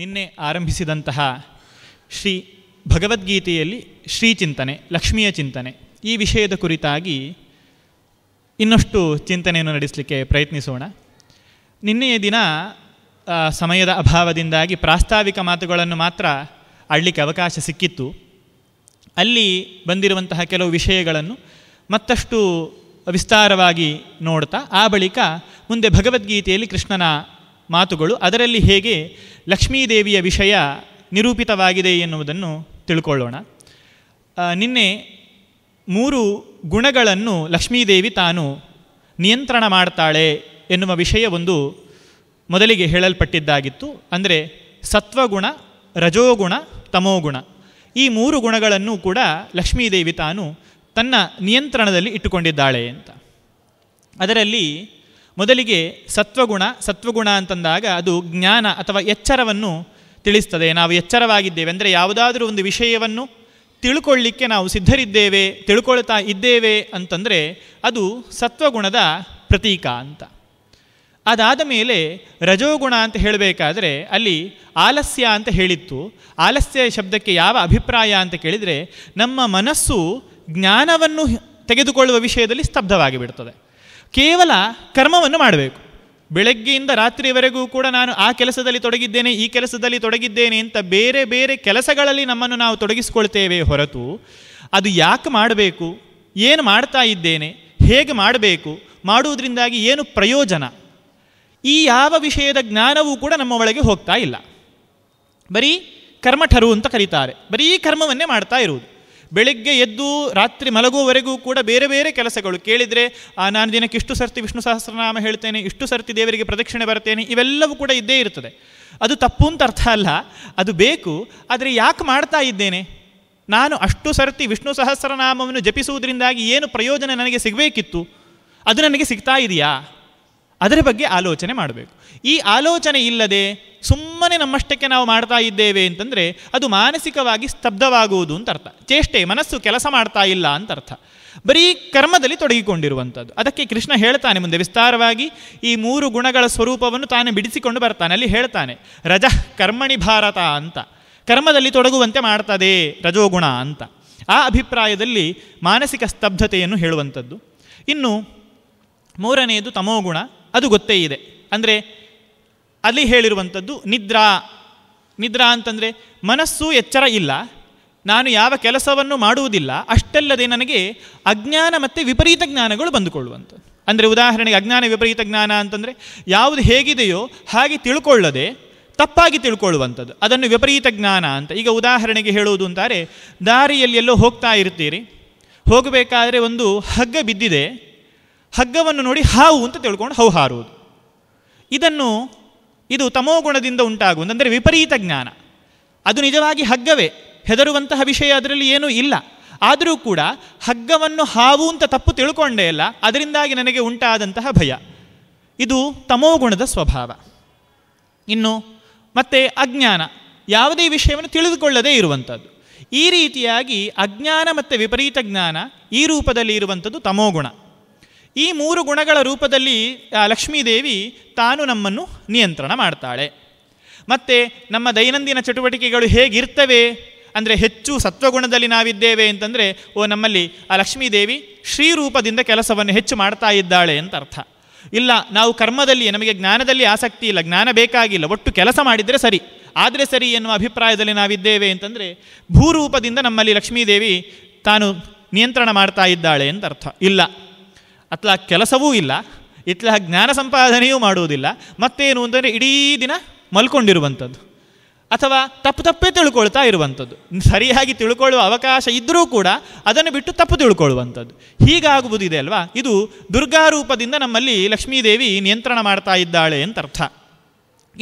ನಿನ್ನೆ ಆರಂಭಿಸಿದಂತಹ ಶ್ರೀ ಭಗವದ್ಗೀತೆಯಲ್ಲಿ ಶ್ರೀ ಚಿಂತನೆ ಲಕ್ಷ್ಮಿಯ ಚಿಂತನೆ ಈ ವಿಷಯದ ಕುರಿತಾಗಿ ಇನ್ನಷ್ಟು ಚಿಂತನೆಯನ್ನು ನಡೆಸಲಿಕ್ಕೆ ಪ್ರಯತ್ನಿಸೋಣ ನಿನ್ನೆಯ ದಿನ ಸಮಯದ ಅಭಾವದಿಂದಾಗಿ ಪ್ರಾಸ್ತಾವಿಕ ಮಾತುಗಳನ್ನು ಮಾತ್ರ ಆಡಲಿಕ್ಕೆ ಅವಕಾಶ ಸಿಕ್ಕಿತ್ತು ಅಲ್ಲಿ ಬಂದಿರುವಂತಹ ಕೆಲವು ವಿಷಯಗಳನ್ನು ಮತ್ತಷ್ಟು ವಿಸ್ತಾರವಾಗಿ ನೋಡ್ತಾ ಆ ಬಳಿಕ ಮುಂದೆ ಭಗವದ್ಗೀತೆಯಲ್ಲಿ ಕೃಷ್ಣನ ಮಾತುಗಳು ಅದರಲ್ಲಿ ಹೇಗೆ ಲಕ್ಷ್ಮೀದೇವಿಯ ವಿಷಯ ನಿರೂಪಿತವಾಗಿದೆ ಎನ್ನುವುದನ್ನು ತಿಳ್ಕೊಳ್ಳೋಣ ನಿನ್ನೆ ಮೂರು ಗುಣಗಳನ್ನು ಲಕ್ಷ್ಮೀದೇವಿ ತಾನು ನಿಯಂತ್ರಣ ಮಾಡ್ತಾಳೆ ಎನ್ನುವ ವಿಷಯ ಒಂದು ಮೊದಲಿಗೆ ಹೇಳಲ್ಪಟ್ಟಿದ್ದಾಗಿತ್ತು ಅಂದರೆ ಸತ್ವಗುಣ ರಜೋಗುಣ ತಮೋಗುಣ ಈ ಮೂರು ಗುಣಗಳನ್ನು ಕೂಡ ಲಕ್ಷ್ಮೀದೇವಿ ತಾನು ತನ್ನ ನಿಯಂತ್ರಣದಲ್ಲಿ ಇಟ್ಟುಕೊಂಡಿದ್ದಾಳೆ ಅಂತ ಅದರಲ್ಲಿ ಮೊದಲಿಗೆ ಸತ್ವಗುಣ ಸತ್ವಗುಣ ಅಂತಂದಾಗ ಅದು ಜ್ಞಾನ ಅಥವಾ ಎಚ್ಚರವನ್ನು ತಿಳಿಸ್ತದೆ ನಾವು ಎಚ್ಚರವಾಗಿದ್ದೇವೆ ಅಂದರೆ ಯಾವುದಾದ್ರೂ ಒಂದು ವಿಷಯವನ್ನು ತಿಳ್ಕೊಳ್ಳಿಕ್ಕೆ ನಾವು ಸಿದ್ಧರಿದ್ದೇವೆ ತಿಳ್ಕೊಳ್ತಾ ಇದ್ದೇವೆ ಅಂತಂದರೆ ಅದು ಸತ್ವಗುಣದ ಪ್ರತೀಕ ಅಂತ ಅದಾದ ಮೇಲೆ ರಜೋಗುಣ ಅಂತ ಹೇಳಬೇಕಾದ್ರೆ ಅಲ್ಲಿ ಆಲಸ್ಯ ಅಂತ ಹೇಳಿತ್ತು ಆಲಸ್ಯ ಶಬ್ದಕ್ಕೆ ಯಾವ ಅಭಿಪ್ರಾಯ ಅಂತ ಕೇಳಿದರೆ ನಮ್ಮ ಮನಸ್ಸು ಜ್ಞಾನವನ್ನು ತೆಗೆದುಕೊಳ್ಳುವ ವಿಷಯದಲ್ಲಿ ಸ್ತಬ್ಧವಾಗಿಬಿಡ್ತದೆ ಕೇವಲ ಕರ್ಮವನ್ನು ಮಾಡಬೇಕು ಬೆಳಗ್ಗೆಯಿಂದ ರಾತ್ರಿವರೆಗೂ ಕೂಡ ನಾನು ಆ ಕೆಲಸದಲ್ಲಿ ತೊಡಗಿದ್ದೇನೆ ಈ ಕೆಲಸದಲ್ಲಿ ತೊಡಗಿದ್ದೇನೆ ಅಂತ ಬೇರೆ ಬೇರೆ ಕೆಲಸಗಳಲ್ಲಿ ನಮ್ಮನ್ನು ನಾವು ತೊಡಗಿಸಿಕೊಳ್ತೇವೆ ಹೊರತು ಅದು ಯಾಕೆ ಮಾಡಬೇಕು ಏನು ಮಾಡ್ತಾ ಇದ್ದೇನೆ ಹೇಗೆ ಮಾಡಬೇಕು ಮಾಡುವುದರಿಂದಾಗಿ ಏನು ಪ್ರಯೋಜನ ಈ ಯಾವ ವಿಷಯದ ಜ್ಞಾನವೂ ಕೂಡ ನಮ್ಮ ಒಳಗೆ ಹೋಗ್ತಾ ಇಲ್ಲ ಬರೀ ಕರ್ಮಠರು ಅಂತ ಕರೀತಾರೆ ಬರೀ ಕರ್ಮವನ್ನೇ ಮಾಡ್ತಾ ಇರುವುದು ಬೆಳಿಗ್ಗೆ ಎದ್ದು ರಾತ್ರಿ ಮಲಗುವವರೆಗೂ ಕೂಡ ಬೇರೆ ಬೇರೆ ಕೆಲಸಗಳು ಕೇಳಿದರೆ ನಾನು ದಿನಕ್ಕೆ ಇಷ್ಟು ಸರ್ತಿ ವಿಷ್ಣು ಸಹಸ್ರನಾಮ ಹೇಳ್ತೇನೆ ಇಷ್ಟು ಸರ್ತಿ ದೇವರಿಗೆ ಪ್ರದಕ್ಷಿಣೆ ಬರ್ತೇನೆ ಇವೆಲ್ಲವೂ ಕೂಡ ಇದ್ದೇ ಇರ್ತದೆ ಅದು ತಪ್ಪು ಅಂತ ಅರ್ಥ ಅಲ್ಲ ಅದು ಬೇಕು ಆದರೆ ಯಾಕೆ ಮಾಡ್ತಾ ಇದ್ದೇನೆ ನಾನು ಅಷ್ಟು ಸರ್ತಿ ವಿಷ್ಣು ಸಹಸ್ರನಾಮವನ್ನು ಜಪಿಸುವುದರಿಂದಾಗಿ ಏನು ಪ್ರಯೋಜನ ನನಗೆ ಸಿಗಬೇಕಿತ್ತು ಅದು ನನಗೆ ಸಿಗ್ತಾ ಇದೆಯಾ ಅದರ ಬಗ್ಗೆ ಆಲೋಚನೆ ಮಾಡಬೇಕು ಈ ಆಲೋಚನೆ ಇಲ್ಲದೆ ಸುಮ್ಮನೆ ನಮ್ಮಷ್ಟಕ್ಕೆ ನಾವು ಮಾಡ್ತಾ ಇದ್ದೇವೆ ಅಂತಂದರೆ ಅದು ಮಾನಸಿಕವಾಗಿ ಸ್ತಬ್ಧವಾಗುವುದು ಅಂತ ಅರ್ಥ ಚೇಷ್ಟೆ ಮನಸ್ಸು ಕೆಲಸ ಮಾಡ್ತಾ ಇಲ್ಲ ಅಂತ ಅರ್ಥ ಬರೀ ಕರ್ಮದಲ್ಲಿ ತೊಡಗಿಕೊಂಡಿರುವಂಥದ್ದು ಅದಕ್ಕೆ ಕೃಷ್ಣ ಹೇಳ್ತಾನೆ ಮುಂದೆ ವಿಸ್ತಾರವಾಗಿ ಈ ಮೂರು ಗುಣಗಳ ಸ್ವರೂಪವನ್ನು ತಾನು ಬಿಡಿಸಿಕೊಂಡು ಬರ್ತಾನೆ ಅಲ್ಲಿ ಹೇಳ್ತಾನೆ ರಜ ಕರ್ಮಣಿ ಭಾರತ ಅಂತ ಕರ್ಮದಲ್ಲಿ ತೊಡಗುವಂತೆ ಮಾಡ್ತದೆ ರಜೋಗುಣ ಅಂತ ಆ ಅಭಿಪ್ರಾಯದಲ್ಲಿ ಮಾನಸಿಕ ಸ್ತಬ್ಧತೆಯನ್ನು ಹೇಳುವಂಥದ್ದು ಇನ್ನು ಮೂರನೆಯದು ತಮೋಗುಣ ಅದು ಗೊತ್ತೇ ಇದೆ ಅಂದರೆ ಅಲ್ಲಿ ಹೇಳಿರುವಂಥದ್ದು ನಿದ್ರಾ ನಿದ್ರಾ ಅಂತಂದರೆ ಮನಸ್ಸು ಎಚ್ಚರ ಇಲ್ಲ ನಾನು ಯಾವ ಕೆಲಸವನ್ನು ಮಾಡುವುದಿಲ್ಲ ಅಷ್ಟಲ್ಲದೆ ನನಗೆ ಅಜ್ಞಾನ ಮತ್ತು ವಿಪರೀತ ಜ್ಞಾನಗಳು ಬಂದುಕೊಳ್ಳುವಂಥದ್ದು ಅಂದರೆ ಉದಾಹರಣೆಗೆ ಅಜ್ಞಾನ ವಿಪರೀತ ಜ್ಞಾನ ಅಂತಂದರೆ ಯಾವುದು ಹೇಗಿದೆಯೋ ಹಾಗೆ ತಿಳ್ಕೊಳ್ಳದೆ ತಪ್ಪಾಗಿ ತಿಳ್ಕೊಳ್ಳುವಂಥದ್ದು ಅದನ್ನು ವಿಪರೀತ ಜ್ಞಾನ ಅಂತ ಈಗ ಉದಾಹರಣೆಗೆ ಹೇಳುವುದು ಅಂತಾರೆ ದಾರಿಯಲ್ಲಿ ಎಲ್ಲೋ ಹೋಗ್ತಾ ಇರ್ತೀರಿ ಹೋಗಬೇಕಾದ್ರೆ ಒಂದು ಹಗ್ಗ ಬಿದ್ದಿದೆ ಹಗ್ಗವನ್ನು ನೋಡಿ ಹಾವು ಅಂತ ತಿಳ್ಕೊಂಡು ಹೌ ಹಾರುವುದು ಇದನ್ನು ಇದು ತಮೋಗುಣದಿಂದ ಉಂಟಾಗುವುದು ಅಂದರೆ ವಿಪರೀತ ಜ್ಞಾನ ಅದು ನಿಜವಾಗಿ ಹಗ್ಗವೇ ಹೆದರುವಂತಹ ವಿಷಯ ಅದರಲ್ಲಿ ಏನೂ ಇಲ್ಲ ಆದರೂ ಕೂಡ ಹಗ್ಗವನ್ನು ಹಾವು ಅಂತ ತಪ್ಪು ತಿಳ್ಕೊಂಡೇ ಇಲ್ಲ ಅದರಿಂದಾಗಿ ನನಗೆ ಉಂಟಾದಂತಹ ಭಯ ಇದು ತಮೋಗುಣದ ಸ್ವಭಾವ ಇನ್ನು ಮತ್ತೆ ಅಜ್ಞಾನ ಯಾವುದೇ ವಿಷಯವನ್ನು ತಿಳಿದುಕೊಳ್ಳದೇ ಇರುವಂಥದ್ದು ಈ ರೀತಿಯಾಗಿ ಅಜ್ಞಾನ ಮತ್ತು ವಿಪರೀತ ಜ್ಞಾನ ಈ ರೂಪದಲ್ಲಿ ಇರುವಂಥದ್ದು ತಮೋಗುಣ ಈ ಮೂರು ಗುಣಗಳ ರೂಪದಲ್ಲಿ ಲಕ್ಷ್ಮೀದೇವಿ ತಾನು ನಮ್ಮನ್ನು ನಿಯಂತ್ರಣ ಮಾಡ್ತಾಳೆ ಮತ್ತು ನಮ್ಮ ದೈನಂದಿನ ಚಟುವಟಿಕೆಗಳು ಹೇಗಿರ್ತವೆ ಅಂದರೆ ಹೆಚ್ಚು ಸತ್ವಗುಣದಲ್ಲಿ ನಾವಿದ್ದೇವೆ ಅಂತಂದರೆ ಓ ನಮ್ಮಲ್ಲಿ ಆ ಲಕ್ಷ್ಮೀದೇವಿ ಶ್ರೀರೂಪದಿಂದ ಕೆಲಸವನ್ನು ಹೆಚ್ಚು ಮಾಡ್ತಾ ಇದ್ದಾಳೆ ಅಂತ ಅರ್ಥ ಇಲ್ಲ ನಾವು ಕರ್ಮದಲ್ಲಿ ನಮಗೆ ಜ್ಞಾನದಲ್ಲಿ ಆಸಕ್ತಿ ಇಲ್ಲ ಜ್ಞಾನ ಬೇಕಾಗಿಲ್ಲ ಒಟ್ಟು ಕೆಲಸ ಮಾಡಿದರೆ ಸರಿ ಆದರೆ ಸರಿ ಎನ್ನುವ ಅಭಿಪ್ರಾಯದಲ್ಲಿ ನಾವಿದ್ದೇವೆ ಅಂತಂದರೆ ಭೂರೂಪದಿಂದ ನಮ್ಮಲ್ಲಿ ಲಕ್ಷ್ಮೀದೇವಿ ತಾನು ನಿಯಂತ್ರಣ ಮಾಡ್ತಾ ಇದ್ದಾಳೆ ಅಂತ ಅರ್ಥ ಇಲ್ಲ ಅಥವಾ ಕೆಲಸವೂ ಇಲ್ಲ ಇತ್ಲ ಜ್ಞಾನ ಸಂಪಾದನೆಯೂ ಮಾಡುವುದಿಲ್ಲ ಮತ್ತೇನು ಅಂತಂದರೆ ಇಡೀ ದಿನ ಮಲ್ಕೊಂಡಿರುವಂಥದ್ದು ಅಥವಾ ತಪ್ಪು ತಪ್ಪೇ ತಿಳ್ಕೊಳ್ತಾ ಇರುವಂಥದ್ದು ಸರಿಯಾಗಿ ತಿಳ್ಕೊಳ್ಳುವ ಅವಕಾಶ ಇದ್ದರೂ ಕೂಡ ಅದನ್ನು ಬಿಟ್ಟು ತಪ್ಪು ತಿಳ್ಕೊಳ್ಳುವಂಥದ್ದು ಹೀಗಾಗುವುದಿದೆ ಅಲ್ವಾ ಇದು ದುರ್ಗಾರೂಪದಿಂದ ನಮ್ಮಲ್ಲಿ ಲಕ್ಷ್ಮೀದೇವಿ ನಿಯಂತ್ರಣ ಮಾಡ್ತಾ ಇದ್ದಾಳೆ ಅಂತ ಅರ್ಥ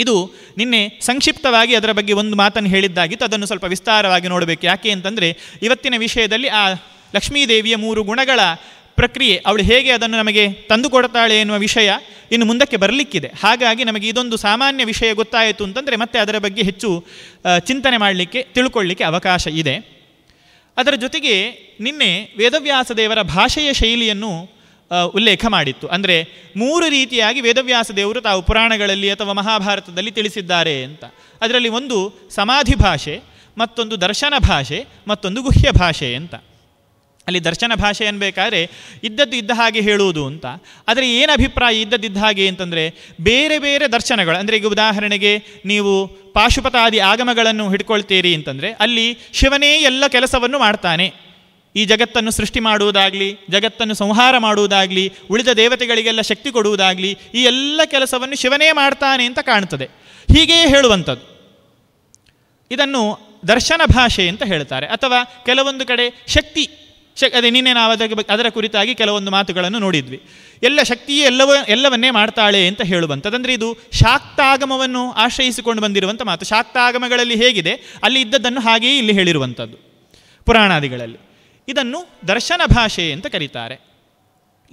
ಇದು ನಿನ್ನೆ ಸಂಕ್ಷಿಪ್ತವಾಗಿ ಅದರ ಬಗ್ಗೆ ಒಂದು ಮಾತನ್ನು ಹೇಳಿದ್ದಾಗಿತ್ತು ಅದನ್ನು ಸ್ವಲ್ಪ ವಿಸ್ತಾರವಾಗಿ ನೋಡಬೇಕು ಯಾಕೆ ಅಂತಂದರೆ ಇವತ್ತಿನ ವಿಷಯದಲ್ಲಿ ಆ ಲಕ್ಷ್ಮೀದೇವಿಯ ಮೂರು ಗುಣಗಳ ಪ್ರಕ್ರಿಯೆ ಅವಳು ಹೇಗೆ ಅದನ್ನು ನಮಗೆ ತಂದುಕೊಡ್ತಾಳೆ ಎನ್ನುವ ವಿಷಯ ಇನ್ನು ಮುಂದಕ್ಕೆ ಬರಲಿಕ್ಕಿದೆ ಹಾಗಾಗಿ ನಮಗೆ ಇದೊಂದು ಸಾಮಾನ್ಯ ವಿಷಯ ಗೊತ್ತಾಯಿತು ಅಂತಂದರೆ ಮತ್ತೆ ಅದರ ಬಗ್ಗೆ ಹೆಚ್ಚು ಚಿಂತನೆ ಮಾಡಲಿಕ್ಕೆ ತಿಳ್ಕೊಳ್ಳಿಕ್ಕೆ ಅವಕಾಶ ಇದೆ ಅದರ ಜೊತೆಗೆ ನಿನ್ನೆ ವೇದವ್ಯಾಸ ದೇವರ ಭಾಷೆಯ ಶೈಲಿಯನ್ನು ಉಲ್ಲೇಖ ಮಾಡಿತ್ತು ಅಂದರೆ ಮೂರು ರೀತಿಯಾಗಿ ವೇದವ್ಯಾಸ ದೇವರು ತಾವು ಪುರಾಣಗಳಲ್ಲಿ ಅಥವಾ ಮಹಾಭಾರತದಲ್ಲಿ ತಿಳಿಸಿದ್ದಾರೆ ಅಂತ ಅದರಲ್ಲಿ ಒಂದು ಸಮಾಧಿ ಭಾಷೆ ಮತ್ತೊಂದು ದರ್ಶನ ಭಾಷೆ ಮತ್ತೊಂದು ಗುಹ್ಯ ಭಾಷೆ ಅಂತ ಅಲ್ಲಿ ದರ್ಶನ ಭಾಷೆ ಅನ್ಬೇಕಾದ್ರೆ ಇದ್ದದ್ದು ಇದ್ದ ಹಾಗೆ ಹೇಳುವುದು ಅಂತ ಆದರೆ ಏನು ಅಭಿಪ್ರಾಯ ಇದ್ದದ್ದಿದ್ದ ಹಾಗೆ ಅಂತಂದರೆ ಬೇರೆ ಬೇರೆ ದರ್ಶನಗಳು ಅಂದರೆ ಈಗ ಉದಾಹರಣೆಗೆ ನೀವು ಪಾಶುಪತಾದಿ ಆಗಮಗಳನ್ನು ಹಿಡ್ಕೊಳ್ತೀರಿ ಅಂತಂದರೆ ಅಲ್ಲಿ ಶಿವನೇ ಎಲ್ಲ ಕೆಲಸವನ್ನು ಮಾಡ್ತಾನೆ ಈ ಜಗತ್ತನ್ನು ಸೃಷ್ಟಿ ಮಾಡುವುದಾಗಲಿ ಜಗತ್ತನ್ನು ಸಂಹಾರ ಮಾಡುವುದಾಗಲಿ ಉಳಿದ ದೇವತೆಗಳಿಗೆಲ್ಲ ಶಕ್ತಿ ಕೊಡುವುದಾಗಲಿ ಈ ಎಲ್ಲ ಕೆಲಸವನ್ನು ಶಿವನೇ ಮಾಡ್ತಾನೆ ಅಂತ ಕಾಣ್ತದೆ ಹೀಗೇ ಹೇಳುವಂಥದ್ದು ಇದನ್ನು ದರ್ಶನ ಭಾಷೆ ಅಂತ ಹೇಳ್ತಾರೆ ಅಥವಾ ಕೆಲವೊಂದು ಕಡೆ ಶಕ್ತಿ ಶಕ್ ಅದೇ ನಿನ್ನೆ ನಾವು ಅದಕ್ಕೆ ಅದರ ಕುರಿತಾಗಿ ಕೆಲವೊಂದು ಮಾತುಗಳನ್ನು ನೋಡಿದ್ವಿ ಎಲ್ಲ ಶಕ್ತಿಯೇ ಎಲ್ಲವ ಎಲ್ಲವನ್ನೇ ಮಾಡ್ತಾಳೆ ಅಂತ ಹೇಳುವಂಥದ್ದಂದರೆ ಇದು ಶಾಕ್ತಾಗಮವನ್ನು ಆಶ್ರಯಿಸಿಕೊಂಡು ಬಂದಿರುವಂಥ ಮಾತು ಶಾಕ್ತಾಗಮಗಳಲ್ಲಿ ಹೇಗಿದೆ ಅಲ್ಲಿ ಇದ್ದದ್ದನ್ನು ಹಾಗೆಯೇ ಇಲ್ಲಿ ಹೇಳಿರುವಂಥದ್ದು ಪುರಾಣಾದಿಗಳಲ್ಲಿ ಇದನ್ನು ದರ್ಶನ ಭಾಷೆ ಅಂತ ಕರೀತಾರೆ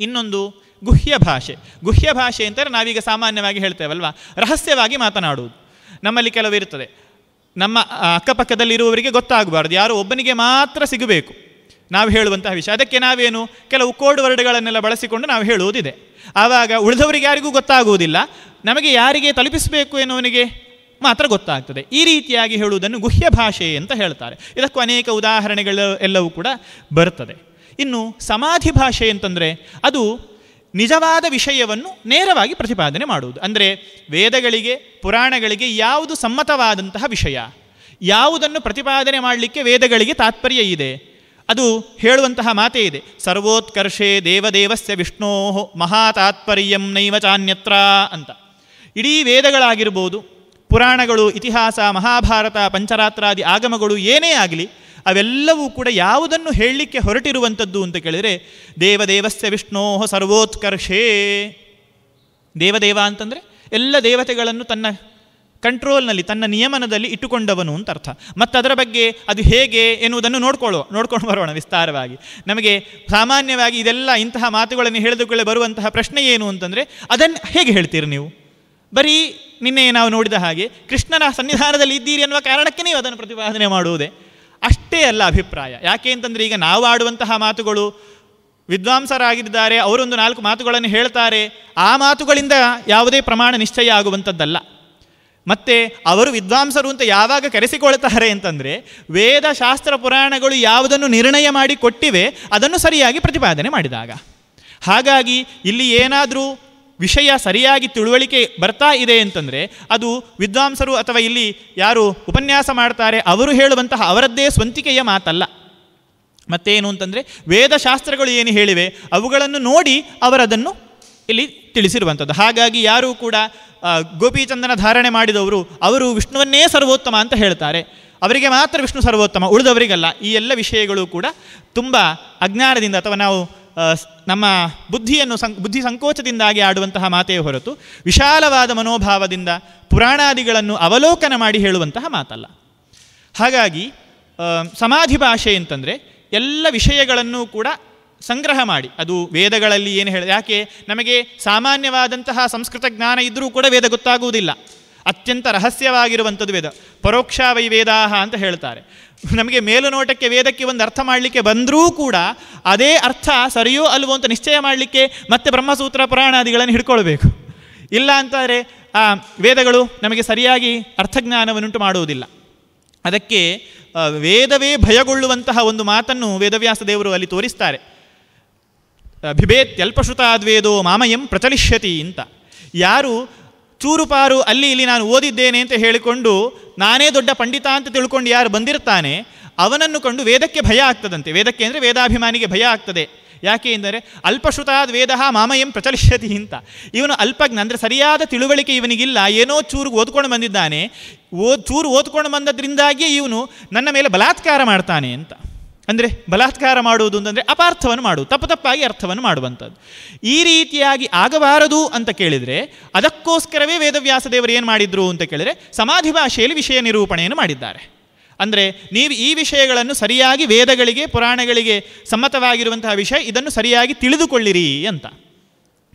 ಇನ್ನೊಂದು ಗುಹ್ಯ ಭಾಷೆ ಗುಹ್ಯ ಭಾಷೆ ಅಂತಾರೆ ನಾವೀಗ ಸಾಮಾನ್ಯವಾಗಿ ಹೇಳ್ತೇವಲ್ವ ರಹಸ್ಯವಾಗಿ ಮಾತನಾಡುವುದು ನಮ್ಮಲ್ಲಿ ಕೆಲವಿರುತ್ತದೆ ನಮ್ಮ ಅಕ್ಕಪಕ್ಕದಲ್ಲಿರುವವರಿಗೆ ಗೊತ್ತಾಗಬಾರ್ದು ಯಾರೋ ಒಬ್ಬನಿಗೆ ಮಾತ್ರ ಸಿಗಬೇಕು ನಾವು ಹೇಳುವಂತಹ ವಿಷಯ ಅದಕ್ಕೆ ನಾವೇನು ಕೆಲವು ಕೋಡ್ ವರ್ಡ್ಗಳನ್ನೆಲ್ಲ ಬಳಸಿಕೊಂಡು ನಾವು ಹೇಳುವುದಿದೆ ಆವಾಗ ಉಳಿದವರಿಗೆ ಯಾರಿಗೂ ಗೊತ್ತಾಗುವುದಿಲ್ಲ ನಮಗೆ ಯಾರಿಗೆ ತಲುಪಿಸಬೇಕು ಎನ್ನುವನಿಗೆ ಮಾತ್ರ ಗೊತ್ತಾಗ್ತದೆ ಈ ರೀತಿಯಾಗಿ ಹೇಳುವುದನ್ನು ಗುಹ್ಯ ಭಾಷೆ ಅಂತ ಹೇಳ್ತಾರೆ ಇದಕ್ಕೂ ಅನೇಕ ಉದಾಹರಣೆಗಳು ಎಲ್ಲವೂ ಕೂಡ ಬರ್ತದೆ ಇನ್ನು ಸಮಾಧಿ ಭಾಷೆ ಅಂತಂದರೆ ಅದು ನಿಜವಾದ ವಿಷಯವನ್ನು ನೇರವಾಗಿ ಪ್ರತಿಪಾದನೆ ಮಾಡುವುದು ಅಂದರೆ ವೇದಗಳಿಗೆ ಪುರಾಣಗಳಿಗೆ ಯಾವುದು ಸಮ್ಮತವಾದಂತಹ ವಿಷಯ ಯಾವುದನ್ನು ಪ್ರತಿಪಾದನೆ ಮಾಡಲಿಕ್ಕೆ ವೇದಗಳಿಗೆ ತಾತ್ಪರ್ಯ ಇದೆ ಅದು ಹೇಳುವಂತಹ ಮಾತೇ ಇದೆ ಸರ್ವೋತ್ಕರ್ಷೇ ದೇವದೇವಸ್ಯ ವಿಷ್ಣೋ ಮಹಾತಾತ್ಪರ್ಯಂ ನೈವ ಚಾನ್ಯತ್ರ ಅಂತ ಇಡೀ ವೇದಗಳಾಗಿರ್ಬೋದು ಪುರಾಣಗಳು ಇತಿಹಾಸ ಮಹಾಭಾರತ ಪಂಚರಾತ್ರಾದಿ ಆಗಮಗಳು ಏನೇ ಆಗಲಿ ಅವೆಲ್ಲವೂ ಕೂಡ ಯಾವುದನ್ನು ಹೇಳಲಿಕ್ಕೆ ಹೊರಟಿರುವಂಥದ್ದು ಅಂತ ಕೇಳಿದರೆ ದೇವದೇವಸ್ಯ ವಿಷ್ಣೋ ಸರ್ವೋತ್ಕರ್ಷೇ ದೇವದೇವ ಅಂತಂದರೆ ಎಲ್ಲ ದೇವತೆಗಳನ್ನು ತನ್ನ ಕಂಟ್ರೋಲ್ನಲ್ಲಿ ತನ್ನ ನಿಯಮನದಲ್ಲಿ ಇಟ್ಟುಕೊಂಡವನು ಅಂತ ಅರ್ಥ ಮತ್ತು ಅದರ ಬಗ್ಗೆ ಅದು ಹೇಗೆ ಎನ್ನುವುದನ್ನು ನೋಡ್ಕೊಳ್ಳೋ ನೋಡ್ಕೊಂಡು ಬರೋಣ ವಿಸ್ತಾರವಾಗಿ ನಮಗೆ ಸಾಮಾನ್ಯವಾಗಿ ಇದೆಲ್ಲ ಇಂತಹ ಮಾತುಗಳನ್ನು ಹೇಳಿದುಕೊಳ್ಳೆ ಬರುವಂತಹ ಪ್ರಶ್ನೆ ಏನು ಅಂತಂದರೆ ಅದನ್ನು ಹೇಗೆ ಹೇಳ್ತೀರಿ ನೀವು ಬರೀ ನಿನ್ನೆ ನಾವು ನೋಡಿದ ಹಾಗೆ ಕೃಷ್ಣನ ಸನ್ನಿಧಾನದಲ್ಲಿ ಇದ್ದೀರಿ ಅನ್ನುವ ಕಾರಣಕ್ಕೆ ನೀವು ಅದನ್ನು ಪ್ರತಿಪಾದನೆ ಮಾಡುವುದೇ ಅಷ್ಟೇ ಅಲ್ಲ ಅಭಿಪ್ರಾಯ ಯಾಕೆ ಅಂತಂದರೆ ಈಗ ನಾವು ಆಡುವಂತಹ ಮಾತುಗಳು ವಿದ್ವಾಂಸರಾಗಿದ್ದಾರೆ ಅವರೊಂದು ನಾಲ್ಕು ಮಾತುಗಳನ್ನು ಹೇಳ್ತಾರೆ ಆ ಮಾತುಗಳಿಂದ ಯಾವುದೇ ಪ್ರಮಾಣ ನಿಶ್ಚಯ ಆಗುವಂಥದ್ದಲ್ಲ ಮತ್ತು ಅವರು ವಿದ್ವಾಂಸರು ಅಂತ ಯಾವಾಗ ಕರೆಸಿಕೊಳ್ತಾರೆ ಅಂತಂದರೆ ವೇದ ಶಾಸ್ತ್ರ ಪುರಾಣಗಳು ಯಾವುದನ್ನು ನಿರ್ಣಯ ಮಾಡಿ ಕೊಟ್ಟಿವೆ ಅದನ್ನು ಸರಿಯಾಗಿ ಪ್ರತಿಪಾದನೆ ಮಾಡಿದಾಗ ಹಾಗಾಗಿ ಇಲ್ಲಿ ಏನಾದರೂ ವಿಷಯ ಸರಿಯಾಗಿ ತಿಳುವಳಿಕೆ ಬರ್ತಾ ಇದೆ ಅಂತಂದರೆ ಅದು ವಿದ್ವಾಂಸರು ಅಥವಾ ಇಲ್ಲಿ ಯಾರು ಉಪನ್ಯಾಸ ಮಾಡ್ತಾರೆ ಅವರು ಹೇಳುವಂತಹ ಅವರದ್ದೇ ಸ್ವಂತಿಕೆಯ ಮಾತಲ್ಲ ಮತ್ತೇನು ಅಂತಂದರೆ ವೇದಶಾಸ್ತ್ರಗಳು ಏನು ಹೇಳಿವೆ ಅವುಗಳನ್ನು ನೋಡಿ ಅವರದನ್ನು ಇಲ್ಲಿ ತಿಳಿಸಿರುವಂಥದ್ದು ಹಾಗಾಗಿ ಯಾರೂ ಕೂಡ ಗೋಪಿಚಂದನ ಧಾರಣೆ ಮಾಡಿದವರು ಅವರು ವಿಷ್ಣುವನ್ನೇ ಸರ್ವೋತ್ತಮ ಅಂತ ಹೇಳ್ತಾರೆ ಅವರಿಗೆ ಮಾತ್ರ ವಿಷ್ಣು ಸರ್ವೋತ್ತಮ ಉಳಿದವರಿಗಲ್ಲ ಈ ಎಲ್ಲ ವಿಷಯಗಳು ಕೂಡ ತುಂಬ ಅಜ್ಞಾನದಿಂದ ಅಥವಾ ನಾವು ನಮ್ಮ ಬುದ್ಧಿಯನ್ನು ಸಂ ಬುದ್ಧಿ ಸಂಕೋಚದಿಂದಾಗಿ ಆಡುವಂತಹ ಮಾತೇ ಹೊರತು ವಿಶಾಲವಾದ ಮನೋಭಾವದಿಂದ ಪುರಾಣಾದಿಗಳನ್ನು ಅವಲೋಕನ ಮಾಡಿ ಹೇಳುವಂತಹ ಮಾತಲ್ಲ ಹಾಗಾಗಿ ಸಮಾಧಿ ಭಾಷೆ ಅಂತಂದರೆ ಎಲ್ಲ ವಿಷಯಗಳನ್ನು ಕೂಡ ಸಂಗ್ರಹ ಮಾಡಿ ಅದು ವೇದಗಳಲ್ಲಿ ಏನು ಹೇಳಿದೆ ಯಾಕೆ ನಮಗೆ ಸಾಮಾನ್ಯವಾದಂತಹ ಸಂಸ್ಕೃತ ಜ್ಞಾನ ಇದ್ದರೂ ಕೂಡ ವೇದ ಗೊತ್ತಾಗುವುದಿಲ್ಲ ಅತ್ಯಂತ ರಹಸ್ಯವಾಗಿರುವಂಥದ್ದು ವೇದ ಪರೋಕ್ಷಾವೈ ವೇದಾಹ ಅಂತ ಹೇಳ್ತಾರೆ ನಮಗೆ ಮೇಲು ನೋಟಕ್ಕೆ ವೇದಕ್ಕೆ ಒಂದು ಅರ್ಥ ಮಾಡಲಿಕ್ಕೆ ಬಂದರೂ ಕೂಡ ಅದೇ ಅರ್ಥ ಸರಿಯೋ ಅಲ್ವೋ ಅಂತ ನಿಶ್ಚಯ ಮಾಡಲಿಕ್ಕೆ ಮತ್ತೆ ಬ್ರಹ್ಮಸೂತ್ರ ಪುರಾಣಾದಿಗಳನ್ನು ಹಿಡ್ಕೊಳ್ಬೇಕು ಇಲ್ಲ ಅಂತಾರೆ ಆ ವೇದಗಳು ನಮಗೆ ಸರಿಯಾಗಿ ಅರ್ಥಜ್ಞಾನವನ್ನುಂಟು ಮಾಡುವುದಿಲ್ಲ ಅದಕ್ಕೆ ವೇದವೇ ಭಯಗೊಳ್ಳುವಂತಹ ಒಂದು ಮಾತನ್ನು ವೇದವ್ಯಾಸ ದೇವರು ಅಲ್ಲಿ ತೋರಿಸ್ತಾರೆ ಭಿಭೇತ್ಯಲ್ಪಶ್ರುತಾದ್ವೇದೋ ಮಾಮಯಂ ಪ್ರಚಲಿಷ್ಯತಿ ಅಂತ ಯಾರು ಚೂರುಪಾರು ಅಲ್ಲಿ ಇಲ್ಲಿ ನಾನು ಓದಿದ್ದೇನೆ ಅಂತ ಹೇಳಿಕೊಂಡು ನಾನೇ ದೊಡ್ಡ ಪಂಡಿತ ಅಂತ ತಿಳ್ಕೊಂಡು ಯಾರು ಬಂದಿರ್ತಾನೆ ಅವನನ್ನು ಕಂಡು ವೇದಕ್ಕೆ ಭಯ ಆಗ್ತದಂತೆ ವೇದಕ್ಕೆ ಅಂದರೆ ವೇದಾಭಿಮಾನಿಗೆ ಭಯ ಆಗ್ತದೆ ಯಾಕೆ ಎಂದರೆ ಅಲ್ಪಶ್ರುತಾದ ವೇದ ಮಾಮಯಂ ಪ್ರಚಲಿಷ್ಯತಿ ಅಂತ ಇವನು ಅಲ್ಪಜ್ಞ ಅಂದರೆ ಸರಿಯಾದ ತಿಳುವಳಿಕೆ ಇವನಿಗಿಲ್ಲ ಏನೋ ಚೂರು ಓದ್ಕೊಂಡು ಬಂದಿದ್ದಾನೆ ಓದ್ ಚೂರು ಓದ್ಕೊಂಡು ಬಂದದ್ರಿಂದಾಗಿಯೇ ಇವನು ನನ್ನ ಮೇಲೆ ಬಲಾತ್ಕಾರ ಮಾಡ್ತಾನೆ ಅಂತ ಅಂದರೆ ಬಲಾತ್ಕಾರ ಮಾಡುವುದು ಅಂತಂದರೆ ಅಪಾರ್ಥವನ್ನು ಮಾಡುವುದು ತಪ್ಪು ತಪ್ಪಾಗಿ ಅರ್ಥವನ್ನು ಮಾಡುವಂಥದ್ದು ಈ ರೀತಿಯಾಗಿ ಆಗಬಾರದು ಅಂತ ಕೇಳಿದರೆ ಅದಕ್ಕೋಸ್ಕರವೇ ವೇದವ್ಯಾಸ ದೇವರು ಏನು ಮಾಡಿದರು ಅಂತ ಕೇಳಿದರೆ ಸಮಾಧಿ ಭಾಷೆಯಲ್ಲಿ ವಿಷಯ ನಿರೂಪಣೆಯನ್ನು ಮಾಡಿದ್ದಾರೆ ಅಂದರೆ ನೀವು ಈ ವಿಷಯಗಳನ್ನು ಸರಿಯಾಗಿ ವೇದಗಳಿಗೆ ಪುರಾಣಗಳಿಗೆ ಸಮ್ಮತವಾಗಿರುವಂತಹ ವಿಷಯ ಇದನ್ನು ಸರಿಯಾಗಿ ತಿಳಿದುಕೊಳ್ಳಿರಿ ಅಂತ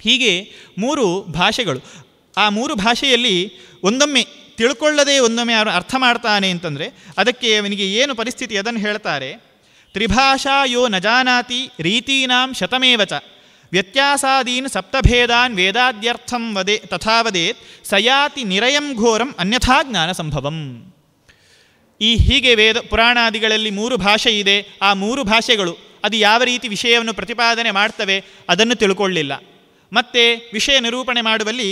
ಹೀಗೆ ಮೂರು ಭಾಷೆಗಳು ಆ ಮೂರು ಭಾಷೆಯಲ್ಲಿ ಒಂದೊಮ್ಮೆ ತಿಳ್ಕೊಳ್ಳದೆ ಒಂದೊಮ್ಮೆ ಅರ್ಥ ಮಾಡ್ತಾನೆ ಅಂತಂದರೆ ಅದಕ್ಕೆ ಅವನಿಗೆ ಏನು ಪರಿಸ್ಥಿತಿ ಅದನ್ನು ಹೇಳ್ತಾರೆ ತ್ರಿಭಾಷಾ ಯೋ ನ ಜಾನಾತಿ ರೀತೀನಾಂ ಶತಮೇವ ಚ ವ್ಯತ್ಯಾಸಾದೀನ್ ಸಪ್ತಭೇದಾನ್ ವೇದಾದ್ಯರ್ಥಂ ವದೆ ತಥಾ ವದೇತ್ ಸಯಾತಿ ನಿರಯಂ ಘೋರಂ ಅನ್ಯಥಾ ಜ್ಞಾನ ಸಂಭವಂ ಈ ಹೀಗೆ ವೇದ ಪುರಾಣಾದಿಗಳಲ್ಲಿ ಮೂರು ಭಾಷೆ ಇದೆ ಆ ಮೂರು ಭಾಷೆಗಳು ಅದು ಯಾವ ರೀತಿ ವಿಷಯವನ್ನು ಪ್ರತಿಪಾದನೆ ಮಾಡ್ತವೆ ಅದನ್ನು ತಿಳ್ಕೊಳ್ಳಿಲ್ಲ ಮತ್ತು ವಿಷಯ ನಿರೂಪಣೆ ಮಾಡುವಲ್ಲಿ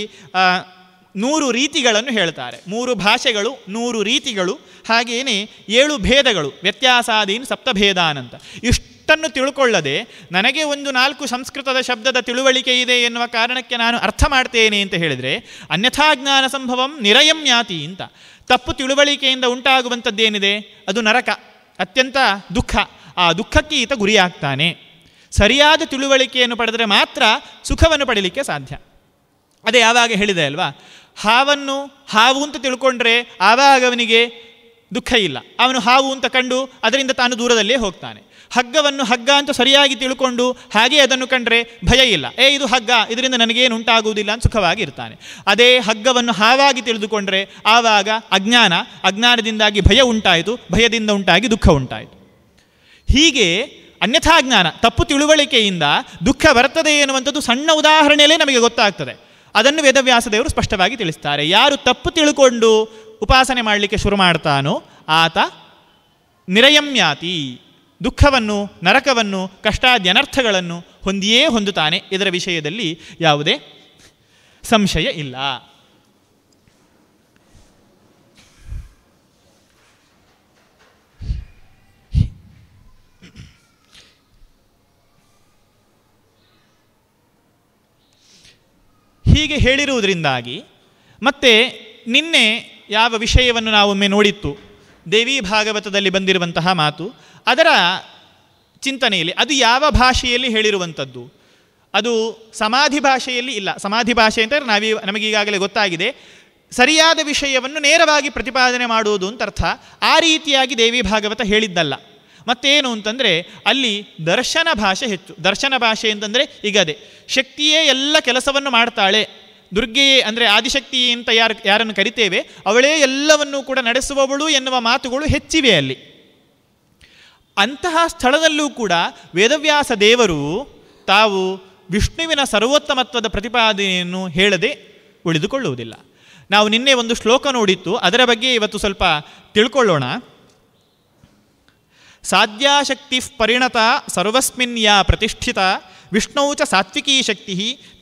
ನೂರು ರೀತಿಗಳನ್ನು ಹೇಳ್ತಾರೆ ಮೂರು ಭಾಷೆಗಳು ನೂರು ರೀತಿಗಳು ಹಾಗೆಯೇ ಏಳು ಭೇದಗಳು ವ್ಯತ್ಯಾಸಾದೀನ್ ಸಪ್ತಭೇದಾನಂತ ಇಷ್ಟನ್ನು ತಿಳ್ಕೊಳ್ಳದೆ ನನಗೆ ಒಂದು ನಾಲ್ಕು ಸಂಸ್ಕೃತದ ಶಬ್ದದ ತಿಳುವಳಿಕೆ ಇದೆ ಎನ್ನುವ ಕಾರಣಕ್ಕೆ ನಾನು ಅರ್ಥ ಮಾಡ್ತೇನೆ ಅಂತ ಹೇಳಿದರೆ ಅನ್ಯಥಾ ಜ್ಞಾನ ಸಂಭವಂ ನಿರಯಂ ಯಾತಿ ಅಂತ ತಪ್ಪು ತಿಳುವಳಿಕೆಯಿಂದ ಉಂಟಾಗುವಂಥದ್ದೇನಿದೆ ಅದು ನರಕ ಅತ್ಯಂತ ದುಃಖ ಆ ದುಃಖಕ್ಕೆ ಈತ ಗುರಿಯಾಗ್ತಾನೆ ಸರಿಯಾದ ತಿಳುವಳಿಕೆಯನ್ನು ಪಡೆದರೆ ಮಾತ್ರ ಸುಖವನ್ನು ಪಡೀಲಿಕ್ಕೆ ಸಾಧ್ಯ ಅದೇ ಯಾವಾಗ ಹೇಳಿದೆ ಅಲ್ವಾ ಹಾವನ್ನು ಹಾವು ಅಂತ ತಿಳ್ಕೊಂಡ್ರೆ ಆವಾಗ ಅವನಿಗೆ ದುಃಖ ಇಲ್ಲ ಅವನು ಹಾವು ಅಂತ ಕಂಡು ಅದರಿಂದ ತಾನು ದೂರದಲ್ಲೇ ಹೋಗ್ತಾನೆ ಹಗ್ಗವನ್ನು ಹಗ್ಗ ಅಂತ ಸರಿಯಾಗಿ ತಿಳ್ಕೊಂಡು ಹಾಗೆ ಅದನ್ನು ಕಂಡ್ರೆ ಭಯ ಇಲ್ಲ ಏ ಇದು ಹಗ್ಗ ಇದರಿಂದ ನನಗೇನು ಉಂಟಾಗುವುದಿಲ್ಲ ಅಂತ ಸುಖವಾಗಿ ಇರ್ತಾನೆ ಅದೇ ಹಗ್ಗವನ್ನು ಹಾವಾಗಿ ತಿಳಿದುಕೊಂಡ್ರೆ ಆವಾಗ ಅಜ್ಞಾನ ಅಜ್ಞಾನದಿಂದಾಗಿ ಭಯ ಉಂಟಾಯಿತು ಭಯದಿಂದ ಉಂಟಾಗಿ ದುಃಖ ಉಂಟಾಯಿತು ಹೀಗೆ ಜ್ಞಾನ ತಪ್ಪು ತಿಳುವಳಿಕೆಯಿಂದ ದುಃಖ ಬರ್ತದೆ ಎನ್ನುವಂಥದ್ದು ಸಣ್ಣ ಉದಾಹರಣೆಯಲ್ಲೇ ನಮಗೆ ಗೊತ್ತಾಗ್ತದೆ ಅದನ್ನು ವೇದವ್ಯಾಸ ದೇವರು ಸ್ಪಷ್ಟವಾಗಿ ತಿಳಿಸ್ತಾರೆ ಯಾರು ತಪ್ಪು ತಿಳ್ಕೊಂಡು ಉಪಾಸನೆ ಮಾಡಲಿಕ್ಕೆ ಶುರು ಮಾಡ್ತಾನೋ ಆತ ನಿರಯಮ್ಯಾತಿ ದುಃಖವನ್ನು ನರಕವನ್ನು ಕಷ್ಟಾದ್ಯನರ್ಥಗಳನ್ನು ಹೊಂದಿಯೇ ಹೊಂದುತ್ತಾನೆ ಇದರ ವಿಷಯದಲ್ಲಿ ಯಾವುದೇ ಸಂಶಯ ಇಲ್ಲ ಹೀಗೆ ಹೇಳಿರುವುದರಿಂದಾಗಿ ಮತ್ತೆ ನಿನ್ನೆ ಯಾವ ವಿಷಯವನ್ನು ನಾವೊಮ್ಮೆ ನೋಡಿತ್ತು ದೇವಿ ಭಾಗವತದಲ್ಲಿ ಬಂದಿರುವಂತಹ ಮಾತು ಅದರ ಚಿಂತನೆಯಲ್ಲಿ ಅದು ಯಾವ ಭಾಷೆಯಲ್ಲಿ ಹೇಳಿರುವಂಥದ್ದು ಅದು ಸಮಾಧಿ ಭಾಷೆಯಲ್ಲಿ ಇಲ್ಲ ಸಮಾಧಿ ಭಾಷೆ ಅಂತಂದರೆ ನಾವೀ ನಮಗೀಗಾಗಲೇ ಗೊತ್ತಾಗಿದೆ ಸರಿಯಾದ ವಿಷಯವನ್ನು ನೇರವಾಗಿ ಪ್ರತಿಪಾದನೆ ಮಾಡುವುದು ಅಂತ ಅರ್ಥ ಆ ರೀತಿಯಾಗಿ ದೇವಿ ಭಾಗವತ ಹೇಳಿದ್ದಲ್ಲ ಮತ್ತೇನು ಅಂತಂದರೆ ಅಲ್ಲಿ ದರ್ಶನ ಭಾಷೆ ಹೆಚ್ಚು ದರ್ಶನ ಭಾಷೆ ಅಂತಂದರೆ ಈಗ ಅದೇ ಶಕ್ತಿಯೇ ಎಲ್ಲ ಕೆಲಸವನ್ನು ಮಾಡ್ತಾಳೆ ದುರ್ಗೆಯೇ ಅಂದರೆ ಆದಿಶಕ್ತಿ ಅಂತ ಯಾರು ಯಾರನ್ನು ಕರಿತೇವೆ ಅವಳೇ ಎಲ್ಲವನ್ನೂ ಕೂಡ ನಡೆಸುವವಳು ಎನ್ನುವ ಮಾತುಗಳು ಹೆಚ್ಚಿವೆ ಅಲ್ಲಿ ಅಂತಹ ಸ್ಥಳದಲ್ಲೂ ಕೂಡ ವೇದವ್ಯಾಸ ದೇವರು ತಾವು ವಿಷ್ಣುವಿನ ಸರ್ವೋತ್ತಮತ್ವದ ಪ್ರತಿಪಾದನೆಯನ್ನು ಹೇಳದೆ ಉಳಿದುಕೊಳ್ಳುವುದಿಲ್ಲ ನಾವು ನಿನ್ನೆ ಒಂದು ಶ್ಲೋಕ ನೋಡಿತ್ತು ಅದರ ಬಗ್ಗೆ ಇವತ್ತು ಸ್ವಲ್ಪ ತಿಳ್ಕೊಳ್ಳೋಣ ಸಾಧ್ಯಾಶಕ್ತಿ ಪರಿಣತ ಸರ್ವಸ್ಮಿನ್ ಯಾ ಪ್ರತಿಷ್ಠಿತ ವಿಷ್ಣು ಚ ಸಾತ್ವಿಕೀ ಶಕ್ತಿ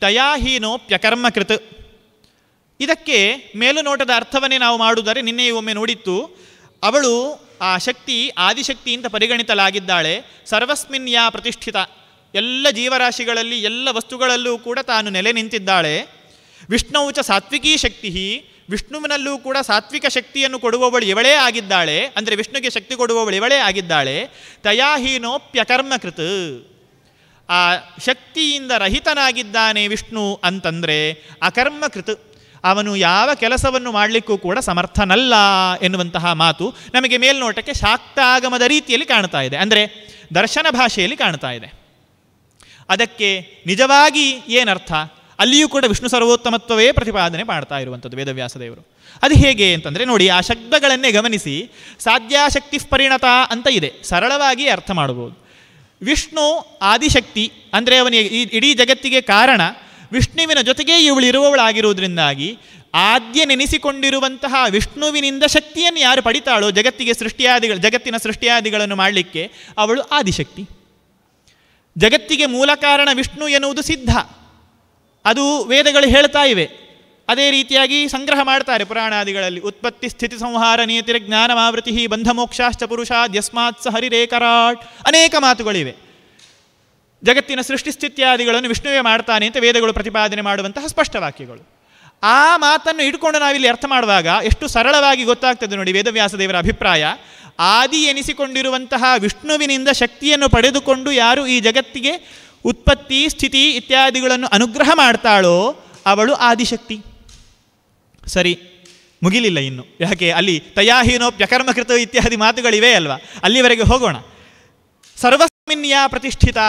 ತಯಾ ಹೀನೋಪ್ಯಕರ್ಮಕೃತ್ ಇದಕ್ಕೆ ಮೇಲು ನೋಟದ ಅರ್ಥವನ್ನೇ ನಾವು ಮಾಡುವುದರೆ ನಿನ್ನೆ ಒಮ್ಮೆ ನೋಡಿತ್ತು ಅವಳು ಆ ಶಕ್ತಿ ಆದಿಶಕ್ತಿಯಿಂದ ಅಂತ ಪರಿಗಣಿತಲಾಗಿದ್ದಾಳೆ ಸರ್ವಸ್ಮಿನ್ ಯಾ ಪ್ರತಿಷ್ಠಿತ ಎಲ್ಲ ಜೀವರಾಶಿಗಳಲ್ಲಿ ಎಲ್ಲ ವಸ್ತುಗಳಲ್ಲೂ ಕೂಡ ತಾನು ನೆಲೆ ನಿಂತಿದ್ದಾಳೆ ವಿಷ್ಣು ಚ ಸಾತ್ವಿಕೀ ಶಕ್ತಿ ವಿಷ್ಣುವಿನಲ್ಲೂ ಕೂಡ ಸಾತ್ವಿಕ ಶಕ್ತಿಯನ್ನು ಕೊಡುವವಳು ಇವಳೇ ಆಗಿದ್ದಾಳೆ ಅಂದರೆ ವಿಷ್ಣುಗೆ ಶಕ್ತಿ ಕೊಡುವವಳು ಇವಳೇ ಆಗಿದ್ದಾಳೆ ತಯಾಹೀನೋಪ್ಯಕರ್ಮಕೃತ್ ಕೃತ ಆ ಶಕ್ತಿಯಿಂದ ರಹಿತನಾಗಿದ್ದಾನೆ ವಿಷ್ಣು ಅಂತಂದರೆ ಅಕರ್ಮಕೃತ್ ಅವನು ಯಾವ ಕೆಲಸವನ್ನು ಮಾಡಲಿಕ್ಕೂ ಕೂಡ ಸಮರ್ಥನಲ್ಲ ಎನ್ನುವಂತಹ ಮಾತು ನಮಗೆ ಮೇಲ್ನೋಟಕ್ಕೆ ಶಾಕ್ತ ಆಗಮದ ರೀತಿಯಲ್ಲಿ ಕಾಣ್ತಾ ಇದೆ ಅಂದರೆ ದರ್ಶನ ಭಾಷೆಯಲ್ಲಿ ಕಾಣ್ತಾ ಇದೆ ಅದಕ್ಕೆ ನಿಜವಾಗಿ ಏನರ್ಥ ಅಲ್ಲಿಯೂ ಕೂಡ ವಿಷ್ಣು ಸರ್ವೋತ್ತಮತ್ವವೇ ಪ್ರತಿಪಾದನೆ ಮಾಡ್ತಾ ಇರುವಂಥದ್ದು ದೇವರು ಅದು ಹೇಗೆ ಅಂತಂದರೆ ನೋಡಿ ಆ ಶಬ್ದಗಳನ್ನೇ ಗಮನಿಸಿ ಸಾಧ್ಯಾಶಕ್ತಿ ಪರಿಣತ ಅಂತ ಇದೆ ಸರಳವಾಗಿ ಅರ್ಥ ಮಾಡಬಹುದು ವಿಷ್ಣು ಆದಿಶಕ್ತಿ ಅಂದರೆ ಅವನಿಗೆ ಈ ಇಡೀ ಜಗತ್ತಿಗೆ ಕಾರಣ ವಿಷ್ಣುವಿನ ಜೊತೆಗೆ ಇವಳಿರುವವಳಾಗಿರುವುದರಿಂದಾಗಿ ಆದ್ಯ ನೆನೆಸಿಕೊಂಡಿರುವಂತಹ ವಿಷ್ಣುವಿನಿಂದ ಶಕ್ತಿಯನ್ನು ಯಾರು ಪಡಿತಾಳೋ ಜಗತ್ತಿಗೆ ಸೃಷ್ಟಿಯಾದಿಗಳು ಜಗತ್ತಿನ ಸೃಷ್ಟಿಯಾದಿಗಳನ್ನು ಮಾಡಲಿಕ್ಕೆ ಅವಳು ಆದಿಶಕ್ತಿ ಜಗತ್ತಿಗೆ ಮೂಲ ಕಾರಣ ವಿಷ್ಣು ಎನ್ನುವುದು ಸಿದ್ಧ ಅದು ವೇದಗಳು ಹೇಳ್ತಾ ಇವೆ ಅದೇ ರೀತಿಯಾಗಿ ಸಂಗ್ರಹ ಮಾಡ್ತಾರೆ ಪುರಾಣಾದಿಗಳಲ್ಲಿ ಉತ್ಪತ್ತಿ ಸ್ಥಿತಿ ಸಂಹಾರ ನಿಯತಿರ ಜ್ಞಾನ ಮಾವೃತಿ ಬಂಧಮೋಕ್ಷಾಶ್ಚ ಪುರುಷಾದ್ ಯಸ್ಮಾತ್ಸ ಹರಿರೇಕರಾಟ್ ಅನೇಕ ಮಾತುಗಳಿವೆ ಜಗತ್ತಿನ ಸೃಷ್ಟಿಸ್ಥಿತ್ಯಾದಿಗಳನ್ನು ವಿಷ್ಣುವೇ ಮಾಡ್ತಾನೆ ಅಂತ ವೇದಗಳು ಪ್ರತಿಪಾದನೆ ಮಾಡುವಂತಹ ಸ್ಪಷ್ಟ ವಾಕ್ಯಗಳು ಆ ಮಾತನ್ನು ಇಟ್ಕೊಂಡು ನಾವಿಲ್ಲಿ ಅರ್ಥ ಮಾಡುವಾಗ ಎಷ್ಟು ಸರಳವಾಗಿ ಗೊತ್ತಾಗ್ತದೆ ನೋಡಿ ವೇದವ್ಯಾಸ ದೇವರ ಅಭಿಪ್ರಾಯ ಆದಿ ಎನಿಸಿಕೊಂಡಿರುವಂತಹ ವಿಷ್ಣುವಿನಿಂದ ಶಕ್ತಿಯನ್ನು ಪಡೆದುಕೊಂಡು ಯಾರು ಈ ಜಗತ್ತಿಗೆ ಉತ್ಪತ್ತಿ ಸ್ಥಿತಿ ಇತ್ಯಾದಿಗಳನ್ನು ಅನುಗ್ರಹ ಮಾಡ್ತಾಳೋ ಅವಳು ಆದಿಶಕ್ತಿ ಸರಿ ಮುಗಿಲಿಲ್ಲ ಇನ್ನು ಯಾಕೆ ಅಲ್ಲಿ ತಯಾಹೀನೋ ಪ್ಯಕರ್ಮಕೃತ ಇತ್ಯಾದಿ ಮಾತುಗಳಿವೆ ಅಲ್ವಾ ಅಲ್ಲಿವರೆಗೆ ಹೋಗೋಣ ಯಾ ಪ್ರತಿಷ್ಠಿತ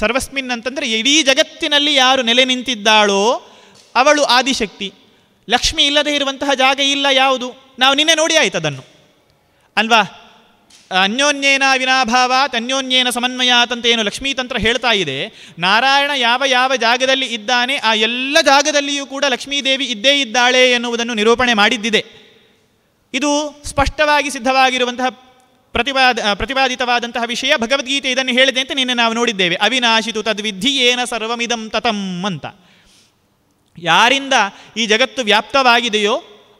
ಸರ್ವಸ್ಮಿನ್ ಅಂತಂದರೆ ಇಡೀ ಜಗತ್ತಿನಲ್ಲಿ ಯಾರು ನೆಲೆ ನಿಂತಿದ್ದಾಳೋ ಅವಳು ಆದಿಶಕ್ತಿ ಲಕ್ಷ್ಮಿ ಇಲ್ಲದೆ ಇರುವಂತಹ ಜಾಗ ಇಲ್ಲ ಯಾವುದು ನಾವು ನಿನ್ನೆ ನೋಡಿ ಆಯ್ತು ಅದನ್ನು ಅಲ್ವಾ ಅನ್ಯೋನ್ಯೇನ ವಿನಾಭಾವಾತ್ ಅನ್ಯೋನ್ಯೇನ ಏನು ಲಕ್ಷ್ಮೀತಂತ್ರ ಹೇಳ್ತಾ ಇದೆ ನಾರಾಯಣ ಯಾವ ಯಾವ ಜಾಗದಲ್ಲಿ ಇದ್ದಾನೆ ಆ ಎಲ್ಲ ಜಾಗದಲ್ಲಿಯೂ ಕೂಡ ಲಕ್ಷ್ಮೀದೇವಿ ಇದ್ದೇ ಇದ್ದಾಳೆ ಎನ್ನುವುದನ್ನು ನಿರೂಪಣೆ ಮಾಡಿದ್ದಿದೆ ಇದು ಸ್ಪಷ್ಟವಾಗಿ ಸಿದ್ಧವಾಗಿರುವಂತಹ ಪ್ರತಿಪಾದ ಪ್ರತಿಪಾದಿತವಾದಂತಹ ವಿಷಯ ಭಗವದ್ಗೀತೆ ಇದನ್ನು ಹೇಳಿದೆ ಅಂತ ನಿನ್ನೆ ನಾವು ನೋಡಿದ್ದೇವೆ ಅವಿನಾಶಿತು ತದ್ವಿಧಿ ಏನ ಸರ್ವಮಿದಂ ತತಂ ಅಂತ ಯಾರಿಂದ ಈ ಜಗತ್ತು ವ್ಯಾಪ್ತವಾಗಿದೆಯೋ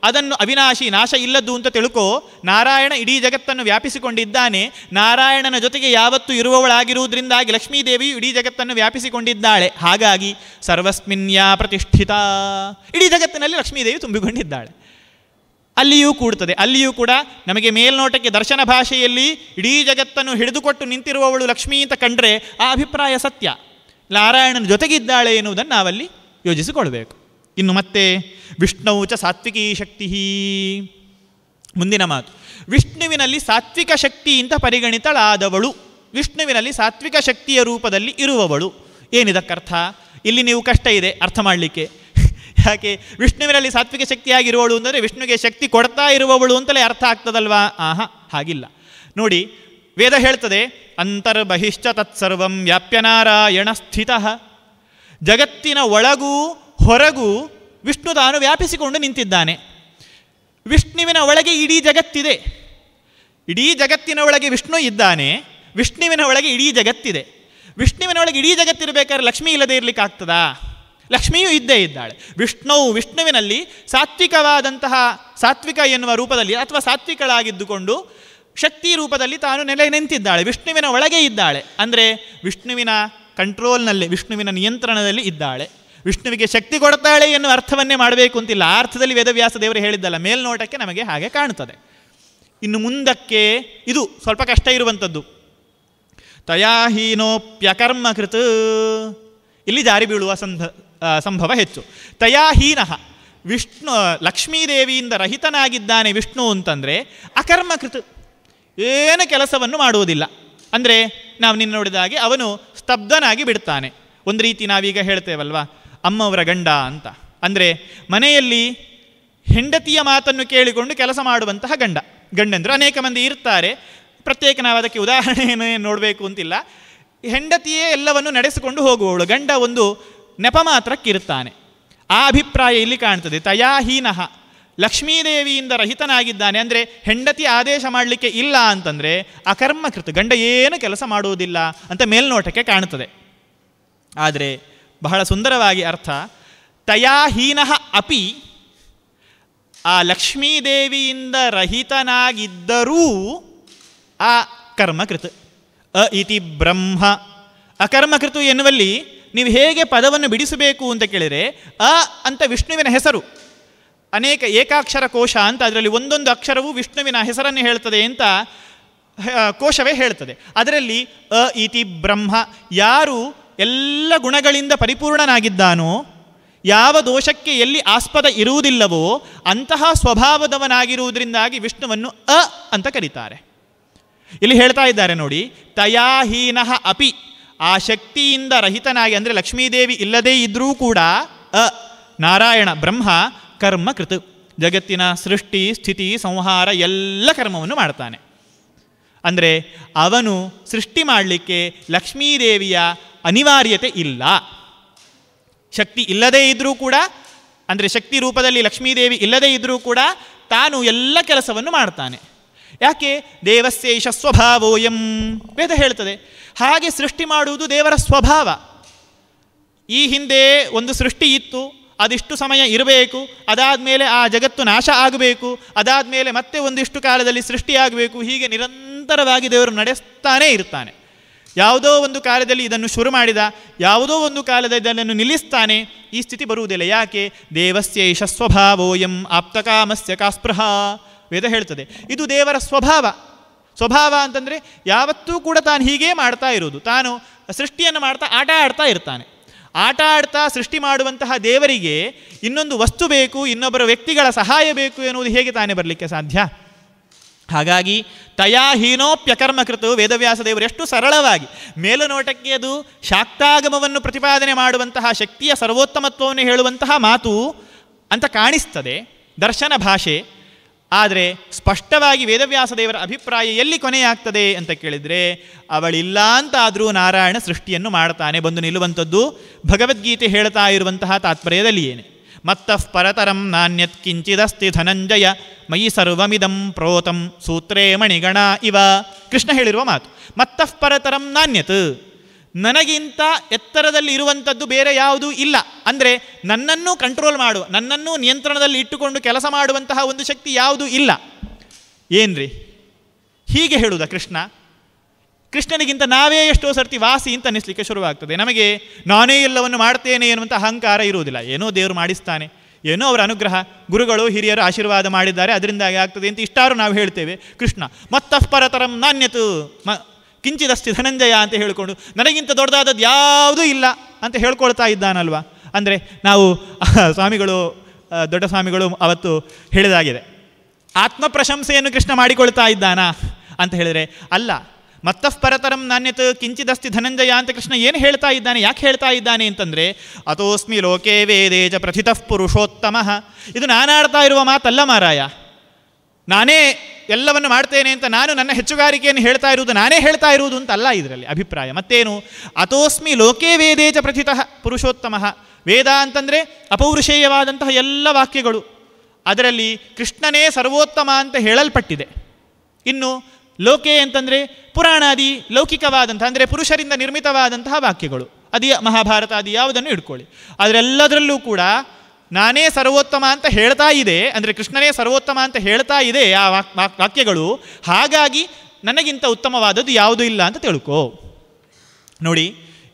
ಅದನ್ನು ಅವಿನಾಶಿ ನಾಶ ಇಲ್ಲದ್ದು ಅಂತ ತಿಳ್ಕೋ ನಾರಾಯಣ ಇಡೀ ಜಗತ್ತನ್ನು ವ್ಯಾಪಿಸಿಕೊಂಡಿದ್ದಾನೆ ನಾರಾಯಣನ ಜೊತೆಗೆ ಯಾವತ್ತೂ ಇರುವವಳಾಗಿರುವುದರಿಂದಾಗಿ ಲಕ್ಷ್ಮೀದೇವಿಯು ಇಡೀ ಜಗತ್ತನ್ನು ವ್ಯಾಪಿಸಿಕೊಂಡಿದ್ದಾಳೆ ಹಾಗಾಗಿ ಸರ್ವಸ್ಮಿನ್ಯಾ ಪ್ರತಿಷ್ಠಿತ ಇಡೀ ಜಗತ್ತಿನಲ್ಲಿ ಲಕ್ಷ್ಮೀದೇವಿ ತುಂಬಿಕೊಂಡಿದ್ದಾಳೆ ಅಲ್ಲಿಯೂ ಕೂಡುತ್ತದೆ ಅಲ್ಲಿಯೂ ಕೂಡ ನಮಗೆ ಮೇಲ್ನೋಟಕ್ಕೆ ದರ್ಶನ ಭಾಷೆಯಲ್ಲಿ ಇಡೀ ಜಗತ್ತನ್ನು ಹಿಡಿದುಕೊಟ್ಟು ನಿಂತಿರುವವಳು ಲಕ್ಷ್ಮೀ ಅಂತ ಕಂಡ್ರೆ ಆ ಅಭಿಪ್ರಾಯ ಸತ್ಯ ನಾರಾಯಣನ ಜೊತೆಗಿದ್ದಾಳೆ ಎನ್ನುವುದನ್ನು ನಾವಲ್ಲಿ ಯೋಜಿಸಿಕೊಳ್ಬೇಕು ಇನ್ನು ಮತ್ತೆ ವಿಷ್ಣು ಚ ಸಾತ್ವಿಕೀ ಶಕ್ತಿ ಮುಂದಿನ ಮಾತು ವಿಷ್ಣುವಿನಲ್ಲಿ ಸಾತ್ವಿಕ ಶಕ್ತಿಯಿಂದ ಪರಿಗಣಿತಳಾದವಳು ವಿಷ್ಣುವಿನಲ್ಲಿ ಸಾತ್ವಿಕ ಶಕ್ತಿಯ ರೂಪದಲ್ಲಿ ಇರುವವಳು ಏನಿದಕ್ಕರ್ಥ ಇಲ್ಲಿ ನೀವು ಕಷ್ಟ ಇದೆ ಅರ್ಥ ಮಾಡಲಿಕ್ಕೆ ಯಾಕೆ ವಿಷ್ಣುವಿನಲ್ಲಿ ಸಾತ್ವಿಕ ಶಕ್ತಿಯಾಗಿರುವಳು ಅಂದರೆ ವಿಷ್ಣುವಿಗೆ ಶಕ್ತಿ ಕೊಡ್ತಾ ಇರುವವಳು ಅಂತಲೇ ಅರ್ಥ ಆಗ್ತದಲ್ವಾ ಆಹಾ ಹಾಗಿಲ್ಲ ನೋಡಿ ವೇದ ಹೇಳ್ತದೆ ಅಂತರ್ಬಹಿಶ್ಚ ತತ್ಸರ್ವಂ ವ್ಯಾಪ್ಯನಾರಾಯಣ ಸ್ಥಿತ ಜಗತ್ತಿನ ಒಳಗೂ ಹೊರಗೂ ವಿಷ್ಣು ತಾನು ವ್ಯಾಪಿಸಿಕೊಂಡು ನಿಂತಿದ್ದಾನೆ ವಿಷ್ಣುವಿನ ಒಳಗೆ ಇಡೀ ಜಗತ್ತಿದೆ ಇಡೀ ಜಗತ್ತಿನ ಒಳಗೆ ವಿಷ್ಣು ಇದ್ದಾನೆ ವಿಷ್ಣುವಿನ ಒಳಗೆ ಇಡೀ ಜಗತ್ತಿದೆ ವಿಷ್ಣುವಿನ ಒಳಗೆ ಇಡೀ ಜಗತ್ತಿರಬೇಕಾದ್ರೆ ಲಕ್ಷ್ಮಿ ಇಲ್ಲದೆ ಇರಲಿಕ್ಕೆ ಲಕ್ಷ್ಮಿಯೂ ಇದ್ದೇ ಇದ್ದಾಳೆ ವಿಷ್ಣುವು ವಿಷ್ಣುವಿನಲ್ಲಿ ಸಾತ್ವಿಕವಾದಂತಹ ಸಾತ್ವಿಕ ಎನ್ನುವ ರೂಪದಲ್ಲಿ ಅಥವಾ ಸಾತ್ವಿಕಳಾಗಿದ್ದುಕೊಂಡು ಶಕ್ತಿ ರೂಪದಲ್ಲಿ ತಾನು ನೆಲೆ ನಿಂತಿದ್ದಾಳೆ ವಿಷ್ಣುವಿನ ಒಳಗೆ ಇದ್ದಾಳೆ ಅಂದರೆ ವಿಷ್ಣುವಿನ ಕಂಟ್ರೋಲ್ನಲ್ಲಿ ವಿಷ್ಣುವಿನ ನಿಯಂತ್ರಣದಲ್ಲಿ ಇದ್ದಾಳೆ ವಿಷ್ಣುವಿಗೆ ಶಕ್ತಿ ಕೊಡ್ತಾಳೆ ಎನ್ನುವ ಅರ್ಥವನ್ನೇ ಮಾಡಬೇಕು ಅಂತಿಲ್ಲ ಆ ಅರ್ಥದಲ್ಲಿ ವೇದವ್ಯಾಸ ದೇವರು ಹೇಳಿದ್ದಲ್ಲ ಮೇಲ್ನೋಟಕ್ಕೆ ನಮಗೆ ಹಾಗೆ ಕಾಣುತ್ತದೆ ಇನ್ನು ಮುಂದಕ್ಕೆ ಇದು ಸ್ವಲ್ಪ ಕಷ್ಟ ಇರುವಂಥದ್ದು ತಯಾಹೀನೋಪ್ಯಕರ್ಮ ಕೃತ್ ಇಲ್ಲಿ ಜಾರಿ ಬೀಳುವ ಸಂಧ ಸಂಭವ ಹೆಚ್ಚು ತಯಾಹೀನಃ ವಿಷ್ಣು ಲಕ್ಷ್ಮೀದೇವಿಯಿಂದ ರಹಿತನಾಗಿದ್ದಾನೆ ವಿಷ್ಣು ಅಂತಂದರೆ ಅಕರ್ಮಕೃತ ಏನು ಕೆಲಸವನ್ನು ಮಾಡುವುದಿಲ್ಲ ಅಂದರೆ ನಾವು ನಿನ್ನ ನೋಡಿದಾಗೆ ಅವನು ಸ್ತಬ್ಧನಾಗಿ ಬಿಡ್ತಾನೆ ಒಂದು ರೀತಿ ನಾವೀಗ ಹೇಳ್ತೇವಲ್ವಾ ಅಮ್ಮವರ ಗಂಡ ಅಂತ ಅಂದರೆ ಮನೆಯಲ್ಲಿ ಹೆಂಡತಿಯ ಮಾತನ್ನು ಕೇಳಿಕೊಂಡು ಕೆಲಸ ಮಾಡುವಂತಹ ಗಂಡ ಗಂಡಂದರು ಅನೇಕ ಮಂದಿ ಇರ್ತಾರೆ ಪ್ರತ್ಯೇಕ ನಾವು ಅದಕ್ಕೆ ಉದಾಹರಣೆಯನ್ನೇ ನೋಡಬೇಕು ಅಂತಿಲ್ಲ ಹೆಂಡತಿಯೇ ಎಲ್ಲವನ್ನು ನಡೆಸಿಕೊಂಡು ಹೋಗುವವಳು ಗಂಡ ಒಂದು ನೆಪ ಮಾತ್ರಕ್ಕಿರುತ್ತಾನೆ ಆ ಅಭಿಪ್ರಾಯ ಇಲ್ಲಿ ಕಾಣ್ತದೆ ತಯಾಹೀನಃ ಲಕ್ಷ್ಮೀದೇವಿಯಿಂದ ರಹಿತನಾಗಿದ್ದಾನೆ ಅಂದರೆ ಹೆಂಡತಿ ಆದೇಶ ಮಾಡಲಿಕ್ಕೆ ಇಲ್ಲ ಅಂತಂದರೆ ಅಕರ್ಮಕೃತ ಗಂಡ ಏನು ಕೆಲಸ ಮಾಡುವುದಿಲ್ಲ ಅಂತ ಮೇಲ್ನೋಟಕ್ಕೆ ಕಾಣುತ್ತದೆ ಆದರೆ ಬಹಳ ಸುಂದರವಾಗಿ ಅರ್ಥ ತಯಾಹೀನ ಅಪಿ ಆ ಲಕ್ಷ್ಮೀದೇವಿಯಿಂದ ರಹಿತನಾಗಿದ್ದರೂ ಆ ಕರ್ಮಕೃತ್ ಅ ಇತಿ ಬ್ರಹ್ಮ ಅಕರ್ಮಕೃತು ಎನ್ನುವಲ್ಲಿ ನೀವು ಹೇಗೆ ಪದವನ್ನು ಬಿಡಿಸಬೇಕು ಅಂತ ಕೇಳಿದರೆ ಅ ಅಂತ ವಿಷ್ಣುವಿನ ಹೆಸರು ಅನೇಕ ಏಕಾಕ್ಷರ ಕೋಶ ಅಂತ ಅದರಲ್ಲಿ ಒಂದೊಂದು ಅಕ್ಷರವು ವಿಷ್ಣುವಿನ ಹೆಸರನ್ನು ಹೇಳ್ತದೆ ಅಂತ ಕೋಶವೇ ಹೇಳ್ತದೆ ಅದರಲ್ಲಿ ಅ ಇತಿ ಬ್ರಹ್ಮ ಯಾರು ಎಲ್ಲ ಗುಣಗಳಿಂದ ಪರಿಪೂರ್ಣನಾಗಿದ್ದಾನೋ ಯಾವ ದೋಷಕ್ಕೆ ಎಲ್ಲಿ ಆಸ್ಪದ ಇರುವುದಿಲ್ಲವೋ ಅಂತಹ ಸ್ವಭಾವದವನಾಗಿರುವುದರಿಂದಾಗಿ ವಿಷ್ಣುವನ್ನು ಅ ಅಂತ ಕರೀತಾರೆ ಇಲ್ಲಿ ಹೇಳ್ತಾ ಇದ್ದಾರೆ ನೋಡಿ ತಯಾಹೀನ ಅಪಿ ಆ ಶಕ್ತಿಯಿಂದ ರಹಿತನಾಗಿ ಅಂದರೆ ಲಕ್ಷ್ಮೀದೇವಿ ಇಲ್ಲದೇ ಇದ್ದರೂ ಕೂಡ ಅ ನಾರಾಯಣ ಬ್ರಹ್ಮ ಕರ್ಮ ಕೃತ ಜಗತ್ತಿನ ಸೃಷ್ಟಿ ಸ್ಥಿತಿ ಸಂಹಾರ ಎಲ್ಲ ಕರ್ಮವನ್ನು ಮಾಡ್ತಾನೆ ಅಂದರೆ ಅವನು ಸೃಷ್ಟಿ ಮಾಡಲಿಕ್ಕೆ ಲಕ್ಷ್ಮೀದೇವಿಯ ಅನಿವಾರ್ಯತೆ ಇಲ್ಲ ಶಕ್ತಿ ಇಲ್ಲದೇ ಇದ್ದರೂ ಕೂಡ ಅಂದರೆ ಶಕ್ತಿ ರೂಪದಲ್ಲಿ ಲಕ್ಷ್ಮೀದೇವಿ ಇಲ್ಲದೇ ಇದ್ದರೂ ಕೂಡ ತಾನು ಎಲ್ಲ ಕೆಲಸವನ್ನು ಮಾಡ್ತಾನೆ ಯಾಕೆ ದೇವಸ್ಯೇಷ ಸ್ವಭಾವೋಯಂ ವೇದ ಹೇಳ್ತದೆ ಹಾಗೆ ಸೃಷ್ಟಿ ಮಾಡುವುದು ದೇವರ ಸ್ವಭಾವ ಈ ಹಿಂದೆ ಒಂದು ಸೃಷ್ಟಿ ಇತ್ತು ಅದಿಷ್ಟು ಸಮಯ ಇರಬೇಕು ಅದಾದ ಮೇಲೆ ಆ ಜಗತ್ತು ನಾಶ ಆಗಬೇಕು ಅದಾದ ಮೇಲೆ ಮತ್ತೆ ಒಂದಿಷ್ಟು ಕಾಲದಲ್ಲಿ ಸೃಷ್ಟಿಯಾಗಬೇಕು ಹೀಗೆ ನಿರಂತರ ನಿರಂತರವಾಗಿ ದೇವರು ನಡೆಸ್ತಾನೇ ಇರ್ತಾನೆ ಯಾವುದೋ ಒಂದು ಕಾಲದಲ್ಲಿ ಇದನ್ನು ಶುರು ಮಾಡಿದ ಯಾವುದೋ ಒಂದು ಕಾಲದ ಇದನ್ನು ನಿಲ್ಲಿಸ್ತಾನೆ ಈ ಸ್ಥಿತಿ ಬರುವುದಿಲ್ಲ ಯಾಕೆ ದೇವಸ್ಯೇಷ ಸ್ವಭಾವೋಯಂ ಆಪ್ತಕಾಮಸ್ಯ ಕಾಸ್ಪೃಹ ವೇದ ಹೇಳ್ತದೆ ಇದು ದೇವರ ಸ್ವಭಾವ ಸ್ವಭಾವ ಅಂತಂದರೆ ಯಾವತ್ತೂ ಕೂಡ ತಾನು ಹೀಗೇ ಮಾಡ್ತಾ ಇರೋದು ತಾನು ಸೃಷ್ಟಿಯನ್ನು ಮಾಡ್ತಾ ಆಟ ಆಡ್ತಾ ಇರ್ತಾನೆ ಆಟ ಆಡ್ತಾ ಸೃಷ್ಟಿ ಮಾಡುವಂತಹ ದೇವರಿಗೆ ಇನ್ನೊಂದು ವಸ್ತು ಬೇಕು ಇನ್ನೊಬ್ಬರ ವ್ಯಕ್ತಿಗಳ ಸಹಾಯ ಬೇಕು ಎನ್ನುವುದು ಹೇಗೆ ತಾನೇ ಬರಲಿಕ್ಕೆ ಸಾಧ್ಯ ಹಾಗಾಗಿ ತಯಾ ಹೀನೋಪ್ಯಕರ್ಮಕೃತು ವೇದವ್ಯಾಸ ದೇವರು ಎಷ್ಟು ಸರಳವಾಗಿ ಮೇಲುನೋಟಕ್ಕೆ ಅದು ಶಾಕ್ತಾಗಮವನ್ನು ಪ್ರತಿಪಾದನೆ ಮಾಡುವಂತಹ ಶಕ್ತಿಯ ಸರ್ವೋತ್ತಮತ್ವವನ್ನು ಹೇಳುವಂತಹ ಮಾತು ಅಂತ ಕಾಣಿಸ್ತದೆ ದರ್ಶನ ಭಾಷೆ ಆದರೆ ಸ್ಪಷ್ಟವಾಗಿ ವೇದವ್ಯಾಸ ದೇವರ ಅಭಿಪ್ರಾಯ ಎಲ್ಲಿ ಕೊನೆಯಾಗ್ತದೆ ಅಂತ ಕೇಳಿದರೆ ಅವಳಿಲ್ಲ ಅಂತಾದರೂ ನಾರಾಯಣ ಸೃಷ್ಟಿಯನ್ನು ಮಾಡ್ತಾನೆ ಬಂದು ನಿಲ್ಲುವಂಥದ್ದು ಭಗವದ್ಗೀತೆ ಹೇಳ್ತಾ ಇರುವಂತಹ ತಾತ್ಪರ್ಯದಲ್ಲಿಯೇನೆ ಮತ್ತಃ ಪರತರಂ ನಾಣ್ಯತ್ ಕಿಂಚಿದಸ್ತಿ ಧನಂಜಯ ಮಯಿ ಸರ್ವಮಿದಂ ಪ್ರೋತಂ ಸೂತ್ರೇ ಮಣಿಗಣ ಇವ ಕೃಷ್ಣ ಹೇಳಿರುವ ಮಾತು ಮತ್ತಃ ಪರತರಂ ನಾಣ್ಯತ್ ನನಗಿಂತ ಎತ್ತರದಲ್ಲಿ ಇರುವಂಥದ್ದು ಬೇರೆ ಯಾವುದೂ ಇಲ್ಲ ಅಂದರೆ ನನ್ನನ್ನು ಕಂಟ್ರೋಲ್ ಮಾಡುವ ನನ್ನನ್ನು ನಿಯಂತ್ರಣದಲ್ಲಿ ಇಟ್ಟುಕೊಂಡು ಕೆಲಸ ಮಾಡುವಂತಹ ಒಂದು ಶಕ್ತಿ ಯಾವುದೂ ಇಲ್ಲ ಏನ್ರಿ ಹೀಗೆ ಹೇಳುವುದ ಕೃಷ್ಣ ಕೃಷ್ಣನಿಗಿಂತ ನಾವೇ ಎಷ್ಟೋ ಸರ್ತಿ ವಾಸಿ ಅಂತ ಅನ್ನಿಸ್ಲಿಕ್ಕೆ ಶುರುವಾಗ್ತದೆ ನಮಗೆ ನಾನೇ ಎಲ್ಲವನ್ನು ಮಾಡ್ತೇನೆ ಎನ್ನುವಂಥ ಅಹಂಕಾರ ಇರುವುದಿಲ್ಲ ಏನೋ ದೇವರು ಮಾಡಿಸ್ತಾನೆ ಏನೋ ಅವರ ಅನುಗ್ರಹ ಗುರುಗಳು ಹಿರಿಯರು ಆಶೀರ್ವಾದ ಮಾಡಿದ್ದಾರೆ ಅದರಿಂದಾಗಿ ಆಗ್ತದೆ ಅಂತ ಇಷ್ಟಾರು ನಾವು ಹೇಳ್ತೇವೆ ಕೃಷ್ಣ ಮತ್ತಪರತರಂ ನಾಣ್ಯತು ಮ ಕಿಂಚಿದಷ್ಟು ಧನಂಜಯ ಅಂತ ಹೇಳಿಕೊಂಡು ನನಗಿಂತ ದೊಡ್ಡದಾದದ್ದು ಯಾವುದೂ ಇಲ್ಲ ಅಂತ ಹೇಳ್ಕೊಳ್ತಾ ಇದ್ದಾನಲ್ವಾ ಅಂದರೆ ನಾವು ಸ್ವಾಮಿಗಳು ದೊಡ್ಡ ಸ್ವಾಮಿಗಳು ಅವತ್ತು ಹೇಳಿದಾಗಿದೆ ಆತ್ಮ ಪ್ರಶಂಸೆಯನ್ನು ಕೃಷ್ಣ ಮಾಡಿಕೊಳ್ತಾ ಇದ್ದಾನಾ ಅಂತ ಹೇಳಿದರೆ ಅಲ್ಲ ಮತ್ತಃ ಪರತರಂ ನಾಣ್ಯತ್ ಕಿಂಚಿದಸ್ತಿ ಧನಂಜಯ ಅಂತ ಕೃಷ್ಣ ಏನು ಹೇಳ್ತಾ ಇದ್ದಾನೆ ಯಾಕೆ ಹೇಳ್ತಾ ಇದ್ದಾನೆ ಅಂತಂದರೆ ಅತೋಸ್ಮಿ ಲೋಕೇ ವೇದೇ ಜ ಪ್ರಥಿತಃ ಪುರುಷೋತ್ತಮ ಇದು ನಾನಾಡ್ತಾ ಇರುವ ಮಾತಲ್ಲ ಮಾರಾಯ ನಾನೇ ಎಲ್ಲವನ್ನು ಮಾಡ್ತೇನೆ ಅಂತ ನಾನು ನನ್ನ ಹೆಚ್ಚುಗಾರಿಕೆಯನ್ನು ಹೇಳ್ತಾ ಇರುವುದು ನಾನೇ ಹೇಳ್ತಾ ಇರುವುದು ಅಂತ ಅಲ್ಲ ಇದರಲ್ಲಿ ಅಭಿಪ್ರಾಯ ಮತ್ತೇನು ಅತೋಸ್ಮಿ ಲೋಕೇ ವೇದೇ ಚ ಪ್ರಥಿತ ಪುರುಷೋತ್ತಮ ವೇದ ಅಂತಂದರೆ ಅಪೌರುಷೇಯವಾದಂತಹ ಎಲ್ಲ ವಾಕ್ಯಗಳು ಅದರಲ್ಲಿ ಕೃಷ್ಣನೇ ಸರ್ವೋತ್ತಮ ಅಂತ ಹೇಳಲ್ಪಟ್ಟಿದೆ ಇನ್ನು ಲೋಕೆ ಅಂತಂದರೆ ಪುರಾಣಾದಿ ಲೌಕಿಕವಾದಂಥ ಅಂದರೆ ಪುರುಷರಿಂದ ನಿರ್ಮಿತವಾದಂತಹ ವಾಕ್ಯಗಳು ಅದು ಮಹಾಭಾರತ ಅದು ಯಾವುದನ್ನು ಇಟ್ಕೊಳ್ಳಿ ಅದರೆಲ್ಲದರಲ್ಲೂ ಕೂಡ ನಾನೇ ಸರ್ವೋತ್ತಮ ಅಂತ ಹೇಳ್ತಾ ಇದೆ ಅಂದರೆ ಕೃಷ್ಣನೇ ಸರ್ವೋತ್ತಮ ಅಂತ ಹೇಳ್ತಾ ಇದೆ ಆ ವಾಕ್ಯಗಳು ಹಾಗಾಗಿ ನನಗಿಂತ ಉತ್ತಮವಾದದ್ದು ಯಾವುದೂ ಇಲ್ಲ ಅಂತ ತಿಳ್ಕೊ ನೋಡಿ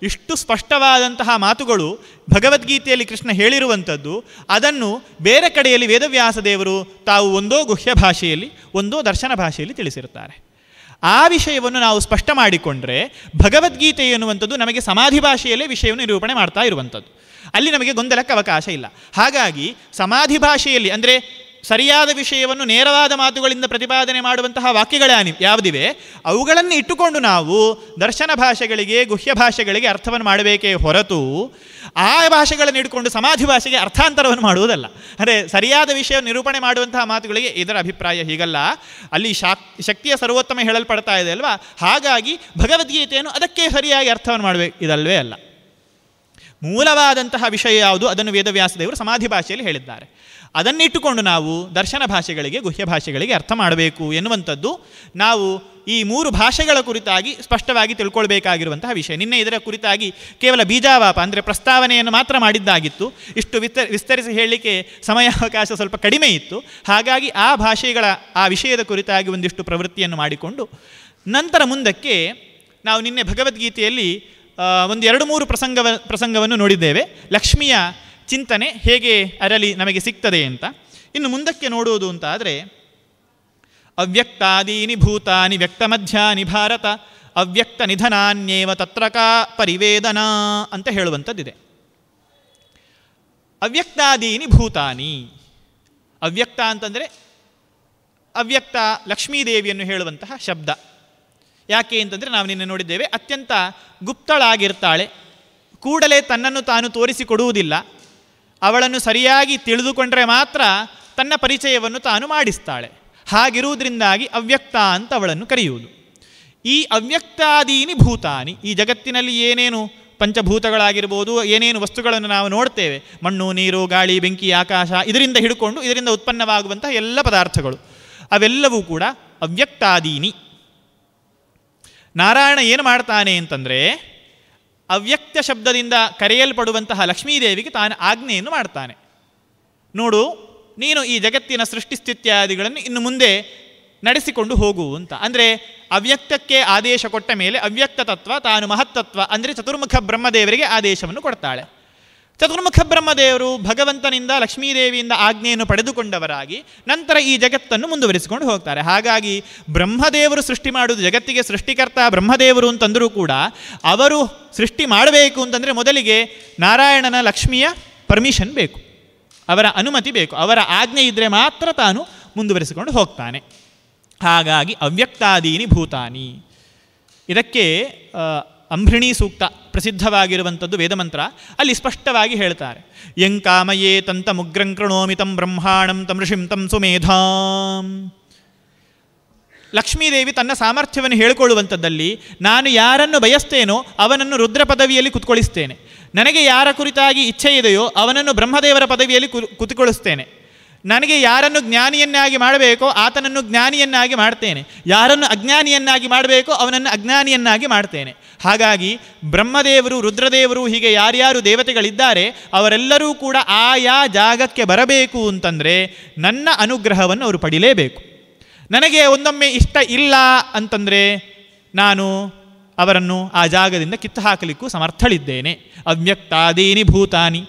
ಇಷ್ಟು ಸ್ಪಷ್ಟವಾದಂತಹ ಮಾತುಗಳು ಭಗವದ್ಗೀತೆಯಲ್ಲಿ ಕೃಷ್ಣ ಹೇಳಿರುವಂಥದ್ದು ಅದನ್ನು ಬೇರೆ ಕಡೆಯಲ್ಲಿ ವೇದವ್ಯಾಸ ದೇವರು ತಾವು ಒಂದೋ ಗುಹ್ಯ ಭಾಷೆಯಲ್ಲಿ ಒಂದೋ ದರ್ಶನ ಭಾಷೆಯಲ್ಲಿ ತಿಳಿಸಿರುತ್ತಾರೆ ಆ ವಿಷಯವನ್ನು ನಾವು ಸ್ಪಷ್ಟ ಮಾಡಿಕೊಂಡ್ರೆ ಭಗವದ್ಗೀತೆ ಎನ್ನುವಂಥದ್ದು ನಮಗೆ ಸಮಾಧಿ ಭಾಷೆಯಲ್ಲೇ ವಿಷಯವನ್ನು ನಿರೂಪಣೆ ಮಾಡ್ತಾ ಇರುವಂಥದ್ದು ಅಲ್ಲಿ ನಮಗೆ ಗೊಂದಲಕ್ಕೆ ಅವಕಾಶ ಇಲ್ಲ ಹಾಗಾಗಿ ಸಮಾಧಿ ಭಾಷೆಯಲ್ಲಿ ಅಂದರೆ ಸರಿಯಾದ ವಿಷಯವನ್ನು ನೇರವಾದ ಮಾತುಗಳಿಂದ ಪ್ರತಿಪಾದನೆ ಮಾಡುವಂತಹ ವಾಕ್ಯಗಳೇ ಯಾವುದಿವೆ ಅವುಗಳನ್ನು ಇಟ್ಟುಕೊಂಡು ನಾವು ದರ್ಶನ ಭಾಷೆಗಳಿಗೆ ಗುಹ್ಯ ಭಾಷೆಗಳಿಗೆ ಅರ್ಥವನ್ನು ಮಾಡಬೇಕೇ ಹೊರತು ಆ ಭಾಷೆಗಳನ್ನು ಇಟ್ಟುಕೊಂಡು ಸಮಾಧಿ ಭಾಷೆಗೆ ಅರ್ಥಾಂತರವನ್ನು ಮಾಡುವುದಲ್ಲ ಅಂದರೆ ಸರಿಯಾದ ವಿಷಯ ನಿರೂಪಣೆ ಮಾಡುವಂತಹ ಮಾತುಗಳಿಗೆ ಇದರ ಅಭಿಪ್ರಾಯ ಹೀಗಲ್ಲ ಅಲ್ಲಿ ಶಾಕ್ ಶಕ್ತಿಯ ಸರ್ವೋತ್ತಮ ಹೇಳಲ್ಪಡ್ತಾ ಇದೆ ಅಲ್ವಾ ಹಾಗಾಗಿ ಭಗವದ್ಗೀತೆಯನ್ನು ಅದಕ್ಕೆ ಸರಿಯಾಗಿ ಅರ್ಥವನ್ನು ಮಾಡಬೇಕು ಇದಲ್ವೇ ಅಲ್ಲ ಮೂಲವಾದಂತಹ ವಿಷಯ ಯಾವುದು ಅದನ್ನು ವೇದವ್ಯಾಸದೇವರು ಸಮಾಧಿ ಭಾಷೆಯಲ್ಲಿ ಹೇಳಿದ್ದಾರೆ ಅದನ್ನಿಟ್ಟುಕೊಂಡು ನಾವು ದರ್ಶನ ಭಾಷೆಗಳಿಗೆ ಗುಹ್ಯ ಭಾಷೆಗಳಿಗೆ ಅರ್ಥ ಮಾಡಬೇಕು ಎನ್ನುವಂಥದ್ದು ನಾವು ಈ ಮೂರು ಭಾಷೆಗಳ ಕುರಿತಾಗಿ ಸ್ಪಷ್ಟವಾಗಿ ತಿಳ್ಕೊಳ್ಬೇಕಾಗಿರುವಂತಹ ವಿಷಯ ನಿನ್ನೆ ಇದರ ಕುರಿತಾಗಿ ಕೇವಲ ಬೀಜಾವಾಪ ಅಂದರೆ ಪ್ರಸ್ತಾವನೆಯನ್ನು ಮಾತ್ರ ಮಾಡಿದ್ದಾಗಿತ್ತು ಇಷ್ಟು ವಿತ ವಿಸ್ತರಿಸಿ ಹೇಳಲಿಕ್ಕೆ ಸಮಯಾವಕಾಶ ಸ್ವಲ್ಪ ಕಡಿಮೆ ಇತ್ತು ಹಾಗಾಗಿ ಆ ಭಾಷೆಗಳ ಆ ವಿಷಯದ ಕುರಿತಾಗಿ ಒಂದಿಷ್ಟು ಪ್ರವೃತ್ತಿಯನ್ನು ಮಾಡಿಕೊಂಡು ನಂತರ ಮುಂದಕ್ಕೆ ನಾವು ನಿನ್ನೆ ಭಗವದ್ಗೀತೆಯಲ್ಲಿ ಒಂದು ಎರಡು ಮೂರು ಪ್ರಸಂಗವ ಪ್ರಸಂಗವನ್ನು ನೋಡಿದ್ದೇವೆ ಲಕ್ಷ್ಮಿಯ ಚಿಂತನೆ ಹೇಗೆ ಅರಲಿ ನಮಗೆ ಸಿಗ್ತದೆ ಅಂತ ಇನ್ನು ಮುಂದಕ್ಕೆ ನೋಡುವುದು ಅಂತ ಆದರೆ ಅವ್ಯಕ್ತಾದೀನಿ ಭೂತಾನಿ ವ್ಯಕ್ತಮಧ್ಯಾನಿ ಭಾರತ ಅವ್ಯಕ್ತ ನಿಧನಾನ್ಯೇವ ತತ್ರಕಾ ಪರಿವೇದನಾ ಅಂತ ಹೇಳುವಂಥದ್ದಿದೆ ಅವ್ಯಕ್ತಾದೀನಿ ಭೂತಾನಿ ಅವ್ಯಕ್ತ ಅಂತಂದರೆ ಅವ್ಯಕ್ತ ಲಕ್ಷ್ಮೀದೇವಿಯನ್ನು ಹೇಳುವಂತಹ ಶಬ್ದ ಯಾಕೆ ಅಂತಂದರೆ ನಾವು ನಿನ್ನೆ ನೋಡಿದ್ದೇವೆ ಅತ್ಯಂತ ಗುಪ್ತಳಾಗಿರ್ತಾಳೆ ಕೂಡಲೇ ತನ್ನನ್ನು ತಾನು ತೋರಿಸಿಕೊಡುವುದಿಲ್ಲ ಅವಳನ್ನು ಸರಿಯಾಗಿ ತಿಳಿದುಕೊಂಡರೆ ಮಾತ್ರ ತನ್ನ ಪರಿಚಯವನ್ನು ತಾನು ಮಾಡಿಸ್ತಾಳೆ ಹಾಗಿರುವುದರಿಂದಾಗಿ ಅವ್ಯಕ್ತ ಅಂತ ಅವಳನ್ನು ಕರೆಯುವುದು ಈ ಅವ್ಯಕ್ತಾದೀನಿ ಭೂತಾನಿ ಈ ಜಗತ್ತಿನಲ್ಲಿ ಏನೇನು ಪಂಚಭೂತಗಳಾಗಿರ್ಬೋದು ಏನೇನು ವಸ್ತುಗಳನ್ನು ನಾವು ನೋಡ್ತೇವೆ ಮಣ್ಣು ನೀರು ಗಾಳಿ ಬೆಂಕಿ ಆಕಾಶ ಇದರಿಂದ ಹಿಡ್ಕೊಂಡು ಇದರಿಂದ ಉತ್ಪನ್ನವಾಗುವಂತಹ ಎಲ್ಲ ಪದಾರ್ಥಗಳು ಅವೆಲ್ಲವೂ ಕೂಡ ಅವ್ಯಕ್ತಾದೀನಿ ನಾರಾಯಣ ಏನು ಮಾಡ್ತಾನೆ ಅಂತಂದರೆ ಅವ್ಯಕ್ತ ಶಬ್ದದಿಂದ ಕರೆಯಲ್ಪಡುವಂತಹ ಲಕ್ಷ್ಮೀದೇವಿಗೆ ತಾನು ಆಜ್ಞೆಯನ್ನು ಮಾಡ್ತಾನೆ ನೋಡು ನೀನು ಈ ಜಗತ್ತಿನ ಸೃಷ್ಟಿಸ್ಥಿತ್ಯಾದಿಗಳನ್ನು ಇನ್ನು ಮುಂದೆ ನಡೆಸಿಕೊಂಡು ಹೋಗು ಅಂತ ಅಂದರೆ ಅವ್ಯಕ್ತಕ್ಕೆ ಆದೇಶ ಕೊಟ್ಟ ಮೇಲೆ ಅವ್ಯಕ್ತ ತತ್ವ ತಾನು ಮಹತ್ತತ್ವ ಅಂದರೆ ಚತುರ್ಮುಖ ಬ್ರಹ್ಮದೇವರಿಗೆ ಆದೇಶವನ್ನು ಕೊಡ್ತಾಳೆ ಚತುರ್ಮುಖ ಬ್ರಹ್ಮದೇವರು ಭಗವಂತನಿಂದ ಲಕ್ಷ್ಮೀದೇವಿಯಿಂದ ಆಜ್ಞೆಯನ್ನು ಪಡೆದುಕೊಂಡವರಾಗಿ ನಂತರ ಈ ಜಗತ್ತನ್ನು ಮುಂದುವರಿಸಿಕೊಂಡು ಹೋಗ್ತಾರೆ ಹಾಗಾಗಿ ಬ್ರಹ್ಮದೇವರು ಸೃಷ್ಟಿ ಮಾಡುವುದು ಜಗತ್ತಿಗೆ ಸೃಷ್ಟಿಕರ್ತ ಬ್ರಹ್ಮದೇವರು ಅಂತಂದರೂ ಕೂಡ ಅವರು ಸೃಷ್ಟಿ ಮಾಡಬೇಕು ಅಂತಂದರೆ ಮೊದಲಿಗೆ ನಾರಾಯಣನ ಲಕ್ಷ್ಮಿಯ ಪರ್ಮಿಷನ್ ಬೇಕು ಅವರ ಅನುಮತಿ ಬೇಕು ಅವರ ಆಜ್ಞೆ ಇದ್ದರೆ ಮಾತ್ರ ತಾನು ಮುಂದುವರಿಸಿಕೊಂಡು ಹೋಗ್ತಾನೆ ಹಾಗಾಗಿ ಅವ್ಯಕ್ತಾದೀನಿ ಭೂತಾನಿ ಇದಕ್ಕೆ ಅಂಭೃಣಿ ಸೂಕ್ತ ಪ್ರಸಿದ್ಧವಾಗಿರುವಂಥದ್ದು ವೇದಮಂತ್ರ ಅಲ್ಲಿ ಸ್ಪಷ್ಟವಾಗಿ ಹೇಳ್ತಾರೆ ಯಂಕಾಮಯೇ ತಂತ ಮುಗ್ರಂ ಬ್ರಹ್ಮಾಣಂ ತಂ ಋಷಿಂ ತಂ ಸುಮೇಧಾಂ ಲಕ್ಷ್ಮೀದೇವಿ ತನ್ನ ಸಾಮರ್ಥ್ಯವನ್ನು ಹೇಳಿಕೊಳ್ಳುವಂಥದ್ದಲ್ಲಿ ನಾನು ಯಾರನ್ನು ಬಯಸ್ತೇನೋ ಅವನನ್ನು ರುದ್ರ ಪದವಿಯಲ್ಲಿ ಕುತ್ಕೊಳಿಸ್ತೇನೆ ನನಗೆ ಯಾರ ಕುರಿತಾಗಿ ಇಚ್ಛೆ ಇದೆಯೋ ಅವನನ್ನು ಬ್ರಹ್ಮದೇವರ ಪದವಿಯಲ್ಲಿ ಕುತ್ಕೊಳ್ಳಿಸ್ತೇನೆ ನನಗೆ ಯಾರನ್ನು ಜ್ಞಾನಿಯನ್ನಾಗಿ ಮಾಡಬೇಕೋ ಆತನನ್ನು ಜ್ಞಾನಿಯನ್ನಾಗಿ ಮಾಡ್ತೇನೆ ಯಾರನ್ನು ಅಜ್ಞಾನಿಯನ್ನಾಗಿ ಮಾಡಬೇಕೋ ಅವನನ್ನು ಅಜ್ಞಾನಿಯನ್ನಾಗಿ ಮಾಡ್ತೇನೆ ಹಾಗಾಗಿ ಬ್ರಹ್ಮದೇವರು ರುದ್ರದೇವರು ಹೀಗೆ ಯಾರ್ಯಾರು ದೇವತೆಗಳಿದ್ದಾರೆ ಅವರೆಲ್ಲರೂ ಕೂಡ ಆಯಾ ಜಾಗಕ್ಕೆ ಬರಬೇಕು ಅಂತಂದರೆ ನನ್ನ ಅನುಗ್ರಹವನ್ನು ಅವರು ಪಡಿಲೇಬೇಕು ನನಗೆ ಒಂದೊಮ್ಮೆ ಇಷ್ಟ ಇಲ್ಲ ಅಂತಂದರೆ ನಾನು ಅವರನ್ನು ಆ ಜಾಗದಿಂದ ಕಿತ್ತು ಹಾಕಲಿಕ್ಕೂ ಸಮರ್ಥಳಿದ್ದೇನೆ ಅವ್ಯಕ್ತಾದೀನಿ ಭೂತಾನಿ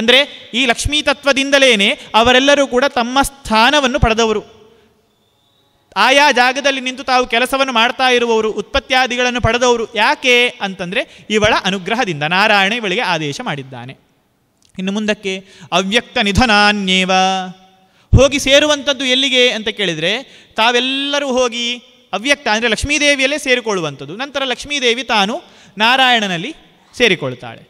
ಅಂದರೆ ಈ ಲಕ್ಷ್ಮೀ ತತ್ವದಿಂದಲೇ ಅವರೆಲ್ಲರೂ ಕೂಡ ತಮ್ಮ ಸ್ಥಾನವನ್ನು ಪಡೆದವರು ಆಯಾ ಜಾಗದಲ್ಲಿ ನಿಂತು ತಾವು ಕೆಲಸವನ್ನು ಮಾಡ್ತಾ ಇರುವವರು ಉತ್ಪತ್ತಿಯಾದಿಗಳನ್ನು ಪಡೆದವರು ಯಾಕೆ ಅಂತಂದರೆ ಇವಳ ಅನುಗ್ರಹದಿಂದ ನಾರಾಯಣ ಇವಳಿಗೆ ಆದೇಶ ಮಾಡಿದ್ದಾನೆ ಇನ್ನು ಮುಂದಕ್ಕೆ ಅವ್ಯಕ್ತ ನಿಧನಾನ್ಯೇವ ಹೋಗಿ ಸೇರುವಂಥದ್ದು ಎಲ್ಲಿಗೆ ಅಂತ ಕೇಳಿದರೆ ತಾವೆಲ್ಲರೂ ಹೋಗಿ ಅವ್ಯಕ್ತ ಅಂದರೆ ಲಕ್ಷ್ಮೀದೇವಿಯಲ್ಲೇ ಸೇರಿಕೊಳ್ಳುವಂಥದ್ದು ನಂತರ ಲಕ್ಷ್ಮೀದೇವಿ ತಾನು ನಾರಾಯಣನಲ್ಲಿ ಸೇರಿಕೊಳ್ತಾಳೆ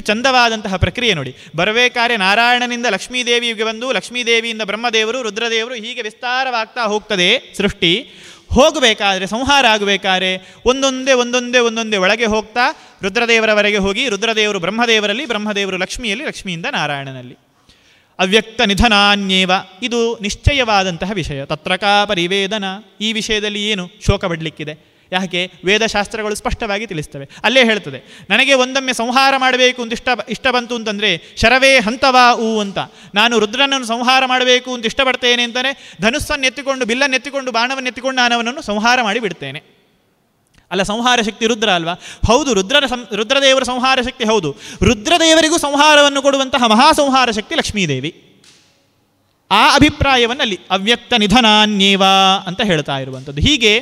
ಎಷ್ಟು ಚಂದವಾದಂತಹ ಪ್ರಕ್ರಿಯೆ ನೋಡಿ ಬರಬೇಕಾದ್ರೆ ನಾರಾಯಣನಿಂದ ಲಕ್ಷ್ಮೀದೇವಿಗೆ ಬಂದು ಲಕ್ಷ್ಮೀದೇವಿಯಿಂದ ಬ್ರಹ್ಮದೇವರು ರುದ್ರದೇವರು ಹೀಗೆ ವಿಸ್ತಾರವಾಗ್ತಾ ಹೋಗ್ತದೆ ಸೃಷ್ಟಿ ಹೋಗಬೇಕಾದ್ರೆ ಸಂಹಾರ ಆಗಬೇಕಾದ್ರೆ ಒಂದೊಂದೇ ಒಂದೊಂದೇ ಒಂದೊಂದೇ ಒಳಗೆ ಹೋಗ್ತಾ ರುದ್ರದೇವರವರೆಗೆ ಹೋಗಿ ರುದ್ರದೇವರು ಬ್ರಹ್ಮದೇವರಲ್ಲಿ ಬ್ರಹ್ಮದೇವರು ಲಕ್ಷ್ಮಿಯಲ್ಲಿ ಲಕ್ಷ್ಮಿಯಿಂದ ನಾರಾಯಣನಲ್ಲಿ ಅವ್ಯಕ್ತ ನಿಧನಾನ್ಯೇವ ಇದು ನಿಶ್ಚಯವಾದಂತಹ ವಿಷಯ ತತ್ರಕಾ ಪರಿವೇದನ ಈ ವಿಷಯದಲ್ಲಿ ಏನು ಶೋಕ ಪಡಲಿಕ್ಕಿದೆ ಯಾಕೆ ವೇದಶಾಸ್ತ್ರಗಳು ಸ್ಪಷ್ಟವಾಗಿ ತಿಳಿಸ್ತವೆ ಅಲ್ಲೇ ಹೇಳ್ತದೆ ನನಗೆ ಒಂದೊಮ್ಮೆ ಸಂಹಾರ ಮಾಡಬೇಕು ಅಂತ ಇಷ್ಟ ಇಷ್ಟ ಬಂತು ಅಂತಂದರೆ ಶರವೇ ಹಂತವಾ ಊ ಅಂತ ನಾನು ರುದ್ರನನ್ನು ಸಂಹಾರ ಮಾಡಬೇಕು ಅಂತ ಇಷ್ಟಪಡ್ತೇನೆ ಅಂತಾನೆ ಧನುಸ್ಸನ್ನು ಎತ್ತಿಕೊಂಡು ಬಿಲ್ಲನ್ನು ಎತ್ತಿಕೊಂಡು ಬಾಣವನ್ನು ಎತ್ತಿಕೊಂಡು ನಾನು ಅವನನ್ನು ಸಂಹಾರ ಮಾಡಿ ಅಲ್ಲ ಸಂಹಾರ ಶಕ್ತಿ ರುದ್ರ ಅಲ್ವಾ ಹೌದು ರುದ್ರನ ಸಂ ರುದ್ರದೇವರ ಸಂಹಾರ ಶಕ್ತಿ ಹೌದು ರುದ್ರದೇವರಿಗೂ ಸಂಹಾರವನ್ನು ಕೊಡುವಂತಹ ಮಹಾಸಂಹಾರ ಶಕ್ತಿ ಲಕ್ಷ್ಮೀದೇವಿ ಆ ಅಭಿಪ್ರಾಯವನ್ನು ಅಲ್ಲಿ ಅವ್ಯಕ್ತ ನಿಧನಾನ್ಯೇವ ಅಂತ ಹೇಳ್ತಾ ಇರುವಂಥದ್ದು ಹೀಗೆ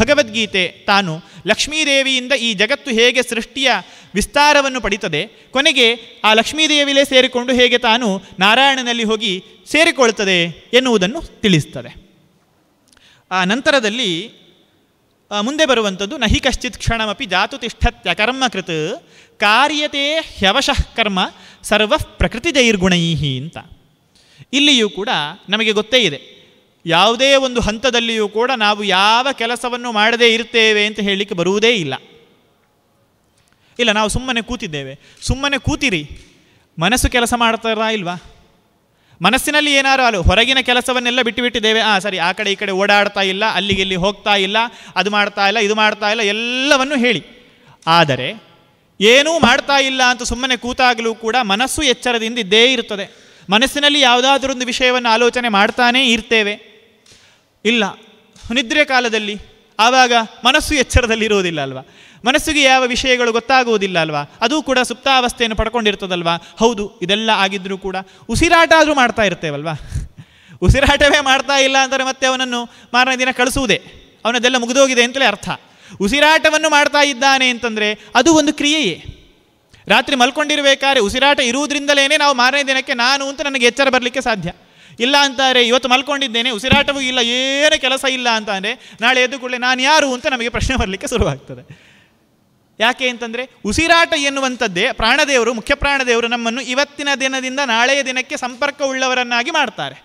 ಭಗವದ್ಗೀತೆ ತಾನು ಲಕ್ಷ್ಮೀದೇವಿಯಿಂದ ಈ ಜಗತ್ತು ಹೇಗೆ ಸೃಷ್ಟಿಯ ವಿಸ್ತಾರವನ್ನು ಪಡಿತದೆ ಕೊನೆಗೆ ಆ ಲಕ್ಷ್ಮೀದೇವಿಲೇ ಸೇರಿಕೊಂಡು ಹೇಗೆ ತಾನು ನಾರಾಯಣನಲ್ಲಿ ಹೋಗಿ ಸೇರಿಕೊಳ್ತದೆ ಎನ್ನುವುದನ್ನು ತಿಳಿಸ್ತದೆ ಆ ನಂತರದಲ್ಲಿ ಮುಂದೆ ಬರುವಂಥದ್ದು ನಹಿ ಕಶ್ಚಿತ್ ಕ್ಷಣಮಿ ಜಾತು ತಿಷ್ಠತ್ಯ ಕರ್ಮಕೃತ್ ಕಾರ್ಯತೆ ಹ್ಯವಶಃ ಕರ್ಮ ಸರ್ವ ಪ್ರಕೃತಿ ಜೈರ್ಗುಣೈಹಿ ಅಂತ ಇಲ್ಲಿಯೂ ಕೂಡ ನಮಗೆ ಗೊತ್ತೇ ಇದೆ ಯಾವುದೇ ಒಂದು ಹಂತದಲ್ಲಿಯೂ ಕೂಡ ನಾವು ಯಾವ ಕೆಲಸವನ್ನು ಮಾಡದೇ ಇರ್ತೇವೆ ಅಂತ ಹೇಳಲಿಕ್ಕೆ ಬರುವುದೇ ಇಲ್ಲ ಇಲ್ಲ ನಾವು ಸುಮ್ಮನೆ ಕೂತಿದ್ದೇವೆ ಸುಮ್ಮನೆ ಕೂತಿರಿ ಮನಸ್ಸು ಕೆಲಸ ಮಾಡ್ತಾರಾ ಇಲ್ವಾ ಮನಸ್ಸಿನಲ್ಲಿ ಏನಾರು ಅಲ್ಲ ಹೊರಗಿನ ಕೆಲಸವನ್ನೆಲ್ಲ ಬಿಟ್ಟು ಬಿಟ್ಟಿದ್ದೇವೆ ಆ ಸರಿ ಆ ಕಡೆ ಈ ಕಡೆ ಓಡಾಡ್ತಾ ಇಲ್ಲ ಅಲ್ಲಿಗೆ ಇಲ್ಲಿ ಹೋಗ್ತಾ ಇಲ್ಲ ಅದು ಮಾಡ್ತಾ ಇಲ್ಲ ಇದು ಮಾಡ್ತಾ ಇಲ್ಲ ಎಲ್ಲವನ್ನೂ ಹೇಳಿ ಆದರೆ ಏನೂ ಮಾಡ್ತಾ ಇಲ್ಲ ಅಂತ ಸುಮ್ಮನೆ ಕೂತಾಗಲೂ ಕೂಡ ಮನಸ್ಸು ಎಚ್ಚರದಿಂದ ಇದ್ದೇ ಇರುತ್ತದೆ ಮನಸ್ಸಿನಲ್ಲಿ ಯಾವುದಾದ್ರೊಂದು ವಿಷಯವನ್ನು ಆಲೋಚನೆ ಮಾಡ್ತಾನೇ ಇರ್ತೇವೆ ಇಲ್ಲ ನಿದ್ರೆ ಕಾಲದಲ್ಲಿ ಆವಾಗ ಮನಸ್ಸು ಎಚ್ಚರದಲ್ಲಿರುವುದಿಲ್ಲ ಅಲ್ವಾ ಮನಸ್ಸಿಗೆ ಯಾವ ವಿಷಯಗಳು ಗೊತ್ತಾಗುವುದಿಲ್ಲ ಅಲ್ವಾ ಅದು ಕೂಡ ಸುಪ್ತಾವಸ್ಥೆಯನ್ನು ಪಡ್ಕೊಂಡಿರ್ತದಲ್ವಾ ಹೌದು ಇದೆಲ್ಲ ಆಗಿದ್ರೂ ಕೂಡ ಉಸಿರಾಟ ಆದರೂ ಮಾಡ್ತಾ ಇರ್ತೇವಲ್ವಾ ಉಸಿರಾಟವೇ ಮಾಡ್ತಾ ಇಲ್ಲ ಅಂದರೆ ಮತ್ತೆ ಅವನನ್ನು ಮಾರನೇ ದಿನ ಕಳಿಸುವುದೇ ಅವನದೆಲ್ಲ ಮುಗಿದೋಗಿದೆ ಅಂತಲೇ ಅರ್ಥ ಉಸಿರಾಟವನ್ನು ಮಾಡ್ತಾ ಇದ್ದಾನೆ ಅಂತಂದರೆ ಅದು ಒಂದು ಕ್ರಿಯೆಯೇ ರಾತ್ರಿ ಮಲ್ಕೊಂಡಿರಬೇಕಾದ್ರೆ ಉಸಿರಾಟ ಇರುವುದರಿಂದಲೇ ನಾವು ಮಾರನೇ ದಿನಕ್ಕೆ ನಾನು ಅಂತ ನನಗೆ ಎಚ್ಚರ ಬರಲಿಕ್ಕೆ ಸಾಧ್ಯ ಇಲ್ಲ ಅಂತಾರೆ ಇವತ್ತು ಮಲ್ಕೊಂಡಿದ್ದೇನೆ ಉಸಿರಾಟವೂ ಇಲ್ಲ ಏನೇ ಕೆಲಸ ಇಲ್ಲ ಅಂತ ಅಂದರೆ ನಾಳೆ ಎದ್ದು ಕೂಡಲೇ ನಾನು ಯಾರು ಅಂತ ನಮಗೆ ಪ್ರಶ್ನೆ ಬರಲಿಕ್ಕೆ ಶುರುವಾಗ್ತದೆ ಯಾಕೆ ಅಂತಂದರೆ ಉಸಿರಾಟ ಎನ್ನುವಂಥದ್ದೇ ಪ್ರಾಣದೇವರು ಮುಖ್ಯ ಪ್ರಾಣದೇವರು ನಮ್ಮನ್ನು ಇವತ್ತಿನ ದಿನದಿಂದ ನಾಳೆಯ ದಿನಕ್ಕೆ ಸಂಪರ್ಕ ಉಳ್ಳವರನ್ನಾಗಿ ಮಾಡ್ತಾರೆ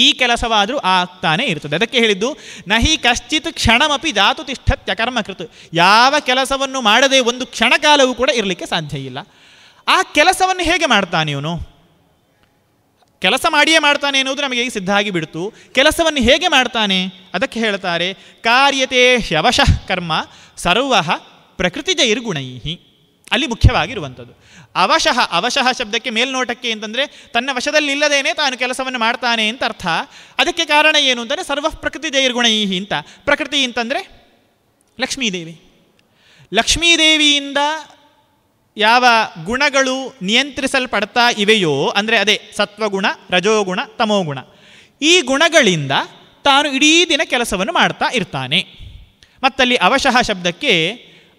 ಈ ಕೆಲಸವಾದರೂ ಆಗ್ತಾನೆ ಇರುತ್ತದೆ ಅದಕ್ಕೆ ಹೇಳಿದ್ದು ನಹಿ ಕಶ್ಚಿತ್ ಕ್ಷಣಮಪಿ ಜಾತು ತಿಷ್ಠತ್ಯಕರ್ಮ ಕೃತು ಯಾವ ಕೆಲಸವನ್ನು ಮಾಡದೆ ಒಂದು ಕ್ಷಣಕಾಲವೂ ಕೂಡ ಇರಲಿಕ್ಕೆ ಸಾಧ್ಯ ಇಲ್ಲ ಆ ಕೆಲಸವನ್ನು ಹೇಗೆ ಮಾಡ್ತಾನೆ ಇವನು ಕೆಲಸ ಮಾಡಿಯೇ ಮಾಡ್ತಾನೆ ಎನ್ನುವುದು ನಮಗೆ ಈಗ ಸಿದ್ಧ ಆಗಿಬಿಡ್ತು ಕೆಲಸವನ್ನು ಹೇಗೆ ಮಾಡ್ತಾನೆ ಅದಕ್ಕೆ ಹೇಳ್ತಾರೆ ಕಾರ್ಯತೆ ಶವಶಃ ಕರ್ಮ ಸರ್ವ ಪ್ರಕೃತಿ ಇರ್ಗುಣೈಹಿ ಅಲ್ಲಿ ಮುಖ್ಯವಾಗಿರುವಂಥದ್ದು ಅವಶಃ ಅವಶಃ ಶಬ್ದಕ್ಕೆ ಮೇಲ್ನೋಟಕ್ಕೆ ಅಂತಂದರೆ ತನ್ನ ವಶದಲ್ಲಿ ಇಲ್ಲದೇನೆ ತಾನು ಕೆಲಸವನ್ನು ಮಾಡ್ತಾನೆ ಅಂತ ಅರ್ಥ ಅದಕ್ಕೆ ಕಾರಣ ಏನು ಅಂತಂದರೆ ಸರ್ವ ಪ್ರಕೃತಿ ಈ ಅಂತ ಪ್ರಕೃತಿ ಅಂತಂದರೆ ಲಕ್ಷ್ಮೀದೇವಿ ಲಕ್ಷ್ಮೀದೇವಿಯಿಂದ ಯಾವ ಗುಣಗಳು ನಿಯಂತ್ರಿಸಲ್ಪಡ್ತಾ ಇವೆಯೋ ಅಂದರೆ ಅದೇ ಸತ್ವಗುಣ ರಜೋಗುಣ ತಮೋಗುಣ ಈ ಗುಣಗಳಿಂದ ತಾನು ಇಡೀ ದಿನ ಕೆಲಸವನ್ನು ಮಾಡ್ತಾ ಇರ್ತಾನೆ ಮತ್ತಲ್ಲಿ ಅವಶಃ ಶಬ್ದಕ್ಕೆ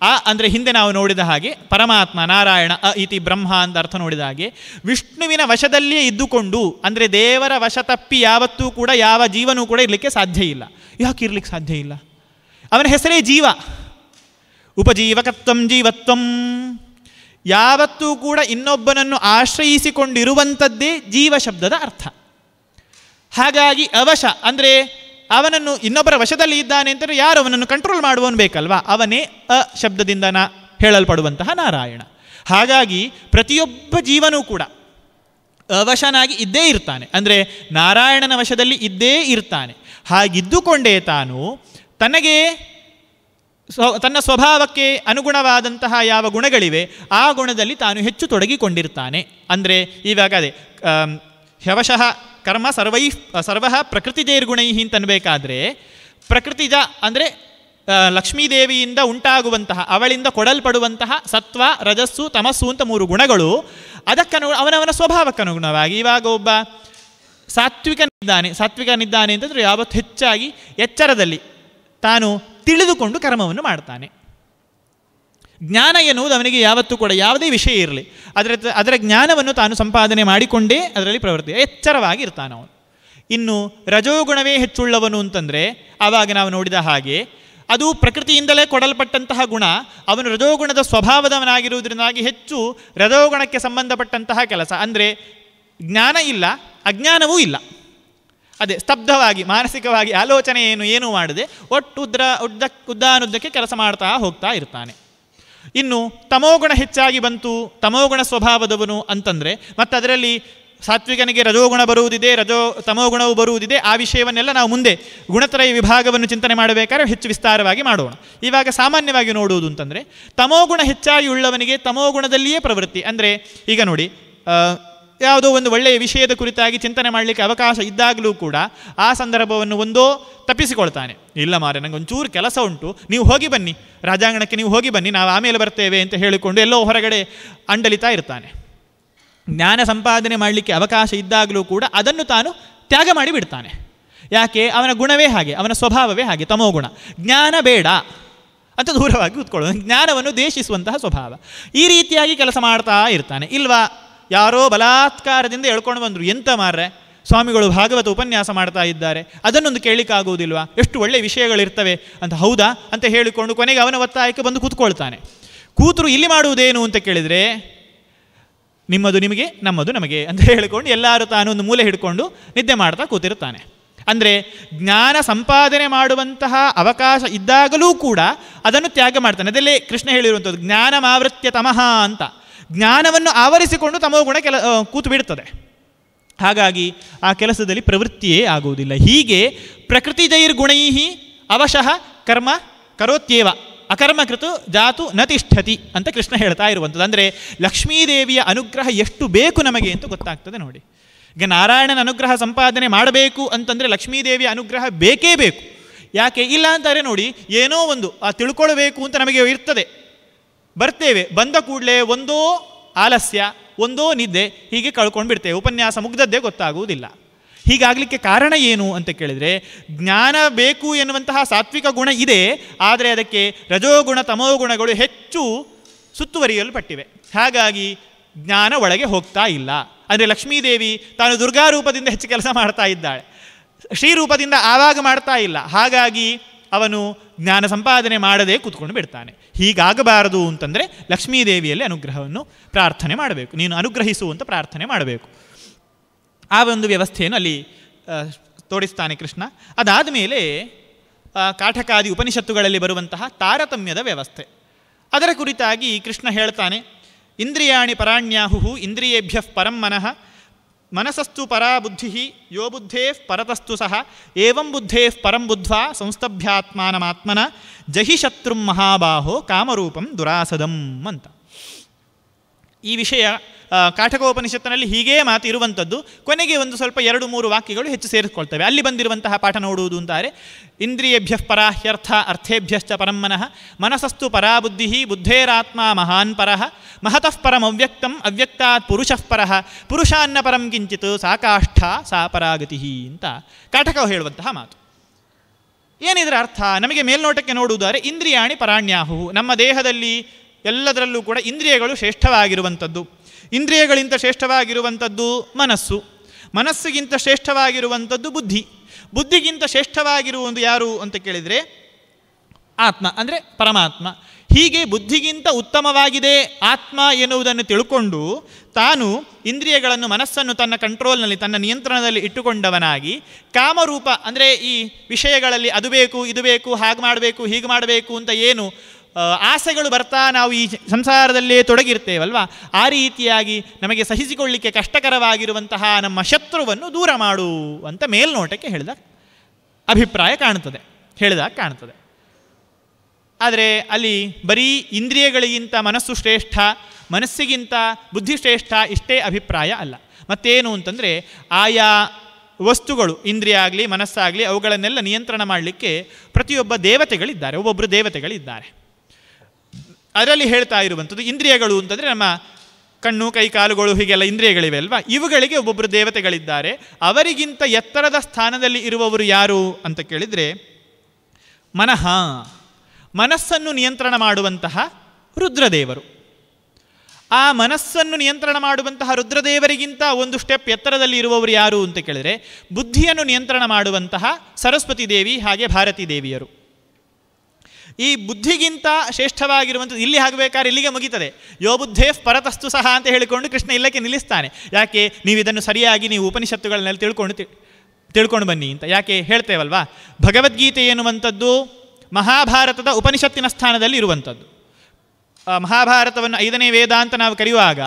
ಆ ಅಂದರೆ ಹಿಂದೆ ನಾವು ನೋಡಿದ ಹಾಗೆ ಪರಮಾತ್ಮ ನಾರಾಯಣ ಅ ಇತಿ ಬ್ರಹ್ಮ ಅಂತ ಅರ್ಥ ನೋಡಿದ ಹಾಗೆ ವಿಷ್ಣುವಿನ ವಶದಲ್ಲಿಯೇ ಇದ್ದುಕೊಂಡು ಅಂದರೆ ದೇವರ ವಶ ತಪ್ಪಿ ಯಾವತ್ತೂ ಕೂಡ ಯಾವ ಜೀವನೂ ಕೂಡ ಇರಲಿಕ್ಕೆ ಸಾಧ್ಯ ಇಲ್ಲ ಯಾಕೆ ಇರಲಿಕ್ಕೆ ಸಾಧ್ಯ ಇಲ್ಲ ಅವನ ಹೆಸರೇ ಜೀವ ಉಪಜೀವಕತ್ವಂ ಜೀವತ್ವಂ ಯಾವತ್ತೂ ಕೂಡ ಇನ್ನೊಬ್ಬನನ್ನು ಆಶ್ರಯಿಸಿಕೊಂಡಿರುವಂಥದ್ದೇ ಜೀವ ಶಬ್ದದ ಅರ್ಥ ಹಾಗಾಗಿ ಅವಶ ಅಂದರೆ ಅವನನ್ನು ಇನ್ನೊಬ್ಬರ ವಶದಲ್ಲಿ ಇದ್ದಾನೆ ಅಂತಂದರೆ ಯಾರು ಅವನನ್ನು ಕಂಟ್ರೋಲ್ ಮಾಡುವನು ಬೇಕಲ್ವಾ ಅವನೇ ಅ ಶಬ್ದದಿಂದ ನಾ ಹೇಳಲ್ಪಡುವಂತಹ ನಾರಾಯಣ ಹಾಗಾಗಿ ಪ್ರತಿಯೊಬ್ಬ ಜೀವನೂ ಕೂಡ ಅವಶನಾಗಿ ಇದ್ದೇ ಇರ್ತಾನೆ ಅಂದರೆ ನಾರಾಯಣನ ವಶದಲ್ಲಿ ಇದ್ದೇ ಇರ್ತಾನೆ ಹಾಗಿದ್ದುಕೊಂಡೇ ತಾನು ತನಗೆ ಸ್ವ ತನ್ನ ಸ್ವಭಾವಕ್ಕೆ ಅನುಗುಣವಾದಂತಹ ಯಾವ ಗುಣಗಳಿವೆ ಆ ಗುಣದಲ್ಲಿ ತಾನು ಹೆಚ್ಚು ತೊಡಗಿಕೊಂಡಿರ್ತಾನೆ ಅಂದರೆ ಇವಾಗ ಅದೇ ಹ್ಯವಶಃ ಕರ್ಮ ಸರ್ವೈ ಸರ್ವ ಪ್ರಕೃತಿಜೈರ್ಗುಣೈ ಅಂತನ್ಬೇಕಾದ್ರೆ ಪ್ರಕೃತಿಜ ಅಂದರೆ ಲಕ್ಷ್ಮೀದೇವಿಯಿಂದ ಉಂಟಾಗುವಂತಹ ಅವಳಿಂದ ಕೊಡಲ್ಪಡುವಂತಹ ಸತ್ವ ರಜಸ್ಸು ತಮಸ್ಸು ಅಂತ ಮೂರು ಗುಣಗಳು ಅದಕ್ಕನು ಅವನವನ ಸ್ವಭಾವಕ್ಕನುಗುಣವಾಗಿ ಇವಾಗ ಒಬ್ಬ ಸಾತ್ವಿಕನಿದ್ದಾನೆ ಸಾತ್ವಿಕನಿದ್ದಾನೆ ಅಂತಂದರೆ ಯಾವತ್ತು ಹೆಚ್ಚಾಗಿ ಎಚ್ಚರದಲ್ಲಿ ತಾನು ತಿಳಿದುಕೊಂಡು ಕರ್ಮವನ್ನು ಮಾಡ್ತಾನೆ ಜ್ಞಾನ ಎನ್ನುವುದು ಅವನಿಗೆ ಯಾವತ್ತೂ ಕೂಡ ಯಾವುದೇ ವಿಷಯ ಇರಲಿ ಅದರ ಅದರ ಜ್ಞಾನವನ್ನು ತಾನು ಸಂಪಾದನೆ ಮಾಡಿಕೊಂಡೇ ಅದರಲ್ಲಿ ಪ್ರವೃತ್ತಿ ಎಚ್ಚರವಾಗಿ ಇರ್ತಾನೆ ಅವನು ಇನ್ನು ರಜೋಗುಣವೇ ಹೆಚ್ಚುಳ್ಳವನು ಅಂತಂದರೆ ಆವಾಗ ನಾವು ನೋಡಿದ ಹಾಗೆ ಅದು ಪ್ರಕೃತಿಯಿಂದಲೇ ಕೊಡಲ್ಪಟ್ಟಂತಹ ಗುಣ ಅವನು ರಜೋಗುಣದ ಸ್ವಭಾವದವನಾಗಿರುವುದರಿಂದಾಗಿ ಹೆಚ್ಚು ರಜೋಗುಣಕ್ಕೆ ಸಂಬಂಧಪಟ್ಟಂತಹ ಕೆಲಸ ಅಂದರೆ ಜ್ಞಾನ ಇಲ್ಲ ಅಜ್ಞಾನವೂ ಇಲ್ಲ ಅದೇ ಸ್ತಬ್ಧವಾಗಿ ಮಾನಸಿಕವಾಗಿ ಆಲೋಚನೆ ಏನು ಏನು ಮಾಡದೆ ಒಟ್ಟು ಉದ್ರ ಉದ್ದ ಉದ್ದಾನುದ್ದಕ್ಕೆ ಕೆಲಸ ಮಾಡ್ತಾ ಹೋಗ್ತಾ ಇರ್ತಾನೆ ಇನ್ನು ತಮೋಗುಣ ಹೆಚ್ಚಾಗಿ ಬಂತು ತಮೋಗುಣ ಸ್ವಭಾವದವನು ಅಂತಂದರೆ ಮತ್ತು ಅದರಲ್ಲಿ ಸಾತ್ವಿಕನಿಗೆ ರಜೋಗುಣ ಬರುವುದಿದೆ ರಜೋ ತಮೋಗುಣವು ಬರುವುದಿದೆ ಆ ವಿಷಯವನ್ನೆಲ್ಲ ನಾವು ಮುಂದೆ ಗುಣತ್ರಯ ವಿಭಾಗವನ್ನು ಚಿಂತನೆ ಮಾಡಬೇಕಾದ್ರೆ ಹೆಚ್ಚು ವಿಸ್ತಾರವಾಗಿ ಮಾಡೋಣ ಇವಾಗ ಸಾಮಾನ್ಯವಾಗಿ ನೋಡುವುದು ಅಂತಂದರೆ ತಮೋಗುಣ ಹೆಚ್ಚಾಗಿ ಉಳ್ಳವನಿಗೆ ತಮೋಗುಣದಲ್ಲಿಯೇ ಪ್ರವೃತ್ತಿ ಅಂದರೆ ಈಗ ನೋಡಿ ಯಾವುದೋ ಒಂದು ಒಳ್ಳೆಯ ವಿಷಯದ ಕುರಿತಾಗಿ ಚಿಂತನೆ ಮಾಡಲಿಕ್ಕೆ ಅವಕಾಶ ಇದ್ದಾಗಲೂ ಕೂಡ ಆ ಸಂದರ್ಭವನ್ನು ಒಂದೋ ತಪ್ಪಿಸಿಕೊಳ್ತಾನೆ ಇಲ್ಲ ಮಾರೆ ನನಗೆ ಒಂಚೂರು ಕೆಲಸ ಉಂಟು ನೀವು ಹೋಗಿ ಬನ್ನಿ ರಾಜಾಂಗಣಕ್ಕೆ ನೀವು ಹೋಗಿ ಬನ್ನಿ ನಾವು ಆಮೇಲೆ ಬರ್ತೇವೆ ಅಂತ ಹೇಳಿಕೊಂಡು ಎಲ್ಲೋ ಹೊರಗಡೆ ಅಂಡಲಿತಾ ಇರ್ತಾನೆ ಜ್ಞಾನ ಸಂಪಾದನೆ ಮಾಡಲಿಕ್ಕೆ ಅವಕಾಶ ಇದ್ದಾಗಲೂ ಕೂಡ ಅದನ್ನು ತಾನು ತ್ಯಾಗ ಮಾಡಿ ಬಿಡ್ತಾನೆ ಯಾಕೆ ಅವನ ಗುಣವೇ ಹಾಗೆ ಅವನ ಸ್ವಭಾವವೇ ಹಾಗೆ ತಮೋ ಗುಣ ಜ್ಞಾನ ಬೇಡ ಅಂತ ದೂರವಾಗಿ ಕೂತ್ಕೊಳ್ಳೋದು ಜ್ಞಾನವನ್ನು ದೇಶಿಸುವಂತಹ ಸ್ವಭಾವ ಈ ರೀತಿಯಾಗಿ ಕೆಲಸ ಮಾಡ್ತಾ ಇರ್ತಾನೆ ಇಲ್ವಾ ಯಾರೋ ಬಲಾತ್ಕಾರದಿಂದ ಎಳ್ಕೊಂಡು ಬಂದರು ಎಂತ ಮಾರ್ರೆ ಸ್ವಾಮಿಗಳು ಭಾಗವತ ಉಪನ್ಯಾಸ ಮಾಡ್ತಾ ಇದ್ದಾರೆ ಅದನ್ನೊಂದು ಕೇಳಲಿಕ್ಕಾಗುವುದಿಲ್ವಾ ಎಷ್ಟು ಒಳ್ಳೆಯ ವಿಷಯಗಳಿರ್ತವೆ ಅಂತ ಹೌದಾ ಅಂತ ಹೇಳಿಕೊಂಡು ಕೊನೆಗೆ ಅವನ ಒತ್ತಾಯಕ್ಕೆ ಬಂದು ಕೂತ್ಕೊಳ್ತಾನೆ ಕೂತರು ಇಲ್ಲಿ ಮಾಡುವುದೇನು ಅಂತ ಕೇಳಿದರೆ ನಿಮ್ಮದು ನಿಮಗೆ ನಮ್ಮದು ನಮಗೆ ಅಂತ ಹೇಳಿಕೊಂಡು ಎಲ್ಲರೂ ತಾನು ಒಂದು ಮೂಲೆ ಹಿಡ್ಕೊಂಡು ನಿದ್ದೆ ಮಾಡ್ತಾ ಕೂತಿರ್ತಾನೆ ಅಂದರೆ ಜ್ಞಾನ ಸಂಪಾದನೆ ಮಾಡುವಂತಹ ಅವಕಾಶ ಇದ್ದಾಗಲೂ ಕೂಡ ಅದನ್ನು ತ್ಯಾಗ ಮಾಡ್ತಾನೆ ಅದಲ್ಲೇ ಕೃಷ್ಣ ಹೇಳಿರುವಂಥದ್ದು ಜ್ಞಾನಮಾವೃತ್ಯ ತಮಃ ಅಂತ ಜ್ಞಾನವನ್ನು ಆವರಿಸಿಕೊಂಡು ತಮೋ ಗುಣ ಕೆಲ ಕೂತು ಬಿಡುತ್ತದೆ ಹಾಗಾಗಿ ಆ ಕೆಲಸದಲ್ಲಿ ಪ್ರವೃತ್ತಿಯೇ ಆಗುವುದಿಲ್ಲ ಹೀಗೆ ಪ್ರಕೃತಿ ದೈರ್ಗುಣೈಹಿ ಅವಶಃ ಕರ್ಮ ಕರೋತ್ಯೇವ ಅಕರ್ಮಕೃತು ಜಾತು ನ ತಿಷ್ಠತಿ ಅಂತ ಕೃಷ್ಣ ಹೇಳ್ತಾ ಇರುವಂಥದ್ದು ಅಂದರೆ ಲಕ್ಷ್ಮೀದೇವಿಯ ಅನುಗ್ರಹ ಎಷ್ಟು ಬೇಕು ನಮಗೆ ಅಂತ ಗೊತ್ತಾಗ್ತದೆ ನೋಡಿ ಈಗ ನಾರಾಯಣನ ಅನುಗ್ರಹ ಸಂಪಾದನೆ ಮಾಡಬೇಕು ಅಂತಂದರೆ ಲಕ್ಷ್ಮೀದೇವಿಯ ಅನುಗ್ರಹ ಬೇಕೇ ಬೇಕು ಯಾಕೆ ಇಲ್ಲ ಅಂತಾರೆ ನೋಡಿ ಏನೋ ಒಂದು ಆ ತಿಳ್ಕೊಳ್ಬೇಕು ಅಂತ ನಮಗೆ ಇರ್ತದೆ ಬರ್ತೇವೆ ಬಂದ ಕೂಡಲೇ ಒಂದೋ ಆಲಸ್ಯ ಒಂದೋ ನಿದ್ದೆ ಹೀಗೆ ಕಳ್ಕೊಂಡು ಬಿಡ್ತೇವೆ ಉಪನ್ಯಾಸ ಮುಗ್ದದ್ದೇ ಗೊತ್ತಾಗುವುದಿಲ್ಲ ಹೀಗಾಗಲಿಕ್ಕೆ ಕಾರಣ ಏನು ಅಂತ ಕೇಳಿದರೆ ಜ್ಞಾನ ಬೇಕು ಎನ್ನುವಂತಹ ಸಾತ್ವಿಕ ಗುಣ ಇದೆ ಆದರೆ ಅದಕ್ಕೆ ರಜೋಗುಣ ತಮೋಗುಣಗಳು ಹೆಚ್ಚು ಸುತ್ತುವರಿಯಲು ಪಟ್ಟಿವೆ ಹಾಗಾಗಿ ಜ್ಞಾನ ಒಳಗೆ ಹೋಗ್ತಾ ಇಲ್ಲ ಅಂದರೆ ಲಕ್ಷ್ಮೀದೇವಿ ತಾನು ದುರ್ಗಾ ರೂಪದಿಂದ ಹೆಚ್ಚು ಕೆಲಸ ಮಾಡ್ತಾ ಇದ್ದಾಳೆ ಶ್ರೀರೂಪದಿಂದ ಆವಾಗ ಮಾಡ್ತಾ ಇಲ್ಲ ಹಾಗಾಗಿ ಅವನು ಜ್ಞಾನ ಸಂಪಾದನೆ ಮಾಡದೆ ಕೂತ್ಕೊಂಡು ಬಿಡ್ತಾನೆ ಹೀಗಾಗಬಾರದು ಅಂತಂದರೆ ಲಕ್ಷ್ಮೀದೇವಿಯಲ್ಲಿ ಅನುಗ್ರಹವನ್ನು ಪ್ರಾರ್ಥನೆ ಮಾಡಬೇಕು ನೀನು ಅನುಗ್ರಹಿಸು ಅಂತ ಪ್ರಾರ್ಥನೆ ಮಾಡಬೇಕು ಆ ಒಂದು ವ್ಯವಸ್ಥೆಯನ್ನು ಅಲ್ಲಿ ತೋರಿಸ್ತಾನೆ ಕೃಷ್ಣ ಅದಾದ ಮೇಲೆ ಕಾಠಕಾದಿ ಉಪನಿಷತ್ತುಗಳಲ್ಲಿ ಬರುವಂತಹ ತಾರತಮ್ಯದ ವ್ಯವಸ್ಥೆ ಅದರ ಕುರಿತಾಗಿ ಕೃಷ್ಣ ಹೇಳ್ತಾನೆ ಇಂದ್ರಿಯಾಣಿ ಪರಾಣ್ಯಾಹು ಇಂದ್ರಿಯೇಭ್ಯ ಪರಂ ಮನಃ ಮನಸಸ್ತು ಪರಾ ಬುದ್ಧಿ ಯೋ ಬುದ್ಧೇ ಪರತಸ್ತು ಸಹ ಏವಂ ಬುದ್ಧೇ ಪರಂ ಬುದ್ಧ್ವಾ ಸಂಸ್ತಭ್ಯಾತ್ಮಾನಮಾತ್ಮನ ಜಹಿ ಶತ್ರುಂ ಮಹಾಬಾಹೋ ಕಾಮರೂಪಂ ದುರಾಸದಂ ಅಂತ ಈ ವಿಷಯ ಕಾಠಕೋಪನಿಷತ್ತಿನಲ್ಲಿ ಹೀಗೇ ಮಾತು ಇರುವಂಥದ್ದು ಕೊನೆಗೆ ಒಂದು ಸ್ವಲ್ಪ ಎರಡು ಮೂರು ವಾಕ್ಯಗಳು ಹೆಚ್ಚು ಸೇರಿಸ್ಕೊಳ್ತವೆ ಅಲ್ಲಿ ಬಂದಿರುವಂತಹ ಪಾಠ ನೋಡುವುದು ಅಂತಾರೆ ಇಂದ್ರಿಯಭ್ಯ ಪರಾಹ್ಯರ್ಥ ಅರ್ಥೇಭ್ಯಶ್ಚ ಪರಮ್ಮನಃ ಮನಸಸ್ತು ಪರಾಬುದ್ಧಿ ಬುದ್ಧೇರಾತ್ಮ ಮಹಾನ್ ಪರಃ ಮಹತಃ ಪರಂ ಅವ್ಯಕ್ತಂ ಅವ್ಯಕ್ತಾತ್ ಪುರುಷಃ ಪರಃ ಪುರುಷಾನ್ನ ಪರಂ ಕಿಂಚಿತ್ ಸಾಕಾಷ್ಠ ಸಾ ಪರಾಗತಿ ಅಂತ ಕಾಟಕವು ಹೇಳುವಂತಹ ಮಾತು ಏನಿದರ ಅರ್ಥ ನಮಗೆ ಮೇಲ್ನೋಟಕ್ಕೆ ನೋಡುವುದಾದರೆ ಇಂದ್ರಿಯಾಣಿ ಪರಾಣ್ಯಾಹು ನಮ್ಮ ದೇಹದಲ್ಲಿ ಎಲ್ಲದರಲ್ಲೂ ಕೂಡ ಇಂದ್ರಿಯಗಳು ಶ್ರೇಷ್ಠವಾಗಿರುವಂಥದ್ದು ಇಂದ್ರಿಯಗಳಿಂದ ಶ್ರೇಷ್ಠವಾಗಿರುವಂಥದ್ದು ಮನಸ್ಸು ಮನಸ್ಸಿಗಿಂತ ಶ್ರೇಷ್ಠವಾಗಿರುವಂಥದ್ದು ಬುದ್ಧಿ ಬುದ್ಧಿಗಿಂತ ಶ್ರೇಷ್ಠವಾಗಿರುವುದು ಯಾರು ಅಂತ ಕೇಳಿದರೆ ಆತ್ಮ ಅಂದರೆ ಪರಮಾತ್ಮ ಹೀಗೆ ಬುದ್ಧಿಗಿಂತ ಉತ್ತಮವಾಗಿದೆ ಆತ್ಮ ಎನ್ನುವುದನ್ನು ತಿಳ್ಕೊಂಡು ತಾನು ಇಂದ್ರಿಯಗಳನ್ನು ಮನಸ್ಸನ್ನು ತನ್ನ ಕಂಟ್ರೋಲ್ನಲ್ಲಿ ತನ್ನ ನಿಯಂತ್ರಣದಲ್ಲಿ ಇಟ್ಟುಕೊಂಡವನಾಗಿ ಕಾಮರೂಪ ಅಂದರೆ ಈ ವಿಷಯಗಳಲ್ಲಿ ಅದು ಬೇಕು ಇದು ಬೇಕು ಹಾಗೆ ಮಾಡಬೇಕು ಹೀಗೆ ಮಾಡಬೇಕು ಅಂತ ಏನು ಆಸೆಗಳು ಬರ್ತಾ ನಾವು ಈ ಸಂಸಾರದಲ್ಲೇ ತೊಡಗಿರ್ತೇವಲ್ವ ಆ ರೀತಿಯಾಗಿ ನಮಗೆ ಸಹಿಸಿಕೊಳ್ಳಿಕ್ಕೆ ಕಷ್ಟಕರವಾಗಿರುವಂತಹ ನಮ್ಮ ಶತ್ರುವನ್ನು ದೂರ ಮಾಡು ಅಂತ ಮೇಲ್ನೋಟಕ್ಕೆ ಹೇಳಿದ ಅಭಿಪ್ರಾಯ ಕಾಣುತ್ತದೆ ಹೇಳಿದಾಗ ಕಾಣ್ತದೆ ಆದರೆ ಅಲ್ಲಿ ಬರೀ ಇಂದ್ರಿಯಗಳಿಗಿಂತ ಮನಸ್ಸು ಶ್ರೇಷ್ಠ ಮನಸ್ಸಿಗಿಂತ ಶ್ರೇಷ್ಠ ಇಷ್ಟೇ ಅಭಿಪ್ರಾಯ ಅಲ್ಲ ಮತ್ತೇನು ಅಂತಂದರೆ ಆಯಾ ವಸ್ತುಗಳು ಇಂದ್ರಿಯ ಆಗಲಿ ಮನಸ್ಸಾಗಲಿ ಅವುಗಳನ್ನೆಲ್ಲ ನಿಯಂತ್ರಣ ಮಾಡಲಿಕ್ಕೆ ಪ್ರತಿಯೊಬ್ಬ ದೇವತೆಗಳಿದ್ದಾರೆ ಒಬ್ಬೊಬ್ಬರು ದೇವತೆಗಳಿದ್ದಾರೆ ಅದರಲ್ಲಿ ಹೇಳ್ತಾ ಇರುವಂಥದ್ದು ಇಂದ್ರಿಯಗಳು ಅಂತಂದರೆ ನಮ್ಮ ಕಣ್ಣು ಕೈ ಕಾಲುಗಳು ಹೀಗೆಲ್ಲ ಇಂದ್ರಿಯಗಳಿವೆ ಅಲ್ವಾ ಇವುಗಳಿಗೆ ಒಬ್ಬೊಬ್ಬರು ದೇವತೆಗಳಿದ್ದಾರೆ ಅವರಿಗಿಂತ ಎತ್ತರದ ಸ್ಥಾನದಲ್ಲಿ ಇರುವವರು ಯಾರು ಅಂತ ಕೇಳಿದರೆ ಮನಃ ಮನಸ್ಸನ್ನು ನಿಯಂತ್ರಣ ಮಾಡುವಂತಹ ರುದ್ರದೇವರು ಆ ಮನಸ್ಸನ್ನು ನಿಯಂತ್ರಣ ಮಾಡುವಂತಹ ರುದ್ರದೇವರಿಗಿಂತ ಒಂದು ಸ್ಟೆಪ್ ಎತ್ತರದಲ್ಲಿ ಇರುವವರು ಯಾರು ಅಂತ ಕೇಳಿದರೆ ಬುದ್ಧಿಯನ್ನು ನಿಯಂತ್ರಣ ಮಾಡುವಂತಹ ಸರಸ್ವತಿ ದೇವಿ ಹಾಗೆ ಭಾರತೀ ದೇವಿಯರು ಈ ಬುದ್ಧಿಗಿಂತ ಶ್ರೇಷ್ಠವಾಗಿರುವಂಥದ್ದು ಇಲ್ಲಿ ಆಗಬೇಕಾದ್ರೆ ಇಲ್ಲಿಗೆ ಮುಗಿತದೆ ಯೋ ಬುದ್ಧೇ ಪರತಸ್ತು ಸಹ ಅಂತ ಹೇಳಿಕೊಂಡು ಕೃಷ್ಣ ಇಲ್ಲಕ್ಕೆ ನಿಲ್ಲಿಸ್ತಾನೆ ಯಾಕೆ ನೀವು ಇದನ್ನು ಸರಿಯಾಗಿ ನೀವು ಉಪನಿಷತ್ತುಗಳನ್ನೆಲ್ಲ ತಿಳ್ಕೊಂಡು ತಿಳ್ಕೊಂಡು ಬನ್ನಿ ಅಂತ ಯಾಕೆ ಹೇಳ್ತೇವಲ್ವಾ ಭಗವದ್ಗೀತೆ ಎನ್ನುವಂಥದ್ದು ಮಹಾಭಾರತದ ಉಪನಿಷತ್ತಿನ ಸ್ಥಾನದಲ್ಲಿ ಇರುವಂಥದ್ದು ಮಹಾಭಾರತವನ್ನು ಐದನೇ ವೇದ ಅಂತ ನಾವು ಕರೆಯುವಾಗ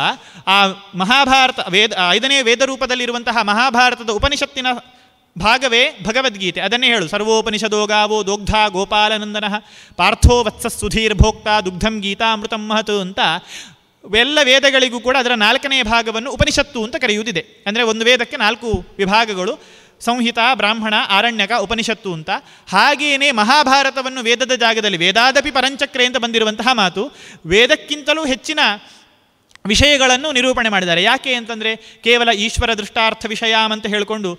ಆ ಮಹಾಭಾರತ ವೇದ ಐದನೇ ವೇದ ರೂಪದಲ್ಲಿರುವಂತಹ ಮಹಾಭಾರತದ ಉಪನಿಷತ್ತಿನ ಭಾಗವೇ ಭಗವದ್ಗೀತೆ ಅದನ್ನೇ ಹೇಳು ಸರ್ವೋಪನಿಷದೋಗಾವೋ ದೋಗ್ಧ ಗೋಪಾಲನಂದನ ಪಾರ್ಥೋ ವತ್ಸ ಸುಧೀರ್ಭೋಕ್ತ ದುಗ್ಧಂ ಗೀತಾ ಅಮೃತಂ ಮಹತು ಅಂತ ಎಲ್ಲ ವೇದಗಳಿಗೂ ಕೂಡ ಅದರ ನಾಲ್ಕನೇ ಭಾಗವನ್ನು ಉಪನಿಷತ್ತು ಅಂತ ಕರೆಯುವುದಿದೆ ಅಂದರೆ ಒಂದು ವೇದಕ್ಕೆ ನಾಲ್ಕು ವಿಭಾಗಗಳು ಸಂಹಿತ ಬ್ರಾಹ್ಮಣ ಆರಣ್ಯಕ ಉಪನಿಷತ್ತು ಅಂತ ಹಾಗೆಯೇ ಮಹಾಭಾರತವನ್ನು ವೇದದ ಜಾಗದಲ್ಲಿ ವೇದಾದಪಿ ಪರಂಚಕ್ರೆ ಅಂತ ಬಂದಿರುವಂತಹ ಮಾತು ವೇದಕ್ಕಿಂತಲೂ ಹೆಚ್ಚಿನ ವಿಷಯಗಳನ್ನು ನಿರೂಪಣೆ ಮಾಡಿದ್ದಾರೆ ಯಾಕೆ ಅಂತಂದರೆ ಕೇವಲ ಈಶ್ವರ ದೃಷ್ಟಾರ್ಥ ವಿಷಯ ಅಂತ ಹೇಳಿಕೊಂಡು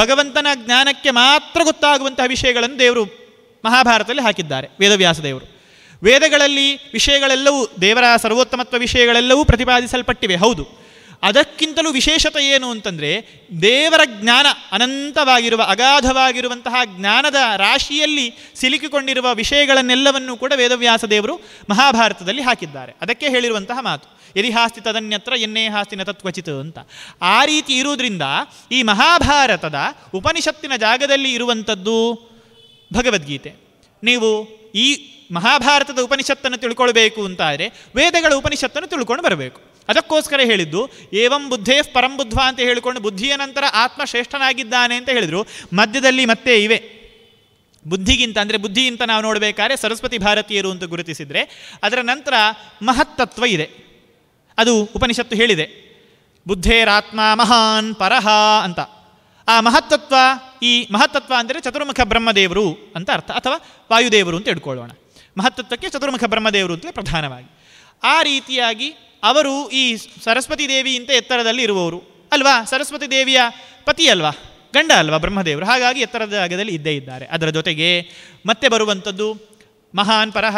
ಭಗವಂತನ ಜ್ಞಾನಕ್ಕೆ ಮಾತ್ರ ಗೊತ್ತಾಗುವಂತಹ ವಿಷಯಗಳನ್ನು ದೇವರು ಮಹಾಭಾರತದಲ್ಲಿ ಹಾಕಿದ್ದಾರೆ ವೇದವ್ಯಾಸ ದೇವರು ವೇದಗಳಲ್ಲಿ ವಿಷಯಗಳೆಲ್ಲವೂ ದೇವರ ಸರ್ವೋತ್ತಮತ್ವ ವಿಷಯಗಳೆಲ್ಲವೂ ಪ್ರತಿಪಾದಿಸಲ್ಪಟ್ಟಿವೆ ಹೌದು ಅದಕ್ಕಿಂತಲೂ ವಿಶೇಷತೆ ಏನು ಅಂತಂದರೆ ದೇವರ ಜ್ಞಾನ ಅನಂತವಾಗಿರುವ ಅಗಾಧವಾಗಿರುವಂತಹ ಜ್ಞಾನದ ರಾಶಿಯಲ್ಲಿ ಸಿಲುಕಿಕೊಂಡಿರುವ ವಿಷಯಗಳನ್ನೆಲ್ಲವನ್ನೂ ಕೂಡ ವೇದವ್ಯಾಸ ದೇವರು ಮಹಾಭಾರತದಲ್ಲಿ ಹಾಕಿದ್ದಾರೆ ಅದಕ್ಕೆ ಹೇಳಿರುವಂತಹ ಮಾತು ಯದಿಹಾಸ್ತಿ ತದನ್ಯತ್ರ ಎನ್ನೇ ನ ತತ್ವಚಿತ್ ಅಂತ ಆ ರೀತಿ ಇರುವುದರಿಂದ ಈ ಮಹಾಭಾರತದ ಉಪನಿಷತ್ತಿನ ಜಾಗದಲ್ಲಿ ಇರುವಂಥದ್ದು ಭಗವದ್ಗೀತೆ ನೀವು ಈ ಮಹಾಭಾರತದ ಉಪನಿಷತ್ತನ್ನು ತಿಳ್ಕೊಳ್ಬೇಕು ಅಂತಾದರೆ ವೇದಗಳ ಉಪನಿಷತ್ತನ್ನು ತಿಳ್ಕೊಂಡು ಬರಬೇಕು ಅದಕ್ಕೋಸ್ಕರ ಹೇಳಿದ್ದು ಏವಂ ಬುದ್ಧೇ ಪರಂ ಬುದ್ಧ ಅಂತ ಹೇಳಿಕೊಂಡು ಬುದ್ಧಿಯ ನಂತರ ಆತ್ಮ ಶ್ರೇಷ್ಠನಾಗಿದ್ದಾನೆ ಅಂತ ಹೇಳಿದರು ಮಧ್ಯದಲ್ಲಿ ಮತ್ತೆ ಇವೆ ಬುದ್ಧಿಗಿಂತ ಅಂದರೆ ಬುದ್ಧಿಗಿಂತ ನಾವು ನೋಡಬೇಕಾದ್ರೆ ಸರಸ್ವತಿ ಭಾರತೀಯರು ಅಂತ ಗುರುತಿಸಿದರೆ ಅದರ ನಂತರ ಮಹತ್ತತ್ವ ಇದೆ ಅದು ಉಪನಿಷತ್ತು ಹೇಳಿದೆ ಬುದ್ಧೇರಾತ್ಮ ಮಹಾನ್ ಪರಹ ಅಂತ ಆ ಮಹತ್ತತ್ವ ಈ ಮಹತ್ತತ್ವ ಅಂದರೆ ಚತುರ್ಮುಖ ಬ್ರಹ್ಮದೇವರು ಅಂತ ಅರ್ಥ ಅಥವಾ ವಾಯುದೇವರು ಅಂತ ಇಟ್ಕೊಳ್ಳೋಣ ಮಹತ್ತತ್ವಕ್ಕೆ ಚತುರ್ಮುಖ ಬ್ರಹ್ಮದೇವರು ಅಂತಲೇ ಪ್ರಧಾನವಾಗಿ ಆ ರೀತಿಯಾಗಿ ಅವರು ಈ ಸರಸ್ವತಿ ದೇವಿಯಿಂದ ಎತ್ತರದಲ್ಲಿ ಇರುವವರು ಅಲ್ವಾ ಸರಸ್ವತಿ ದೇವಿಯ ಪತಿ ಅಲ್ವಾ ಗಂಡ ಅಲ್ವಾ ಬ್ರಹ್ಮದೇವರು ಹಾಗಾಗಿ ಎತ್ತರದ ಜಾಗದಲ್ಲಿ ಇದ್ದೇ ಇದ್ದಾರೆ ಅದರ ಜೊತೆಗೆ ಮತ್ತೆ ಬರುವಂಥದ್ದು ಮಹಾನ್ ಪರಹ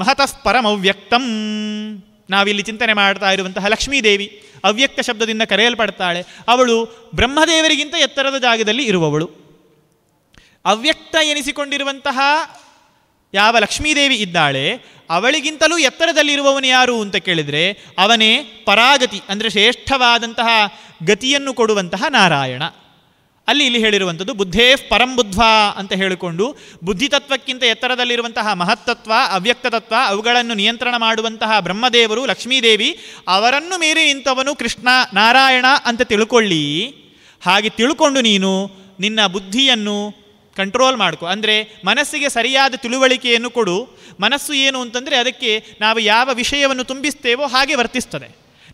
ಮಹತಃ ಪರಮವ್ಯಕ್ತಂ ನಾವಿಲ್ಲಿ ಚಿಂತನೆ ಮಾಡ್ತಾ ಇರುವಂತಹ ಲಕ್ಷ್ಮೀದೇವಿ ಅವ್ಯಕ್ತ ಶಬ್ದದಿಂದ ಕರೆಯಲ್ಪಡ್ತಾಳೆ ಅವಳು ಬ್ರಹ್ಮದೇವರಿಗಿಂತ ಎತ್ತರದ ಜಾಗದಲ್ಲಿ ಇರುವವಳು ಅವ್ಯಕ್ತ ಎನಿಸಿಕೊಂಡಿರುವಂತಹ ಯಾವ ಲಕ್ಷ್ಮೀದೇವಿ ಇದ್ದಾಳೆ ಅವಳಿಗಿಂತಲೂ ಎತ್ತರದಲ್ಲಿರುವವನು ಯಾರು ಅಂತ ಕೇಳಿದರೆ ಅವನೇ ಪರಾಗತಿ ಅಂದರೆ ಶ್ರೇಷ್ಠವಾದಂತಹ ಗತಿಯನ್ನು ಕೊಡುವಂತಹ ನಾರಾಯಣ ಅಲ್ಲಿ ಇಲ್ಲಿ ಹೇಳಿರುವಂಥದ್ದು ಬುದ್ಧೇ ಪರಂ ಬುದ್ಧ ಅಂತ ಹೇಳಿಕೊಂಡು ಬುದ್ಧಿತತ್ವಕ್ಕಿಂತ ಎತ್ತರದಲ್ಲಿರುವಂತಹ ಮಹತ್ತತ್ವ ತತ್ವ ಅವುಗಳನ್ನು ನಿಯಂತ್ರಣ ಮಾಡುವಂತಹ ಬ್ರಹ್ಮದೇವರು ಲಕ್ಷ್ಮೀದೇವಿ ಅವರನ್ನು ಮೀರಿ ಇಂಥವನು ಕೃಷ್ಣ ನಾರಾಯಣ ಅಂತ ತಿಳ್ಕೊಳ್ಳಿ ಹಾಗೆ ತಿಳ್ಕೊಂಡು ನೀನು ನಿನ್ನ ಬುದ್ಧಿಯನ್ನು ಕಂಟ್ರೋಲ್ ಮಾಡಿಕೊ ಅಂದರೆ ಮನಸ್ಸಿಗೆ ಸರಿಯಾದ ತಿಳುವಳಿಕೆಯನ್ನು ಕೊಡು ಮನಸ್ಸು ಏನು ಅಂತಂದರೆ ಅದಕ್ಕೆ ನಾವು ಯಾವ ವಿಷಯವನ್ನು ತುಂಬಿಸ್ತೇವೋ ಹಾಗೆ ವರ್ತಿಸ್ತದೆ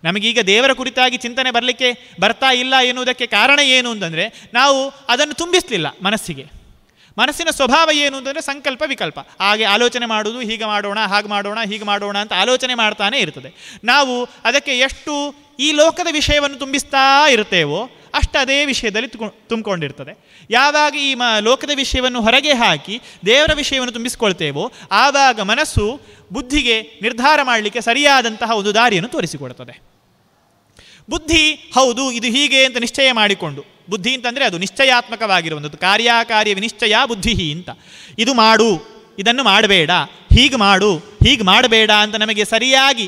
ನಮಗೀಗ ದೇವರ ಕುರಿತಾಗಿ ಚಿಂತನೆ ಬರಲಿಕ್ಕೆ ಬರ್ತಾ ಇಲ್ಲ ಎನ್ನುವುದಕ್ಕೆ ಕಾರಣ ಏನು ಅಂತಂದರೆ ನಾವು ಅದನ್ನು ತುಂಬಿಸಲಿಲ್ಲ ಮನಸ್ಸಿಗೆ ಮನಸ್ಸಿನ ಸ್ವಭಾವ ಏನು ಅಂತಂದರೆ ಸಂಕಲ್ಪ ವಿಕಲ್ಪ ಹಾಗೆ ಆಲೋಚನೆ ಮಾಡುವುದು ಹೀಗೆ ಮಾಡೋಣ ಹಾಗೆ ಮಾಡೋಣ ಹೀಗೆ ಮಾಡೋಣ ಅಂತ ಆಲೋಚನೆ ಮಾಡ್ತಾನೇ ಇರ್ತದೆ ನಾವು ಅದಕ್ಕೆ ಎಷ್ಟು ಈ ಲೋಕದ ವಿಷಯವನ್ನು ತುಂಬಿಸ್ತಾ ಇರ್ತೇವೋ ಅಷ್ಟು ಅದೇ ವಿಷಯದಲ್ಲಿ ತುಂಬಿಕೊಂಡಿರ್ತದೆ ಯಾವಾಗ ಈ ಮ ಲೋಕದ ವಿಷಯವನ್ನು ಹೊರಗೆ ಹಾಕಿ ದೇವರ ವಿಷಯವನ್ನು ತುಂಬಿಸಿಕೊಳ್ತೇವೋ ಆವಾಗ ಮನಸ್ಸು ಬುದ್ಧಿಗೆ ನಿರ್ಧಾರ ಮಾಡಲಿಕ್ಕೆ ಸರಿಯಾದಂತಹ ಒಂದು ದಾರಿಯನ್ನು ತೋರಿಸಿಕೊಡ್ತದೆ ಬುದ್ಧಿ ಹೌದು ಇದು ಹೀಗೆ ಅಂತ ನಿಶ್ಚಯ ಮಾಡಿಕೊಂಡು ಬುದ್ಧಿ ಅಂತಂದರೆ ಅದು ನಿಶ್ಚಯಾತ್ಮಕವಾಗಿರುವಂಥದ್ದು ಕಾರ್ಯಕಾರ್ಯ ವಿನಿಶ್ಚಯ ಬುದ್ಧಿ ಅಂತ ಇದು ಮಾಡು ಇದನ್ನು ಮಾಡಬೇಡ ಹೀಗೆ ಮಾಡು ಹೀಗೆ ಮಾಡಬೇಡ ಅಂತ ನಮಗೆ ಸರಿಯಾಗಿ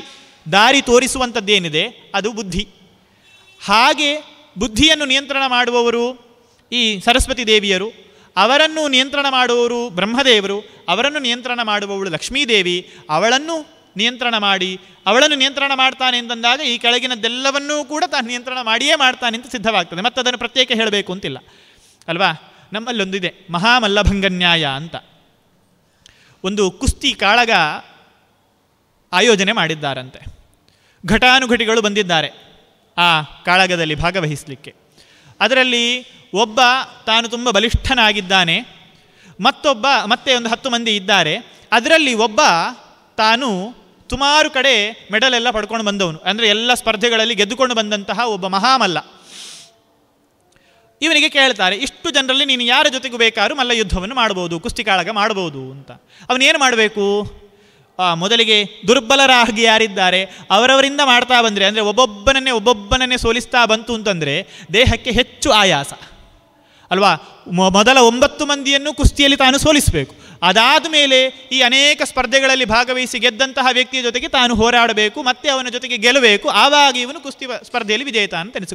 ದಾರಿ ತೋರಿಸುವಂಥದ್ದೇನಿದೆ ಅದು ಬುದ್ಧಿ ಹಾಗೆ ಬುದ್ಧಿಯನ್ನು ನಿಯಂತ್ರಣ ಮಾಡುವವರು ಈ ಸರಸ್ವತಿ ದೇವಿಯರು ಅವರನ್ನು ನಿಯಂತ್ರಣ ಮಾಡುವವರು ಬ್ರಹ್ಮದೇವರು ಅವರನ್ನು ನಿಯಂತ್ರಣ ಮಾಡುವವಳು ಲಕ್ಷ್ಮೀದೇವಿ ಅವಳನ್ನು ನಿಯಂತ್ರಣ ಮಾಡಿ ಅವಳನ್ನು ನಿಯಂತ್ರಣ ಮಾಡ್ತಾನೆ ಅಂತಂದಾಗ ಈ ಕೆಳಗಿನದ್ದೆಲ್ಲವನ್ನೂ ಕೂಡ ತಾನು ನಿಯಂತ್ರಣ ಮಾಡಿಯೇ ಮಾಡ್ತಾನೆ ಅಂತ ಸಿದ್ಧವಾಗ್ತದೆ ಮತ್ತು ಅದನ್ನು ಪ್ರತ್ಯೇಕ ಹೇಳಬೇಕು ಅಂತಿಲ್ಲ ಅಲ್ವಾ ನಮ್ಮಲ್ಲೊಂದಿದೆ ಮಹಾಮಲ್ಲಭಂಗ ನ್ಯಾಯ ಅಂತ ಒಂದು ಕುಸ್ತಿ ಕಾಳಗ ಆಯೋಜನೆ ಮಾಡಿದ್ದಾರಂತೆ ಘಟಾನುಘಟಿಗಳು ಬಂದಿದ್ದಾರೆ ಆ ಕಾಳಗದಲ್ಲಿ ಭಾಗವಹಿಸಲಿಕ್ಕೆ ಅದರಲ್ಲಿ ಒಬ್ಬ ತಾನು ತುಂಬ ಬಲಿಷ್ಠನಾಗಿದ್ದಾನೆ ಮತ್ತೊಬ್ಬ ಮತ್ತೆ ಒಂದು ಹತ್ತು ಮಂದಿ ಇದ್ದಾರೆ ಅದರಲ್ಲಿ ಒಬ್ಬ ತಾನು ಸುಮಾರು ಕಡೆ ಮೆಡಲ್ ಎಲ್ಲ ಪಡ್ಕೊಂಡು ಬಂದವನು ಅಂದರೆ ಎಲ್ಲ ಸ್ಪರ್ಧೆಗಳಲ್ಲಿ ಗೆದ್ದುಕೊಂಡು ಬಂದಂತಹ ಒಬ್ಬ ಮಹಾಮಲ್ಲ ಇವನಿಗೆ ಕೇಳ್ತಾರೆ ಇಷ್ಟು ಜನರಲ್ಲಿ ನೀನು ಯಾರ ಜೊತೆಗೂ ಬೇಕಾದ್ರೂ ಮಲ್ಲ ಯುದ್ಧವನ್ನು ಮಾಡ್ಬೋದು ಕುಸ್ತಿ ಕಾಳಗ ಮಾಡ್ಬೋದು ಅಂತ ಅವನೇನು ಮಾಡಬೇಕು ಮೊದಲಿಗೆ ದುರ್ಬಲರಾಗಿ ಯಾರಿದ್ದಾರೆ ಅವರವರಿಂದ ಮಾಡ್ತಾ ಬಂದರೆ ಅಂದರೆ ಒಬ್ಬೊಬ್ಬನನ್ನೇ ಒಬ್ಬೊಬ್ಬನನ್ನೇ ಸೋಲಿಸ್ತಾ ಬಂತು ಅಂತಂದರೆ ದೇಹಕ್ಕೆ ಹೆಚ್ಚು ಆಯಾಸ ಅಲ್ವಾ ಮೊದಲ ಒಂಬತ್ತು ಮಂದಿಯನ್ನು ಕುಸ್ತಿಯಲ್ಲಿ ತಾನು ಸೋಲಿಸಬೇಕು ಅದಾದ ಮೇಲೆ ಈ ಅನೇಕ ಸ್ಪರ್ಧೆಗಳಲ್ಲಿ ಭಾಗವಹಿಸಿ ಗೆದ್ದಂತಹ ವ್ಯಕ್ತಿಯ ಜೊತೆಗೆ ತಾನು ಹೋರಾಡಬೇಕು ಮತ್ತೆ ಅವನ ಜೊತೆಗೆ ಗೆಲ್ಲಬೇಕು ಆವಾಗ ಇವನು ಕುಸ್ತಿ ಸ್ಪರ್ಧೆಯಲ್ಲಿ ವಿಜೇತ ಅಂತ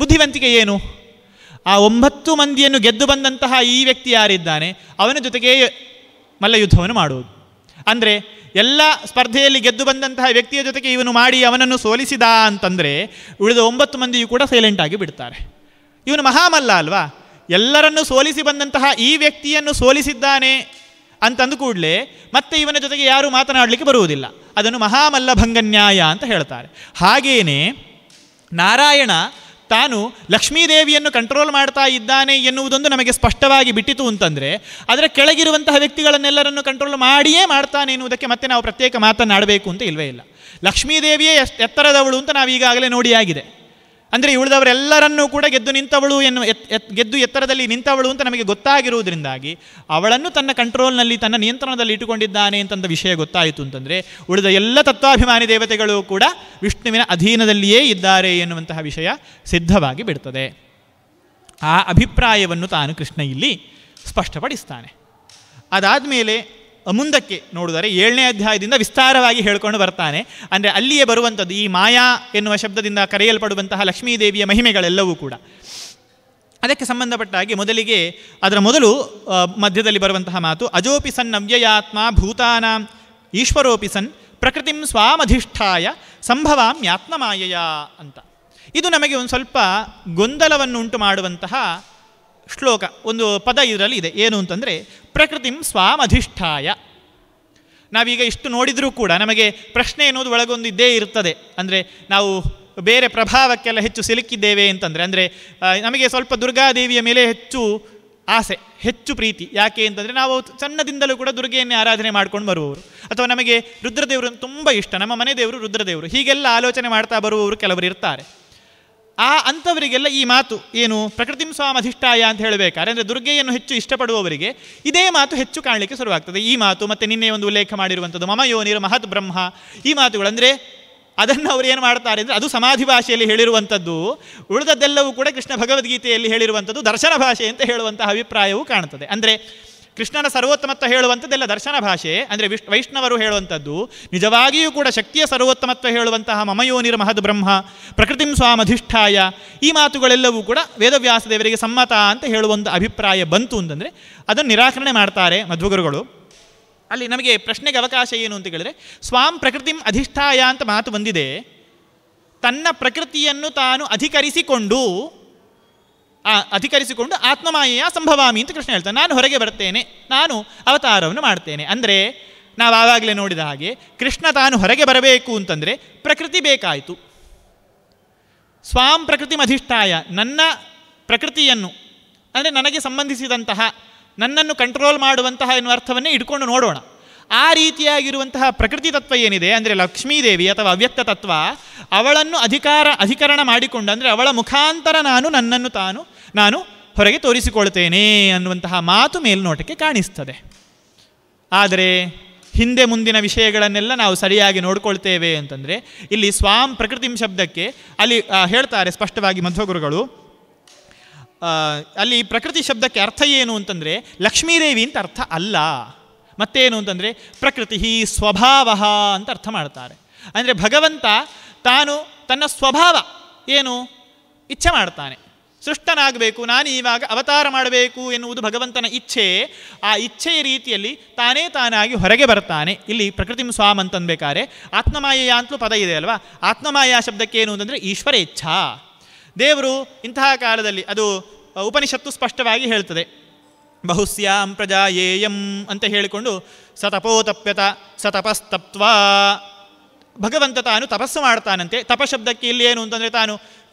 ಬುದ್ಧಿವಂತಿಕೆ ಏನು ಆ ಒಂಬತ್ತು ಮಂದಿಯನ್ನು ಗೆದ್ದು ಬಂದಂತಹ ಈ ವ್ಯಕ್ತಿ ಯಾರಿದ್ದಾನೆ ಅವನ ಜೊತೆಗೆ ಮಲ್ಲಯುದ್ಧವನ್ನು ಮಾಡುವುದು ಅಂದರೆ ಎಲ್ಲ ಸ್ಪರ್ಧೆಯಲ್ಲಿ ಗೆದ್ದು ಬಂದಂತಹ ವ್ಯಕ್ತಿಯ ಜೊತೆಗೆ ಇವನು ಮಾಡಿ ಅವನನ್ನು ಸೋಲಿಸಿದ ಅಂತಂದರೆ ಉಳಿದ ಒಂಬತ್ತು ಮಂದಿಯೂ ಕೂಡ ಸೈಲೆಂಟ್ ಆಗಿ ಬಿಡ್ತಾರೆ ಇವನು ಮಹಾಮಲ್ಲ ಅಲ್ವಾ ಎಲ್ಲರನ್ನು ಸೋಲಿಸಿ ಬಂದಂತಹ ಈ ವ್ಯಕ್ತಿಯನ್ನು ಸೋಲಿಸಿದ್ದಾನೆ ಅಂತಂದು ಕೂಡಲೇ ಮತ್ತೆ ಇವನ ಜೊತೆಗೆ ಯಾರೂ ಮಾತನಾಡಲಿಕ್ಕೆ ಬರುವುದಿಲ್ಲ ಅದನ್ನು ಮಹಾಮಲ್ಲಭಂಗ ನ್ಯಾಯ ಅಂತ ಹೇಳ್ತಾರೆ ಹಾಗೇನೇ ನಾರಾಯಣ ತಾನು ಲಕ್ಷ್ಮೀದೇವಿಯನ್ನು ಕಂಟ್ರೋಲ್ ಮಾಡ್ತಾ ಇದ್ದಾನೆ ಎನ್ನುವುದೊಂದು ನಮಗೆ ಸ್ಪಷ್ಟವಾಗಿ ಬಿಟ್ಟಿತು ಅಂತಂದರೆ ಅದರ ಕೆಳಗಿರುವಂತಹ ವ್ಯಕ್ತಿಗಳನ್ನೆಲ್ಲರನ್ನು ಕಂಟ್ರೋಲ್ ಮಾಡಿಯೇ ಮಾಡ್ತಾನೆ ಎನ್ನುವುದಕ್ಕೆ ಮತ್ತೆ ನಾವು ಪ್ರತ್ಯೇಕ ಮಾತನಾಡಬೇಕು ಅಂತ ಇಲ್ಲವೇ ಇಲ್ಲ ಲಕ್ಷ್ಮೀದೇವಿಯೇ ಎಷ್ಟು ಎತ್ತರದವಳು ಅಂತ ನಾವು ಈಗಾಗಲೇ ನೋಡಿ ಆಗಿದೆ ಅಂದರೆ ಉಳಿದವರೆಲ್ಲರನ್ನೂ ಕೂಡ ಗೆದ್ದು ನಿಂತವಳು ಎನ್ನು ಗೆದ್ದು ಎತ್ತರದಲ್ಲಿ ನಿಂತವಳು ಅಂತ ನಮಗೆ ಗೊತ್ತಾಗಿರುವುದರಿಂದಾಗಿ ಅವಳನ್ನು ತನ್ನ ಕಂಟ್ರೋಲ್ನಲ್ಲಿ ತನ್ನ ನಿಯಂತ್ರಣದಲ್ಲಿ ಇಟ್ಟುಕೊಂಡಿದ್ದಾನೆ ಅಂತಂದ ವಿಷಯ ಗೊತ್ತಾಯಿತು ಅಂತಂದರೆ ಉಳಿದ ಎಲ್ಲ ತತ್ವಾಭಿಮಾನಿ ದೇವತೆಗಳು ಕೂಡ ವಿಷ್ಣುವಿನ ಅಧೀನದಲ್ಲಿಯೇ ಇದ್ದಾರೆ ಎನ್ನುವಂತಹ ವಿಷಯ ಸಿದ್ಧವಾಗಿ ಬಿಡ್ತದೆ ಆ ಅಭಿಪ್ರಾಯವನ್ನು ತಾನು ಕೃಷ್ಣ ಇಲ್ಲಿ ಸ್ಪಷ್ಟಪಡಿಸ್ತಾನೆ ಅದಾದ ಮೇಲೆ ಮುಂದಕ್ಕೆ ನೋಡಿದರೆ ಏಳನೇ ಅಧ್ಯಾಯದಿಂದ ವಿಸ್ತಾರವಾಗಿ ಹೇಳ್ಕೊಂಡು ಬರ್ತಾನೆ ಅಂದರೆ ಅಲ್ಲಿಯೇ ಬರುವಂಥದ್ದು ಈ ಮಾಯಾ ಎನ್ನುವ ಶಬ್ದದಿಂದ ಕರೆಯಲ್ಪಡುವಂತಹ ಲಕ್ಷ್ಮೀದೇವಿಯ ಮಹಿಮೆಗಳೆಲ್ಲವೂ ಕೂಡ ಅದಕ್ಕೆ ಸಂಬಂಧಪಟ್ಟ ಹಾಗೆ ಮೊದಲಿಗೆ ಅದರ ಮೊದಲು ಮಧ್ಯದಲ್ಲಿ ಬರುವಂತಹ ಮಾತು ಅಜೋಪಿ ಸನ್ ಅವ್ಯಯಾತ್ಮ ಭೂತಾನಾಂ ಈಶ್ವರೋಪಿ ಸನ್ ಪ್ರಕೃತಿಂ ಸ್ವಾಮಧಿಷ್ಠಾಯ ಸಂಭವಾಮ್ಯಾತ್ಮ ಮಾಯಯ ಅಂತ ಇದು ನಮಗೆ ಒಂದು ಸ್ವಲ್ಪ ಗೊಂದಲವನ್ನು ಉಂಟು ಮಾಡುವಂತಹ ಶ್ಲೋಕ ಒಂದು ಪದ ಇದರಲ್ಲಿ ಇದೆ ಏನು ಅಂತಂದರೆ ಪ್ರಕೃತಿಂ ಸ್ವಾಮಧಿಷ್ಠಾಯ ನಾವೀಗ ಇಷ್ಟು ನೋಡಿದರೂ ಕೂಡ ನಮಗೆ ಪ್ರಶ್ನೆ ಎನ್ನುವುದು ಇದ್ದೇ ಇರ್ತದೆ ಅಂದರೆ ನಾವು ಬೇರೆ ಪ್ರಭಾವಕ್ಕೆಲ್ಲ ಹೆಚ್ಚು ಸಿಲುಕಿದ್ದೇವೆ ಅಂತಂದರೆ ಅಂದರೆ ನಮಗೆ ಸ್ವಲ್ಪ ದುರ್ಗಾದೇವಿಯ ಮೇಲೆ ಹೆಚ್ಚು ಆಸೆ ಹೆಚ್ಚು ಪ್ರೀತಿ ಯಾಕೆ ಅಂತಂದರೆ ನಾವು ಸಣ್ಣದಿಂದಲೂ ಕೂಡ ದುರ್ಗೆಯನ್ನೇ ಆರಾಧನೆ ಮಾಡ್ಕೊಂಡು ಬರುವವರು ಅಥವಾ ನಮಗೆ ರುದ್ರದೇವರು ತುಂಬ ಇಷ್ಟ ನಮ್ಮ ಮನೆ ದೇವರು ರುದ್ರದೇವರು ಹೀಗೆಲ್ಲ ಆಲೋಚನೆ ಮಾಡ್ತಾ ಬರುವವರು ಕೆಲವರು ಇರ್ತಾರೆ ಆ ಅಂಥವರಿಗೆಲ್ಲ ಈ ಮಾತು ಏನು ಪ್ರಕೃತಿಂ ಸ್ವಾಮಧಿಷ್ಠಾಯ ಅಂತ ಹೇಳಬೇಕಾದ್ರೆ ಅಂದರೆ ದುರ್ಗೆಯನ್ನು ಹೆಚ್ಚು ಇಷ್ಟಪಡುವವರಿಗೆ ಇದೇ ಮಾತು ಹೆಚ್ಚು ಕಾಣಲಿಕ್ಕೆ ಶುರುವಾಗ್ತದೆ ಈ ಮಾತು ಮತ್ತು ನಿನ್ನೆ ಒಂದು ಉಲ್ಲೇಖ ಮಾಡಿರುವಂಥದ್ದು ಮಮ ಯೋನಿರು ಮಹತ್ ಬ್ರಹ್ಮ ಈ ಮಾತುಗಳಂದರೆ ಅದನ್ನು ಅವರು ಏನು ಮಾಡ್ತಾರೆ ಅಂದರೆ ಅದು ಸಮಾಧಿ ಭಾಷೆಯಲ್ಲಿ ಹೇಳಿರುವಂಥದ್ದು ಉಳಿದದ್ದೆಲ್ಲವೂ ಕೂಡ ಕೃಷ್ಣ ಭಗವದ್ಗೀತೆಯಲ್ಲಿ ಹೇಳಿರುವಂಥದ್ದು ದರ್ಶನ ಭಾಷೆ ಅಂತ ಹೇಳುವಂತಹ ಅಭಿಪ್ರಾಯವೂ ಕಾಣುತ್ತದೆ ಅಂದರೆ ಕೃಷ್ಣನ ಸರ್ವೋತ್ತಮತ್ವ ಹೇಳುವಂಥದ್ದೆಲ್ಲ ದರ್ಶನ ಭಾಷೆ ಅಂದರೆ ವಿಶ್ ವೈಷ್ಣವರು ಹೇಳುವಂಥದ್ದು ನಿಜವಾಗಿಯೂ ಕೂಡ ಶಕ್ತಿಯ ಸರ್ವೋತ್ತಮತ್ವ ಹೇಳುವಂತಹ ಮಮಯೋ ನಿರ್ಮಹದ್ ಬ್ರಹ್ಮ ಪ್ರಕೃತಿಂ ಸ್ವಾಮಧಿಷ್ಠಾಯ ಈ ಮಾತುಗಳೆಲ್ಲವೂ ಕೂಡ ವೇದವ್ಯಾಸದೇವರಿಗೆ ಸಮ್ಮತ ಅಂತ ಹೇಳುವ ಒಂದು ಅಭಿಪ್ರಾಯ ಬಂತು ಅಂತಂದರೆ ಅದನ್ನು ನಿರಾಕರಣೆ ಮಾಡ್ತಾರೆ ಮಧ್ವಗುರುಗಳು ಅಲ್ಲಿ ನಮಗೆ ಪ್ರಶ್ನೆಗೆ ಅವಕಾಶ ಏನು ಅಂತ ಕೇಳಿದರೆ ಸ್ವಾಂ ಪ್ರಕೃತಿಂ ಅಧಿಷ್ಠಾಯ ಅಂತ ಮಾತು ಬಂದಿದೆ ತನ್ನ ಪ್ರಕೃತಿಯನ್ನು ತಾನು ಅಧಿಕರಿಸಿಕೊಂಡು ಅಧಿಕರಿಸಿಕೊಂಡು ಆತ್ಮಮಾಯೆಯ ಸಂಭವಾಮಿ ಅಂತ ಕೃಷ್ಣ ಹೇಳ್ತಾನೆ ನಾನು ಹೊರಗೆ ಬರ್ತೇನೆ ನಾನು ಅವತಾರವನ್ನು ಮಾಡ್ತೇನೆ ಅಂದರೆ ನಾವು ಆವಾಗಲೇ ನೋಡಿದ ಹಾಗೆ ಕೃಷ್ಣ ತಾನು ಹೊರಗೆ ಬರಬೇಕು ಅಂತಂದರೆ ಪ್ರಕೃತಿ ಬೇಕಾಯಿತು ಸ್ವಾಂ ಪ್ರಕೃತಿ ಅಧಿಷ್ಠಾಯ ನನ್ನ ಪ್ರಕೃತಿಯನ್ನು ಅಂದರೆ ನನಗೆ ಸಂಬಂಧಿಸಿದಂತಹ ನನ್ನನ್ನು ಕಂಟ್ರೋಲ್ ಮಾಡುವಂತಹ ಎನ್ನುವ ಅರ್ಥವನ್ನೇ ಇಟ್ಕೊಂಡು ನೋಡೋಣ ಆ ರೀತಿಯಾಗಿರುವಂತಹ ಪ್ರಕೃತಿ ತತ್ವ ಏನಿದೆ ಅಂದರೆ ಲಕ್ಷ್ಮೀದೇವಿ ಅಥವಾ ಅವ್ಯಕ್ತ ತತ್ವ ಅವಳನ್ನು ಅಧಿಕಾರ ಅಧಿಕರಣ ಮಾಡಿಕೊಂಡು ಅಂದರೆ ಅವಳ ಮುಖಾಂತರ ನಾನು ನನ್ನನ್ನು ತಾನು ನಾನು ಹೊರಗೆ ತೋರಿಸಿಕೊಳ್ತೇನೆ ಅನ್ನುವಂತಹ ಮಾತು ಮೇಲ್ನೋಟಕ್ಕೆ ಕಾಣಿಸ್ತದೆ ಆದರೆ ಹಿಂದೆ ಮುಂದಿನ ವಿಷಯಗಳನ್ನೆಲ್ಲ ನಾವು ಸರಿಯಾಗಿ ನೋಡಿಕೊಳ್ತೇವೆ ಅಂತಂದರೆ ಇಲ್ಲಿ ಸ್ವಾಂ ಪ್ರಕೃತಿಂ ಶಬ್ದಕ್ಕೆ ಅಲ್ಲಿ ಹೇಳ್ತಾರೆ ಸ್ಪಷ್ಟವಾಗಿ ಮಧ್ವಗುರುಗಳು ಅಲ್ಲಿ ಪ್ರಕೃತಿ ಶಬ್ದಕ್ಕೆ ಅರ್ಥ ಏನು ಅಂತಂದರೆ ಲಕ್ಷ್ಮೀದೇವಿ ಅಂತ ಅರ್ಥ ಅಲ್ಲ ಮತ್ತೇನು ಅಂತಂದರೆ ಪ್ರಕೃತಿ ಸ್ವಭಾವ ಅಂತ ಅರ್ಥ ಮಾಡ್ತಾರೆ ಅಂದರೆ ಭಗವಂತ ತಾನು ತನ್ನ ಸ್ವಭಾವ ಏನು ಇಚ್ಛೆ ಮಾಡ್ತಾನೆ ಸೃಷ್ಟನಾಗಬೇಕು ನಾನು ಇವಾಗ ಅವತಾರ ಮಾಡಬೇಕು ಎನ್ನುವುದು ಭಗವಂತನ ಇಚ್ಛೆ ಆ ಇಚ್ಛೆಯ ರೀತಿಯಲ್ಲಿ ತಾನೇ ತಾನಾಗಿ ಹೊರಗೆ ಬರ್ತಾನೆ ಇಲ್ಲಿ ಪ್ರಕೃತಿ ಸ್ವಾಮ್ ಅಂತನ್ಬೇಕಾದ್ರೆ ಆತ್ಮಮಾಯ ಅಂತಲೂ ಪದ ಇದೆ ಅಲ್ವಾ ಆತ್ಮಮಾಯ ಶಬ್ದಕ್ಕೆ ಏನು ಅಂತಂದರೆ ಈಶ್ವರ ಇಚ್ಛಾ ದೇವರು ಇಂತಹ ಕಾಲದಲ್ಲಿ ಅದು ಉಪನಿಷತ್ತು ಸ್ಪಷ್ಟವಾಗಿ ಹೇಳ್ತದೆ ಬಹುಸ್ಯಾಂ ಪ್ರಜಾಯೇಯಂ ಅಂತ ಹೇಳಿಕೊಂಡು ಸತಪೋತಪ್ಯತ ಸತಪಸ್ತಪ್ವಾ ಭಗವಂತ ತಾನು ತಪಸ್ಸು ಮಾಡ್ತಾನಂತೆ ತಪಶಬ್ದಕ್ಕೆ ಇಲ್ಲಿ ಏನು ಅಂತಂದರೆ ತಾನು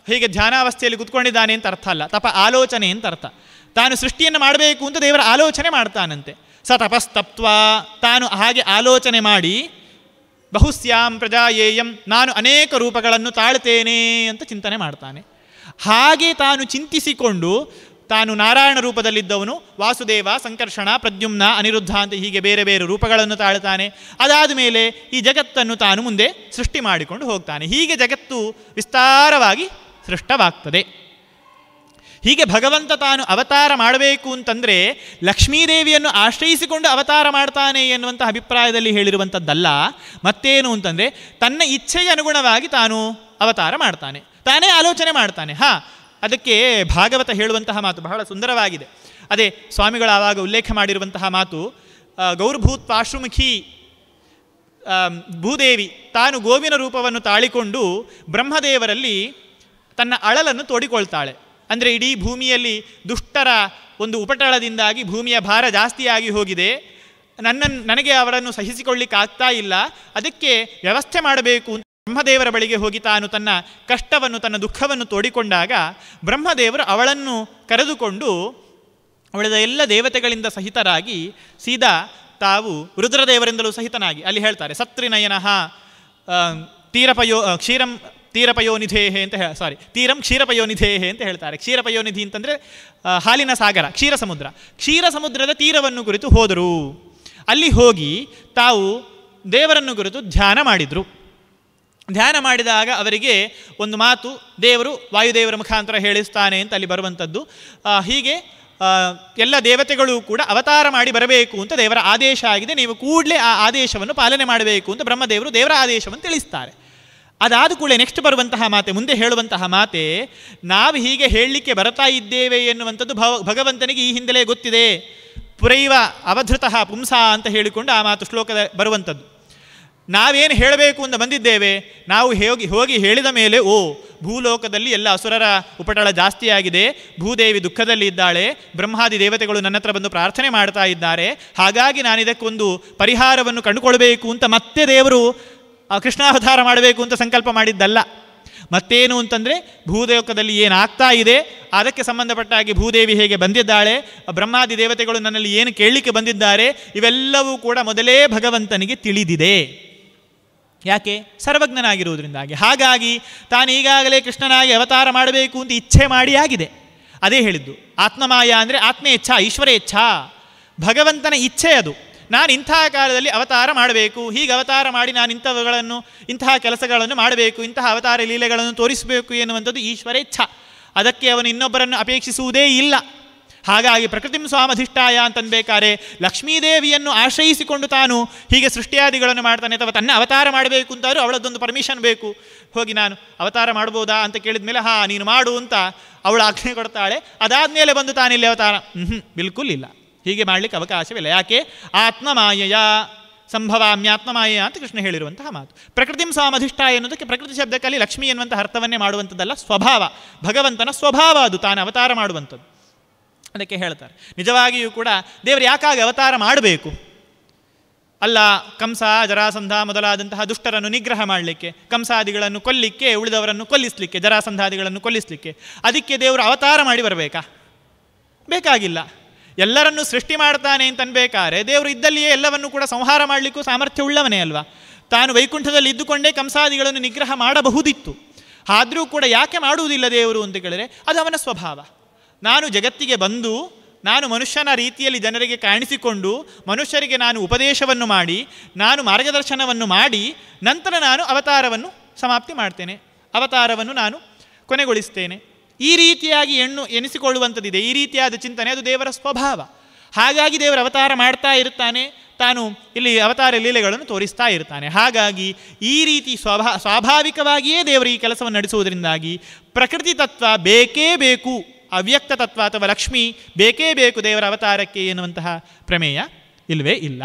ಹೀಗೆ ಧ್ಯಾನಾವಸ್ಥೆಯಲ್ಲಿ ಕುತ್ಕೊಂಡಿದ್ದಾನೆ ಅಂತ ಅರ್ಥ ಅಲ್ಲ ತಪ ಆಲೋಚನೆ ಅಂತ ಅರ್ಥ ತಾನು ಸೃಷ್ಟಿಯನ್ನು ಮಾಡಬೇಕು ಅಂತ ದೇವರ ಆಲೋಚನೆ ಮಾಡ್ತಾನಂತೆ ಸ ತಪಸ್ತಪ್ತ್ವ ತಾನು ಹಾಗೆ ಆಲೋಚನೆ ಮಾಡಿ ಬಹುಸ್ಯಾಂ ಪ್ರಜಾಯೇಯಂ ನಾನು ಅನೇಕ ರೂಪಗಳನ್ನು ತಾಳ್ತೇನೆ ಅಂತ ಚಿಂತನೆ ಮಾಡ್ತಾನೆ ಹಾಗೆ ತಾನು ಚಿಂತಿಸಿಕೊಂಡು ತಾನು ನಾರಾಯಣ ರೂಪದಲ್ಲಿದ್ದವನು ವಾಸುದೇವ ಸಂಕರ್ಷಣ ಪ್ರದ್ಯುಮ್ನ ಅನಿರುದ್ಧ ಅಂತ ಹೀಗೆ ಬೇರೆ ಬೇರೆ ರೂಪಗಳನ್ನು ತಾಳ್ತಾನೆ ಅದಾದ ಮೇಲೆ ಈ ಜಗತ್ತನ್ನು ತಾನು ಮುಂದೆ ಸೃಷ್ಟಿ ಮಾಡಿಕೊಂಡು ಹೋಗ್ತಾನೆ ಹೀಗೆ ಜಗತ್ತು ವಿಸ್ತಾರವಾಗಿ ಸೃಷ್ಟವಾಗ್ತದೆ ಹೀಗೆ ಭಗವಂತ ತಾನು ಅವತಾರ ಮಾಡಬೇಕು ಅಂತಂದರೆ ಲಕ್ಷ್ಮೀದೇವಿಯನ್ನು ಆಶ್ರಯಿಸಿಕೊಂಡು ಅವತಾರ ಮಾಡ್ತಾನೆ ಎನ್ನುವಂಥ ಅಭಿಪ್ರಾಯದಲ್ಲಿ ಹೇಳಿರುವಂಥದ್ದಲ್ಲ ಮತ್ತೇನು ಅಂತಂದರೆ ತನ್ನ ಇಚ್ಛೆಗೆ ಅನುಗುಣವಾಗಿ ತಾನು ಅವತಾರ ಮಾಡ್ತಾನೆ ತಾನೇ ಆಲೋಚನೆ ಮಾಡ್ತಾನೆ ಹಾಂ ಅದಕ್ಕೆ ಭಾಗವತ ಹೇಳುವಂತಹ ಮಾತು ಬಹಳ ಸುಂದರವಾಗಿದೆ ಅದೇ ಸ್ವಾಮಿಗಳು ಆವಾಗ ಉಲ್ಲೇಖ ಮಾಡಿರುವಂತಹ ಮಾತು ಗೌರ್ಭೂತ್ ಪಾಶ್ರುಮುಖಿ ಭೂದೇವಿ ತಾನು ಗೋವಿನ ರೂಪವನ್ನು ತಾಳಿಕೊಂಡು ಬ್ರಹ್ಮದೇವರಲ್ಲಿ ತನ್ನ ಅಳಲನ್ನು ತೋಡಿಕೊಳ್ತಾಳೆ ಅಂದರೆ ಇಡೀ ಭೂಮಿಯಲ್ಲಿ ದುಷ್ಟರ ಒಂದು ಉಪಟಳದಿಂದಾಗಿ ಭೂಮಿಯ ಭಾರ ಜಾಸ್ತಿಯಾಗಿ ಹೋಗಿದೆ ನನ್ನ ನನಗೆ ಅವರನ್ನು ಸಹಿಸಿಕೊಳ್ಳಿಕ್ಕಾಗ್ತಾ ಇಲ್ಲ ಅದಕ್ಕೆ ವ್ಯವಸ್ಥೆ ಮಾಡಬೇಕು ಅಂತ ಬ್ರಹ್ಮದೇವರ ಬಳಿಗೆ ಹೋಗಿ ತಾನು ತನ್ನ ಕಷ್ಟವನ್ನು ತನ್ನ ದುಃಖವನ್ನು ತೋಡಿಕೊಂಡಾಗ ಬ್ರಹ್ಮದೇವರು ಅವಳನ್ನು ಕರೆದುಕೊಂಡು ಉಳಿದ ಎಲ್ಲ ದೇವತೆಗಳಿಂದ ಸಹಿತರಾಗಿ ಸೀದಾ ತಾವು ರುದ್ರದೇವರಿಂದಲೂ ಸಹಿತನಾಗಿ ಅಲ್ಲಿ ಹೇಳ್ತಾರೆ ಸತ್ರಿನಯನಃ ತೀರಪಯೋ ಕ್ಷೀರಂ ತೀರಪಯೋನಿಧೇಹೆ ಅಂತ ಹೇಳ ಸಾರಿ ತೀರಂ ಕ್ಷೀರಪಯೋನಿಧೇಹೆ ಅಂತ ಹೇಳ್ತಾರೆ ಕ್ಷೀರಪಯೋನಿಧಿ ಅಂತಂದರೆ ಹಾಲಿನ ಸಾಗರ ಕ್ಷೀರ ಸಮುದ್ರ ಕ್ಷೀರ ಸಮುದ್ರದ ತೀರವನ್ನು ಕುರಿತು ಹೋದರು ಅಲ್ಲಿ ಹೋಗಿ ತಾವು ದೇವರನ್ನು ಕುರಿತು ಧ್ಯಾನ ಮಾಡಿದರು ಧ್ಯಾನ ಮಾಡಿದಾಗ ಅವರಿಗೆ ಒಂದು ಮಾತು ದೇವರು ವಾಯುದೇವರ ಮುಖಾಂತರ ಹೇಳಿಸ್ತಾನೆ ಅಂತ ಅಲ್ಲಿ ಬರುವಂಥದ್ದು ಹೀಗೆ ಎಲ್ಲ ದೇವತೆಗಳು ಕೂಡ ಅವತಾರ ಮಾಡಿ ಬರಬೇಕು ಅಂತ ದೇವರ ಆದೇಶ ಆಗಿದೆ ನೀವು ಕೂಡಲೇ ಆ ಆದೇಶವನ್ನು ಪಾಲನೆ ಮಾಡಬೇಕು ಅಂತ ಬ್ರಹ್ಮದೇವರು ದೇವರ ಆದೇಶವನ್ನು ತಿಳಿಸ್ತಾರೆ ಅದಾದ ಕೂಡಲೇ ನೆಕ್ಸ್ಟ್ ಬರುವಂತಹ ಮಾತೆ ಮುಂದೆ ಹೇಳುವಂತಹ ಮಾತೆ ನಾವು ಹೀಗೆ ಹೇಳಲಿಕ್ಕೆ ಬರ್ತಾ ಇದ್ದೇವೆ ಎನ್ನುವಂಥದ್ದು ಭವ ಭಗವಂತನಿಗೆ ಈ ಹಿಂದಲೇ ಗೊತ್ತಿದೆ ಪುರೈವ ಅವಧೃತ ಪುಂಸ ಅಂತ ಹೇಳಿಕೊಂಡು ಆ ಮಾತು ಶ್ಲೋಕದ ಬರುವಂಥದ್ದು ನಾವೇನು ಹೇಳಬೇಕು ಅಂತ ಬಂದಿದ್ದೇವೆ ನಾವು ಹೋಗಿ ಹೋಗಿ ಹೇಳಿದ ಮೇಲೆ ಓ ಭೂಲೋಕದಲ್ಲಿ ಎಲ್ಲ ಅಸುರರ ಉಪಟಳ ಜಾಸ್ತಿಯಾಗಿದೆ ಭೂದೇವಿ ದುಃಖದಲ್ಲಿ ಇದ್ದಾಳೆ ಬ್ರಹ್ಮಾದಿ ದೇವತೆಗಳು ನನ್ನ ಹತ್ರ ಬಂದು ಪ್ರಾರ್ಥನೆ ಮಾಡ್ತಾ ಇದ್ದಾರೆ ಹಾಗಾಗಿ ನಾನು ಪರಿಹಾರವನ್ನು ಕಂಡುಕೊಳ್ಬೇಕು ಅಂತ ಮತ್ತೆ ದೇವರು ಕೃಷ್ಣಾವತಾರ ಮಾಡಬೇಕು ಅಂತ ಸಂಕಲ್ಪ ಮಾಡಿದ್ದಲ್ಲ ಮತ್ತೇನು ಅಂತಂದರೆ ಭೂದೇವಕದಲ್ಲಿ ಏನಾಗ್ತಾ ಇದೆ ಅದಕ್ಕೆ ಸಂಬಂಧಪಟ್ಟ ಹಾಗೆ ಭೂದೇವಿ ಹೇಗೆ ಬಂದಿದ್ದಾಳೆ ಬ್ರಹ್ಮಾದಿ ದೇವತೆಗಳು ನನ್ನಲ್ಲಿ ಏನು ಕೇಳಲಿಕ್ಕೆ ಬಂದಿದ್ದಾರೆ ಇವೆಲ್ಲವೂ ಕೂಡ ಮೊದಲೇ ಭಗವಂತನಿಗೆ ತಿಳಿದಿದೆ ಯಾಕೆ ಸರ್ವಜ್ಞನಾಗಿರುವುದರಿಂದಾಗಿ ಹಾಗಾಗಿ ತಾನು ಈಗಾಗಲೇ ಕೃಷ್ಣನಾಗಿ ಅವತಾರ ಮಾಡಬೇಕು ಅಂತ ಇಚ್ಛೆ ಮಾಡಿ ಆಗಿದೆ ಅದೇ ಹೇಳಿದ್ದು ಆತ್ಮಮಾಯ ಅಂದರೆ ಆತ್ಮೇಚ್ಛಾ ಈಶ್ವರೇಚ್ಛಾ ಭಗವಂತನ ಇಚ್ಛೆ ಅದು ನಾನು ಇಂಥ ಕಾಲದಲ್ಲಿ ಅವತಾರ ಮಾಡಬೇಕು ಹೀಗೆ ಅವತಾರ ಮಾಡಿ ನಾನು ಇಂಥವುಗಳನ್ನು ಇಂತಹ ಕೆಲಸಗಳನ್ನು ಮಾಡಬೇಕು ಇಂತಹ ಅವತಾರ ಲೀಲೆಗಳನ್ನು ತೋರಿಸಬೇಕು ಎನ್ನುವಂಥದ್ದು ಈಶ್ವರೇಚ್ಛ ಅದಕ್ಕೆ ಅವನು ಇನ್ನೊಬ್ಬರನ್ನು ಅಪೇಕ್ಷಿಸುವುದೇ ಇಲ್ಲ ಹಾಗಾಗಿ ಪ್ರಕೃತಿ ಸ್ವಾಮಧಿಷ್ಠಾಯ ಅಂತನ್ಬೇಕಾದ್ರೆ ಲಕ್ಷ್ಮೀದೇವಿಯನ್ನು ಆಶ್ರಯಿಸಿಕೊಂಡು ತಾನು ಹೀಗೆ ಸೃಷ್ಟಿಯಾದಿಗಳನ್ನು ಮಾಡ್ತಾನೆ ಅಥವಾ ತನ್ನ ಅವತಾರ ಮಾಡಬೇಕು ಅಂತಾದರೂ ಅವಳದ್ದೊಂದು ಪರ್ಮಿಷನ್ ಬೇಕು ಹೋಗಿ ನಾನು ಅವತಾರ ಮಾಡ್ಬೋದಾ ಅಂತ ಕೇಳಿದ ಮೇಲೆ ಹಾ ನೀನು ಮಾಡು ಅಂತ ಅವಳು ಆಜ್ಞೆ ಕೊಡ್ತಾಳೆ ಅದಾದ ಮೇಲೆ ಬಂದು ತಾನಿಲ್ಲಿ ಅವತಾರ ಹ್ಞೂ ಬಿಲ್ಕುಲ್ ಇಲ್ಲ ಹೀಗೆ ಮಾಡಲಿಕ್ಕೆ ಅವಕಾಶವಿಲ್ಲ ಯಾಕೆ ಆತ್ಮಮಾಯಯ ಸಂಭವಾಮ್ಯಾತ್ಮಮಾಯ ಅಂತ ಕೃಷ್ಣ ಹೇಳಿರುವಂತಹ ಮಾತು ಪ್ರಕೃತಿಂ ಸಾಮಧಿಷ್ಠಾಯ ಎನ್ನುವುದಕ್ಕೆ ಪ್ರಕೃತಿ ಶಬ್ದಕ್ಕಲ್ಲಿ ಲಕ್ಷ್ಮಿ ಎನ್ನುವಂಥ ಅರ್ಥವನ್ನೇ ಮಾಡುವಂಥದ್ದಲ್ಲ ಸ್ವಭಾವ ಭಗವಂತನ ಸ್ವಭಾವ ಅದು ತಾನು ಅವತಾರ ಮಾಡುವಂಥದ್ದು ಅದಕ್ಕೆ ಹೇಳ್ತಾರೆ ನಿಜವಾಗಿಯೂ ಕೂಡ ದೇವರು ಯಾಕಾಗಿ ಅವತಾರ ಮಾಡಬೇಕು ಅಲ್ಲ ಕಂಸ ಜರಾಸಂಧ ಮೊದಲಾದಂತಹ ದುಷ್ಟರನ್ನು ನಿಗ್ರಹ ಮಾಡಲಿಕ್ಕೆ ಕಂಸಾದಿಗಳನ್ನು ಕೊಲ್ಲಿಕ್ಕೆ ಉಳಿದವರನ್ನು ಕೊಲ್ಲಿಸಲಿಕ್ಕೆ ಜರಾಸಂಧಾದಿಗಳನ್ನು ಕೊಲ್ಲಿಸಲಿಕ್ಕೆ ಅದಕ್ಕೆ ದೇವರು ಅವತಾರ ಮಾಡಿ ಬರಬೇಕಾ ಬೇಕಾಗಿಲ್ಲ ಎಲ್ಲರನ್ನೂ ಸೃಷ್ಟಿ ಮಾಡ್ತಾನೆ ಅಂತ ದೇವರು ಇದ್ದಲ್ಲಿಯೇ ಎಲ್ಲವನ್ನು ಕೂಡ ಸಂಹಾರ ಮಾಡಲಿಕ್ಕೂ ಸಾಮರ್ಥ್ಯ ಉಳ್ಳವನೇ ಅಲ್ವಾ ತಾನು ವೈಕುಂಠದಲ್ಲಿ ಇದ್ದುಕೊಂಡೇ ಕಂಸಾದಿಗಳನ್ನು ನಿಗ್ರಹ ಮಾಡಬಹುದಿತ್ತು ಆದರೂ ಕೂಡ ಯಾಕೆ ಮಾಡುವುದಿಲ್ಲ ದೇವರು ಅಂತ ಕೇಳಿದರೆ ಅದು ಅವನ ಸ್ವಭಾವ ನಾನು ಜಗತ್ತಿಗೆ ಬಂದು ನಾನು ಮನುಷ್ಯನ ರೀತಿಯಲ್ಲಿ ಜನರಿಗೆ ಕಾಣಿಸಿಕೊಂಡು ಮನುಷ್ಯರಿಗೆ ನಾನು ಉಪದೇಶವನ್ನು ಮಾಡಿ ನಾನು ಮಾರ್ಗದರ್ಶನವನ್ನು ಮಾಡಿ ನಂತರ ನಾನು ಅವತಾರವನ್ನು ಸಮಾಪ್ತಿ ಮಾಡ್ತೇನೆ ಅವತಾರವನ್ನು ನಾನು ಕೊನೆಗೊಳಿಸ್ತೇನೆ ಈ ರೀತಿಯಾಗಿ ಹೆಣ್ಣು ಎನಿಸಿಕೊಳ್ಳುವಂಥದ್ದಿದೆ ಈ ರೀತಿಯಾದ ಚಿಂತನೆ ಅದು ದೇವರ ಸ್ವಭಾವ ಹಾಗಾಗಿ ದೇವರ ಅವತಾರ ಮಾಡ್ತಾ ಇರ್ತಾನೆ ತಾನು ಇಲ್ಲಿ ಅವತಾರ ಲೀಲೆಗಳನ್ನು ತೋರಿಸ್ತಾ ಇರ್ತಾನೆ ಹಾಗಾಗಿ ಈ ರೀತಿ ಸ್ವಭಾ ಸ್ವಾಭಾವಿಕವಾಗಿಯೇ ದೇವರು ಈ ಕೆಲಸವನ್ನು ನಡೆಸುವುದರಿಂದಾಗಿ ಪ್ರಕೃತಿ ತತ್ವ ಬೇಕೇ ಬೇಕು ಅವ್ಯಕ್ತ ತತ್ವ ಅಥವಾ ಲಕ್ಷ್ಮಿ ಬೇಕೇ ಬೇಕು ದೇವರ ಅವತಾರಕ್ಕೆ ಎನ್ನುವಂತಹ ಪ್ರಮೇಯ ಇಲ್ಲವೇ ಇಲ್ಲ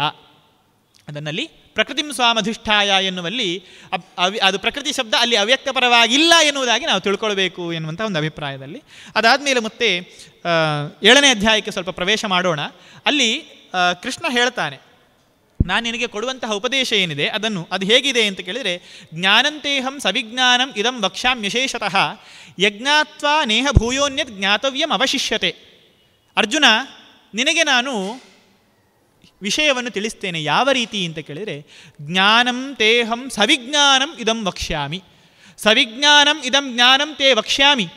ಅದನ್ನಲ್ಲಿ ಪ್ರಕೃತಿ ಸ್ವಾಮಧಿಷ್ಠಾಯ ಎನ್ನುವಲ್ಲಿ ಅದು ಪ್ರಕೃತಿ ಶಬ್ದ ಅಲ್ಲಿ ಅವ್ಯಕ್ತಪರವಾಗಿಲ್ಲ ಎನ್ನುವುದಾಗಿ ನಾವು ತಿಳ್ಕೊಳ್ಬೇಕು ಎನ್ನುವಂಥ ಒಂದು ಅಭಿಪ್ರಾಯದಲ್ಲಿ ಅದಾದಮೇಲೆ ಮತ್ತೆ ಏಳನೇ ಅಧ್ಯಾಯಕ್ಕೆ ಸ್ವಲ್ಪ ಪ್ರವೇಶ ಮಾಡೋಣ ಅಲ್ಲಿ ಕೃಷ್ಣ ಹೇಳ್ತಾನೆ ನಾನು ನಿನಗೆ ಕೊಡುವಂತಹ ಉಪದೇಶ ಏನಿದೆ ಅದನ್ನು ಅದು ಹೇಗಿದೆ ಅಂತ ಕೇಳಿದರೆ ಜ್ಞಾನಂತೇಹಂ ಸವಿಜ್ಞಾನಂ ಇದಂ ವಕ್ಷಾಂ ವಿಶೇಷತಃ ಯಜ್ಞಾತ್ವ ನೇಹ ಭೂಯೋನ್ಯತ್ ಜ್ಞಾತವ್ಯಂ ಅವಶಿಷ್ಯತೆ ಅರ್ಜುನ ನಿನಗೆ ನಾನು ವಿಷಯವನ್ನು ತಿಳಿಸ್ತೇನೆ ಯಾವ ರೀತಿ ಅಂತ ಕೇಳಿದರೆ ಜ್ಞಾನಂ ತೇಹಂ ಸವಿಜ್ಞಾನಂ ಇದಂ ವಕ್ಷ್ಯಾಮಿ ಸವಿಜ್ಞಾನಂ ಇದಂ ಜ್ಞಾನಂ ತೇ ವಕ್ಷ್ಯಾಮಿ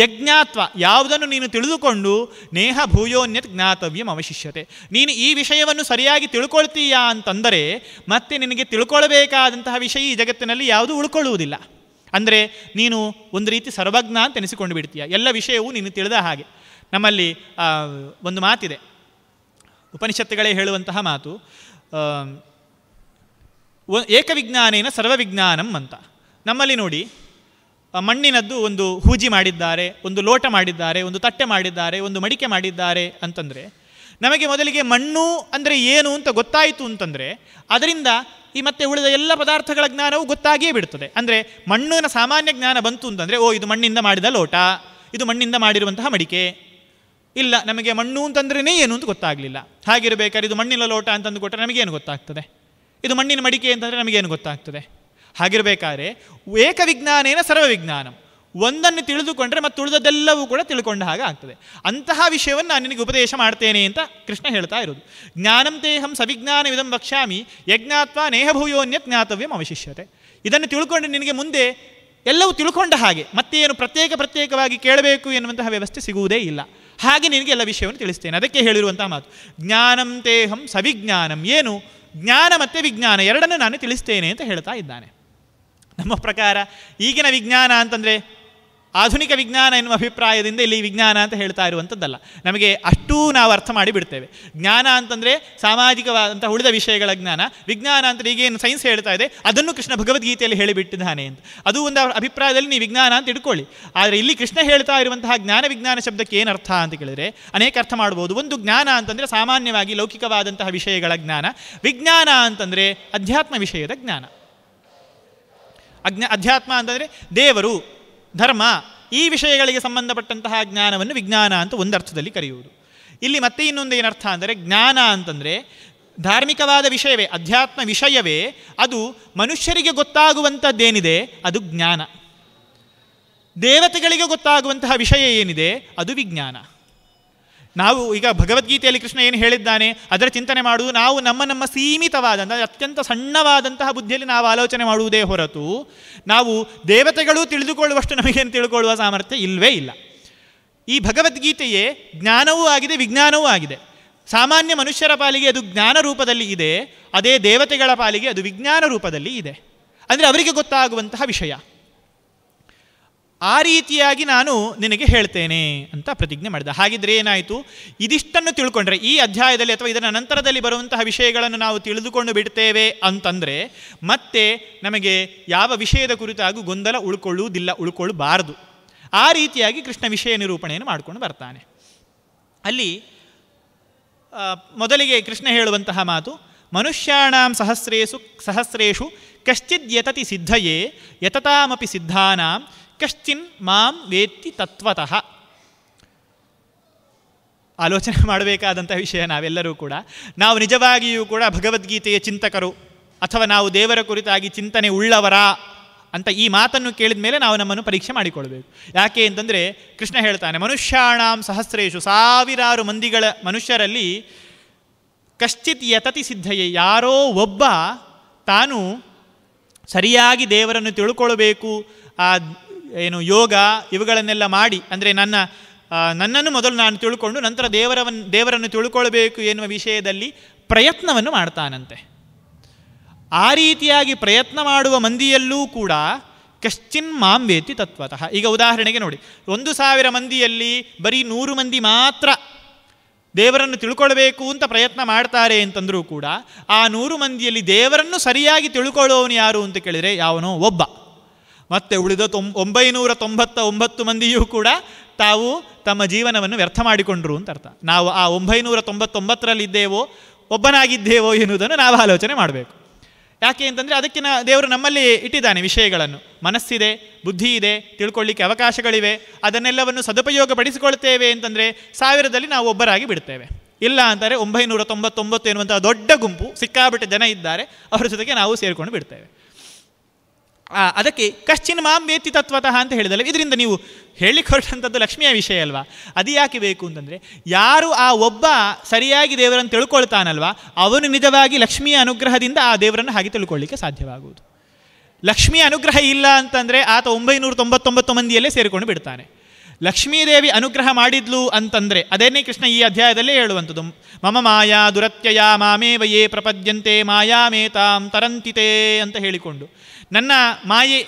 ಯಜ್ಞಾತ್ವ ಯಾವುದನ್ನು ನೀನು ತಿಳಿದುಕೊಂಡು ನೇಹ ಭೂಯೋನ್ಯತ್ ಜ್ಞಾತವ್ಯಂ ಅವಶಿಷ್ಯತೆ ನೀನು ಈ ವಿಷಯವನ್ನು ಸರಿಯಾಗಿ ತಿಳ್ಕೊಳ್ತೀಯಾ ಅಂತಂದರೆ ಮತ್ತೆ ನಿನಗೆ ತಿಳ್ಕೊಳ್ಬೇಕಾದಂತಹ ವಿಷಯ ಈ ಜಗತ್ತಿನಲ್ಲಿ ಯಾವುದೂ ಉಳ್ಕೊಳ್ಳುವುದಿಲ್ಲ ಅಂದರೆ ನೀನು ಒಂದು ರೀತಿ ಸರ್ವಜ್ಞ ಅಂತ ಎನಿಸಿಕೊಂಡು ಬಿಡ್ತೀಯ ಎಲ್ಲ ವಿಷಯವೂ ನೀನು ತಿಳಿದ ಹಾಗೆ ನಮ್ಮಲ್ಲಿ ಒಂದು ಮಾತಿದೆ ಉಪನಿಷತ್ತುಗಳೇ ಹೇಳುವಂತಹ ಮಾತು ಏಕವಿಜ್ಞಾನೇನ ಸರ್ವವಿಜ್ಞಾನಂ ಅಂತ ನಮ್ಮಲ್ಲಿ ನೋಡಿ ಮಣ್ಣಿನದ್ದು ಒಂದು ಹೂಜಿ ಮಾಡಿದ್ದಾರೆ ಒಂದು ಲೋಟ ಮಾಡಿದ್ದಾರೆ ಒಂದು ತಟ್ಟೆ ಮಾಡಿದ್ದಾರೆ ಒಂದು ಮಡಿಕೆ ಮಾಡಿದ್ದಾರೆ ಅಂತಂದರೆ ನಮಗೆ ಮೊದಲಿಗೆ ಮಣ್ಣು ಅಂದರೆ ಏನು ಅಂತ ಗೊತ್ತಾಯಿತು ಅಂತಂದರೆ ಅದರಿಂದ ಈ ಮತ್ತೆ ಉಳಿದ ಎಲ್ಲ ಪದಾರ್ಥಗಳ ಜ್ಞಾನವು ಗೊತ್ತಾಗಿಯೇ ಬಿಡುತ್ತದೆ ಅಂದರೆ ಮಣ್ಣಿನ ಸಾಮಾನ್ಯ ಜ್ಞಾನ ಬಂತು ಅಂತಂದರೆ ಓ ಇದು ಮಣ್ಣಿಂದ ಮಾಡಿದ ಲೋಟ ಇದು ಮಣ್ಣಿಂದ ಮಾಡಿರುವಂತಹ ಮಡಿಕೆ ಇಲ್ಲ ನಮಗೆ ಮಣ್ಣು ಅಂತಂದ್ರೇ ಏನು ಅಂತ ಗೊತ್ತಾಗಲಿಲ್ಲ ಹಾಗಿರಬೇಕಾದ್ರೆ ಇದು ಮಣ್ಣಿನ ಲೋಟ ಅಂತಂದು ಕೊಟ್ಟರೆ ನಮಗೇನು ಗೊತ್ತಾಗ್ತದೆ ಇದು ಮಣ್ಣಿನ ಮಡಿಕೆ ಅಂತಂದರೆ ನಮಗೇನು ಗೊತ್ತಾಗ್ತದೆ ಹಾಗಿರಬೇಕಾದ್ರೆ ಏಕವಿಜ್ಞಾನೇನ ಸರ್ವವಿಜ್ಞಾನಂ ಒಂದನ್ನು ತಿಳಿದುಕೊಂಡ್ರೆ ಮತ್ತು ಉಳಿದದೆಲ್ಲವೂ ಕೂಡ ತಿಳ್ಕೊಂಡ ಹಾಗೆ ಆಗ್ತದೆ ಅಂತಹ ವಿಷಯವನ್ನು ನಾನು ನಿನಗೆ ಉಪದೇಶ ಮಾಡ್ತೇನೆ ಅಂತ ಕೃಷ್ಣ ಹೇಳ್ತಾ ಇರೋದು ಜ್ಞಾನಂ ತೇಹಂ ಸವಿಜ್ಞಾನ ಇದಂ ವಕ್ಷ್ಯಾಮಿ ಯಜ್ಞಾತ್ವ ನೇಹಭೂಯೋನ್ಯ ಜ್ಞಾತವ್ಯಂ ಅವಶಿಷ್ಯತೆ ಇದನ್ನು ತಿಳ್ಕೊಂಡು ನಿನಗೆ ಮುಂದೆ ಎಲ್ಲವೂ ತಿಳ್ಕೊಂಡ ಹಾಗೆ ಮತ್ತೇನು ಪ್ರತ್ಯೇಕ ಪ್ರತ್ಯೇಕವಾಗಿ ಕೇಳಬೇಕು ಎನ್ನುವಂತಹ ವ್ಯವಸ್ಥೆ ಸಿಗುವುದೇ ಇಲ್ಲ ಹಾಗೆ ನಿನಗೆ ಎಲ್ಲ ವಿಷಯವನ್ನು ತಿಳಿಸ್ತೇನೆ ಅದಕ್ಕೆ ಹೇಳಿರುವಂಥ ಮಾತು ಜ್ಞಾನಂ ತೇಹಂ ಸವಿಜ್ಞಾನಂ ಏನು ಜ್ಞಾನ ಮತ್ತು ವಿಜ್ಞಾನ ಎರಡನ್ನೂ ನಾನು ತಿಳಿಸ್ತೇನೆ ಅಂತ ಹೇಳ್ತಾ ಇದ್ದಾನೆ ನಮ್ಮ ಪ್ರಕಾರ ಈಗಿನ ವಿಜ್ಞಾನ ಅಂತಂದರೆ ಆಧುನಿಕ ವಿಜ್ಞಾನ ಎನ್ನುವ ಅಭಿಪ್ರಾಯದಿಂದ ಇಲ್ಲಿ ವಿಜ್ಞಾನ ಅಂತ ಹೇಳ್ತಾ ಇರುವಂಥದ್ದಲ್ಲ ನಮಗೆ ಅಷ್ಟೂ ನಾವು ಅರ್ಥ ಮಾಡಿ ಜ್ಞಾನ ಅಂತಂದರೆ ಸಾಮಾಜಿಕವಾದಂಥ ಉಳಿದ ವಿಷಯಗಳ ಜ್ಞಾನ ವಿಜ್ಞಾನ ಅಂತ ಈಗೇನು ಸೈನ್ಸ್ ಹೇಳ್ತಾ ಇದೆ ಅದನ್ನು ಕೃಷ್ಣ ಭಗವದ್ಗೀತೆಯಲ್ಲಿ ಹೇಳಿಬಿಟ್ಟಿದ್ದಾನೆ ಅಂತ ಅದು ಒಂದು ಅಭಿಪ್ರಾಯದಲ್ಲಿ ನೀವು ವಿಜ್ಞಾನ ಅಂತ ಇಟ್ಕೊಳ್ಳಿ ಆದರೆ ಇಲ್ಲಿ ಕೃಷ್ಣ ಹೇಳ್ತಾ ಇರುವಂತಹ ಜ್ಞಾನ ವಿಜ್ಞಾನ ಶಬ್ದಕ್ಕೆ ಏನು ಅರ್ಥ ಅಂತ ಕೇಳಿದರೆ ಅನೇಕ ಅರ್ಥ ಮಾಡ್ಬೋದು ಒಂದು ಜ್ಞಾನ ಅಂತಂದರೆ ಸಾಮಾನ್ಯವಾಗಿ ಲೌಕಿಕವಾದಂತಹ ವಿಷಯಗಳ ಜ್ಞಾನ ವಿಜ್ಞಾನ ಅಂತಂದರೆ ಅಧ್ಯಾತ್ಮ ವಿಷಯದ ಜ್ಞಾನ ಅಜ್ಞಾ ಅಧ್ಯಾತ್ಮ ಅಂತಂದರೆ ದೇವರು ಧರ್ಮ ಈ ವಿಷಯಗಳಿಗೆ ಸಂಬಂಧಪಟ್ಟಂತಹ ಜ್ಞಾನವನ್ನು ವಿಜ್ಞಾನ ಅಂತ ಒಂದರ್ಥದಲ್ಲಿ ಕರೆಯುವುದು ಇಲ್ಲಿ ಮತ್ತೆ ಇನ್ನೊಂದು ಏನರ್ಥ ಅಂದರೆ ಜ್ಞಾನ ಅಂತಂದರೆ ಧಾರ್ಮಿಕವಾದ ವಿಷಯವೇ ಅಧ್ಯಾತ್ಮ ವಿಷಯವೇ ಅದು ಮನುಷ್ಯರಿಗೆ ಗೊತ್ತಾಗುವಂಥದ್ದೇನಿದೆ ಅದು ಜ್ಞಾನ ದೇವತೆಗಳಿಗೆ ಗೊತ್ತಾಗುವಂತಹ ವಿಷಯ ಏನಿದೆ ಅದು ವಿಜ್ಞಾನ ನಾವು ಈಗ ಭಗವದ್ಗೀತೆಯಲ್ಲಿ ಕೃಷ್ಣ ಏನು ಹೇಳಿದ್ದಾನೆ ಅದರ ಚಿಂತನೆ ಮಾಡುವುದು ನಾವು ನಮ್ಮ ನಮ್ಮ ಸೀಮಿತವಾದಂಥ ಅತ್ಯಂತ ಸಣ್ಣವಾದಂತಹ ಬುದ್ಧಿಯಲ್ಲಿ ನಾವು ಆಲೋಚನೆ ಮಾಡುವುದೇ ಹೊರತು ನಾವು ದೇವತೆಗಳು ತಿಳಿದುಕೊಳ್ಳುವಷ್ಟು ನಮಗೇನು ತಿಳ್ಕೊಳ್ಳುವ ಸಾಮರ್ಥ್ಯ ಇಲ್ಲವೇ ಇಲ್ಲ ಈ ಭಗವದ್ಗೀತೆಯೇ ಜ್ಞಾನವೂ ಆಗಿದೆ ವಿಜ್ಞಾನವೂ ಆಗಿದೆ ಸಾಮಾನ್ಯ ಮನುಷ್ಯರ ಪಾಲಿಗೆ ಅದು ಜ್ಞಾನ ರೂಪದಲ್ಲಿ ಇದೆ ಅದೇ ದೇವತೆಗಳ ಪಾಲಿಗೆ ಅದು ವಿಜ್ಞಾನ ರೂಪದಲ್ಲಿ ಇದೆ ಅಂದರೆ ಅವರಿಗೆ ಗೊತ್ತಾಗುವಂತಹ ವಿಷಯ ಆ ರೀತಿಯಾಗಿ ನಾನು ನಿನಗೆ ಹೇಳ್ತೇನೆ ಅಂತ ಪ್ರತಿಜ್ಞೆ ಮಾಡಿದ ಹಾಗಿದ್ರೆ ಏನಾಯಿತು ಇದಿಷ್ಟನ್ನು ತಿಳ್ಕೊಂಡ್ರೆ ಈ ಅಧ್ಯಾಯದಲ್ಲಿ ಅಥವಾ ಇದರ ನಂತರದಲ್ಲಿ ಬರುವಂತಹ ವಿಷಯಗಳನ್ನು ನಾವು ತಿಳಿದುಕೊಂಡು ಬಿಡ್ತೇವೆ ಅಂತಂದರೆ ಮತ್ತೆ ನಮಗೆ ಯಾವ ವಿಷಯದ ಕುರಿತಾಗೂ ಗೊಂದಲ ಉಳ್ಕೊಳ್ಳುವುದಿಲ್ಲ ಉಳ್ಕೊಳ್ಳಬಾರದು ಆ ರೀತಿಯಾಗಿ ಕೃಷ್ಣ ವಿಷಯ ನಿರೂಪಣೆಯನ್ನು ಮಾಡಿಕೊಂಡು ಬರ್ತಾನೆ ಅಲ್ಲಿ ಮೊದಲಿಗೆ ಕೃಷ್ಣ ಹೇಳುವಂತಹ ಮಾತು ಮನುಷ್ಯಾಣಾಂ ಸಹಸ್ರೇಸು ಸಹಸ್ರೇಷು ಕಶ್ಚಿದ್ಯತತಿ ಸಿದ್ಧಯೇ ಯತತಾಮಪಿ ಸಿದ್ಧಾನಾಂ ಕಶ್ಚಿನ್ ಮಾಂ ವೇತ್ತಿ ತತ್ವತಃ ಆಲೋಚನೆ ಮಾಡಬೇಕಾದಂಥ ವಿಷಯ ನಾವೆಲ್ಲರೂ ಕೂಡ ನಾವು ನಿಜವಾಗಿಯೂ ಕೂಡ ಭಗವದ್ಗೀತೆಯ ಚಿಂತಕರು ಅಥವಾ ನಾವು ದೇವರ ಕುರಿತಾಗಿ ಚಿಂತನೆ ಉಳ್ಳವರ ಅಂತ ಈ ಮಾತನ್ನು ಕೇಳಿದ ಮೇಲೆ ನಾವು ನಮ್ಮನ್ನು ಪರೀಕ್ಷೆ ಮಾಡಿಕೊಳ್ಬೇಕು ಯಾಕೆ ಅಂತಂದರೆ ಕೃಷ್ಣ ಹೇಳ್ತಾನೆ ಮನುಷ್ಯಾಣಾಂ ಸಹಸ್ರೇಶು ಸಾವಿರಾರು ಮಂದಿಗಳ ಮನುಷ್ಯರಲ್ಲಿ ಕಶ್ಚಿತ್ ಯತತಿ ಸಿದ್ಧಯೇ ಯಾರೋ ಒಬ್ಬ ತಾನು ಸರಿಯಾಗಿ ದೇವರನ್ನು ತಿಳ್ಕೊಳ್ಬೇಕು ಆ ಏನು ಯೋಗ ಇವುಗಳನ್ನೆಲ್ಲ ಮಾಡಿ ಅಂದರೆ ನನ್ನ ನನ್ನನ್ನು ಮೊದಲು ನಾನು ತಿಳ್ಕೊಂಡು ನಂತರ ದೇವರವನ್ನು ದೇವರನ್ನು ತಿಳ್ಕೊಳ್ಬೇಕು ಎನ್ನುವ ವಿಷಯದಲ್ಲಿ ಪ್ರಯತ್ನವನ್ನು ಮಾಡ್ತಾನಂತೆ ಆ ರೀತಿಯಾಗಿ ಪ್ರಯತ್ನ ಮಾಡುವ ಮಂದಿಯಲ್ಲೂ ಕೂಡ ಕಶ್ಚಿನ್ ಮಾಂಬೇತಿ ತತ್ವತಃ ಈಗ ಉದಾಹರಣೆಗೆ ನೋಡಿ ಒಂದು ಸಾವಿರ ಮಂದಿಯಲ್ಲಿ ಬರೀ ನೂರು ಮಂದಿ ಮಾತ್ರ ದೇವರನ್ನು ತಿಳ್ಕೊಳ್ಬೇಕು ಅಂತ ಪ್ರಯತ್ನ ಮಾಡ್ತಾರೆ ಅಂತಂದರೂ ಕೂಡ ಆ ನೂರು ಮಂದಿಯಲ್ಲಿ ದೇವರನ್ನು ಸರಿಯಾಗಿ ತಿಳ್ಕೊಳ್ಳುವವನು ಯಾರು ಅಂತ ಕೇಳಿದರೆ ಯಾವನೋ ಒಬ್ಬ ಮತ್ತೆ ಉಳಿದ ತೊಂ ಒಂಬೈನೂರ ತೊಂಬತ್ತ ಒಂಬತ್ತು ಮಂದಿಯೂ ಕೂಡ ತಾವು ತಮ್ಮ ಜೀವನವನ್ನು ವ್ಯರ್ಥ ಮಾಡಿಕೊಂಡ್ರು ಅಂತ ಅರ್ಥ ನಾವು ಆ ಒಂಬೈನೂರ ತೊಂಬತ್ತೊಂಬತ್ತರಲ್ಲಿದ್ದೇವೋ ಒಬ್ಬನಾಗಿದ್ದೇವೋ ಎನ್ನುವುದನ್ನು ನಾವು ಆಲೋಚನೆ ಮಾಡಬೇಕು ಯಾಕೆ ಅಂತಂದರೆ ಅದಕ್ಕೆ ನಾ ದೇವರು ನಮ್ಮಲ್ಲಿ ಇಟ್ಟಿದ್ದಾನೆ ವಿಷಯಗಳನ್ನು ಮನಸ್ಸಿದೆ ಬುದ್ಧಿ ಇದೆ ತಿಳ್ಕೊಳ್ಳಿಕ್ಕೆ ಅವಕಾಶಗಳಿವೆ ಅದನ್ನೆಲ್ಲವನ್ನು ಸದುಪಯೋಗ ಪಡಿಸಿಕೊಳ್ತೇವೆ ಅಂತಂದರೆ ಸಾವಿರದಲ್ಲಿ ನಾವು ಒಬ್ಬರಾಗಿ ಬಿಡ್ತೇವೆ ಇಲ್ಲ ಅಂತಾರೆ ಒಂಬೈನೂರ ತೊಂಬತ್ತೊಂಬತ್ತು ಎನ್ನುವಂಥ ದೊಡ್ಡ ಗುಂಪು ಸಿಕ್ಕಾಬಿಟ್ಟು ಜನ ಇದ್ದಾರೆ ಅವರ ಜೊತೆಗೆ ನಾವು ಸೇರಿಕೊಂಡು ಬಿಡ್ತೇವೆ ಅದಕ್ಕೆ ಕಶ್ಚಿನ್ ಮಾಂ ವೇತಿ ತತ್ವತಃ ಅಂತ ಹೇಳಿದಲ್ಲ ಇದರಿಂದ ನೀವು ಹೇಳಲಿಕ್ಕೆ ಹೊರಟಂಥದ್ದು ಲಕ್ಷ್ಮಿಯ ವಿಷಯ ಅಲ್ವಾ ಅದು ಯಾಕೆ ಬೇಕು ಅಂತಂದರೆ ಯಾರು ಆ ಒಬ್ಬ ಸರಿಯಾಗಿ ದೇವರನ್ನು ತಿಳ್ಕೊಳ್ತಾನಲ್ವಾ ಅವನು ನಿಜವಾಗಿ ಲಕ್ಷ್ಮಿಯ ಅನುಗ್ರಹದಿಂದ ಆ ದೇವರನ್ನು ಹಾಗೆ ತಿಳ್ಕೊಳ್ಳಿಕ್ಕೆ ಸಾಧ್ಯವಾಗುವುದು ಲಕ್ಷ್ಮೀ ಅನುಗ್ರಹ ಇಲ್ಲ ಅಂತಂದರೆ ಆತ ಒಂಬೈನೂರ ತೊಂಬತ್ತೊಂಬತ್ತು ಮಂದಿಯಲ್ಲೇ ಸೇರಿಕೊಂಡು ಬಿಡ್ತಾನೆ ಲಕ್ಷ್ಮೀದೇವಿ ಅನುಗ್ರಹ ಮಾಡಿದ್ಲು ಅಂತಂದರೆ ಅದೇನೇ ಕೃಷ್ಣ ಈ ಅಧ್ಯಾಯದಲ್ಲೇ ಹೇಳುವಂಥದ್ದು ಮಮ ಮಾಯಾ ದುರತ್ಯಯ ಮಾಮೇವಯೇ ಪ್ರಪದ್ಯಂತೆ ಮಾಯಾಮೇತಾಂ ತರಂತಿತೇ ಅಂತ ಹೇಳಿಕೊಂಡು ನನ್ನ ಮಾಯೆ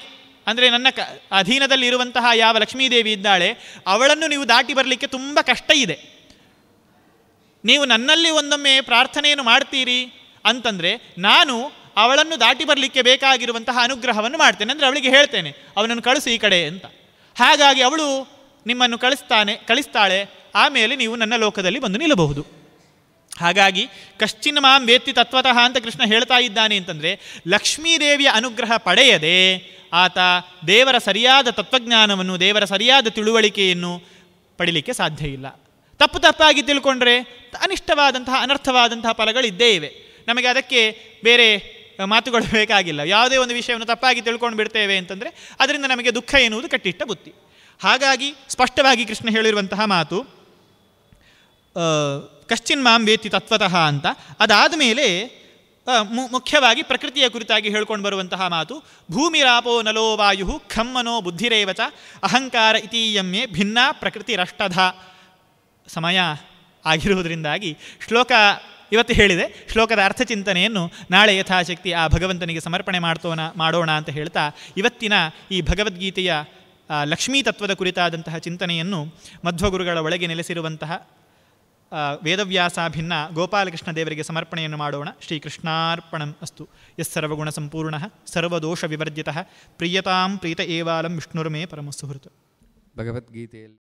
ಅಂದರೆ ನನ್ನ ಕ ಅಧೀನದಲ್ಲಿರುವಂತಹ ಯಾವ ಲಕ್ಷ್ಮೀದೇವಿ ಇದ್ದಾಳೆ ಅವಳನ್ನು ನೀವು ದಾಟಿ ಬರಲಿಕ್ಕೆ ತುಂಬ ಕಷ್ಟ ಇದೆ ನೀವು ನನ್ನಲ್ಲಿ ಒಂದೊಮ್ಮೆ ಪ್ರಾರ್ಥನೆಯನ್ನು ಮಾಡ್ತೀರಿ ಅಂತಂದರೆ ನಾನು ಅವಳನ್ನು ದಾಟಿ ಬರಲಿಕ್ಕೆ ಬೇಕಾಗಿರುವಂತಹ ಅನುಗ್ರಹವನ್ನು ಮಾಡ್ತೇನೆ ಅಂದರೆ ಅವಳಿಗೆ ಹೇಳ್ತೇನೆ ಅವನನ್ನು ಕಳಿಸು ಈ ಕಡೆ ಅಂತ ಹಾಗಾಗಿ ಅವಳು ನಿಮ್ಮನ್ನು ಕಳಿಸ್ತಾನೆ ಕಳಿಸ್ತಾಳೆ ಆಮೇಲೆ ನೀವು ನನ್ನ ಲೋಕದಲ್ಲಿ ಬಂದು ನಿಲ್ಲಬಹುದು ಹಾಗಾಗಿ ಕಶ್ಚಿನ್ ಮಾಂ ವೇತ್ತಿ ತತ್ವತಃ ಅಂತ ಕೃಷ್ಣ ಹೇಳ್ತಾ ಇದ್ದಾನೆ ಅಂತಂದರೆ ಲಕ್ಷ್ಮೀದೇವಿಯ ಅನುಗ್ರಹ ಪಡೆಯದೆ ಆತ ದೇವರ ಸರಿಯಾದ ತತ್ವಜ್ಞಾನವನ್ನು ದೇವರ ಸರಿಯಾದ ತಿಳುವಳಿಕೆಯನ್ನು ಪಡಿಲಿಕ್ಕೆ ಸಾಧ್ಯ ಇಲ್ಲ ತಪ್ಪು ತಪ್ಪಾಗಿ ತಿಳ್ಕೊಂಡ್ರೆ ಅನಿಷ್ಟವಾದಂತಹ ಅನರ್ಥವಾದಂತಹ ಫಲಗಳಿದ್ದೇ ಇವೆ ನಮಗೆ ಅದಕ್ಕೆ ಬೇರೆ ಮಾತುಗಳು ಬೇಕಾಗಿಲ್ಲ ಯಾವುದೇ ಒಂದು ವಿಷಯವನ್ನು ತಪ್ಪಾಗಿ ತಿಳ್ಕೊಂಡು ಬಿಡ್ತೇವೆ ಅಂತಂದರೆ ಅದರಿಂದ ನಮಗೆ ದುಃಖ ಎನ್ನುವುದು ಕಟ್ಟಿಟ್ಟ ಬುತ್ತಿ ಹಾಗಾಗಿ ಸ್ಪಷ್ಟವಾಗಿ ಕೃಷ್ಣ ಹೇಳಿರುವಂತಹ ಮಾತು ಕಶ್ಚಿನ್ ಮಾಂ ವೇತಿ ತತ್ವತಃ ಅಂತ ಅದಾದ ಮೇಲೆ ಮುಖ್ಯವಾಗಿ ಪ್ರಕೃತಿಯ ಕುರಿತಾಗಿ ಹೇಳ್ಕೊಂಡು ಬರುವಂತಹ ಮಾತು ಭೂಮಿರಾಪೋ ನಲೋ ವಾಯು ಖಮ್ಮನೋ ಬುದ್ಧಿರೇವಚ ಅಹಂಕಾರ ಇತೀಯಮ್ಮೆ ಭಿನ್ನ ಪ್ರಕೃತಿ ರಷ್ಟಧ ಸಮಯ ಆಗಿರುವುದರಿಂದಾಗಿ ಶ್ಲೋಕ ಇವತ್ತು ಹೇಳಿದೆ ಶ್ಲೋಕದ ಅರ್ಥಚಿಂತನೆಯನ್ನು ನಾಳೆ ಯಥಾಶಕ್ತಿ ಆ ಭಗವಂತನಿಗೆ ಸಮರ್ಪಣೆ ಮಾಡ್ತೋಣ ಮಾಡೋಣ ಅಂತ ಹೇಳ್ತಾ ಇವತ್ತಿನ ಈ ಭಗವದ್ಗೀತೆಯ ಲಕ್ಷ್ಮೀ ತತ್ವದ ಕುರಿತಾದಂತಹ ಚಿಂತನೆಯನ್ನು ಮಧ್ವಗುರುಗಳ ಒಳಗೆ ನೆಲೆಸಿರುವಂತಹ ವೇದವ್ಯಾಸಾಭಿನ್ನ ಗೋಪಾಲಕೃಷ್ಣ ದೇವರಿಗೆ ಸಮರ್ಪಣೆಯನ್ನು ಮಾಡೋಣ ಶ್ರೀಕೃಷ್ಣಾರ್ಪಣಂ ಅಸ್ತು ಸರ್ವಗುಣ ಸಂಪೂರ್ಣ ಸರ್ವದೋಷ ವಿವರ್ಜಿತ ಪ್ರಿಯತಾಂ ಪ್ರೀತ ಏವಾಲಂ ವಿಷ್ಣುರ್ಮೇ ಪರಮಸುಹೃತ್ ಭಗವದ್ಗೀತೆಯಲ್ಲಿ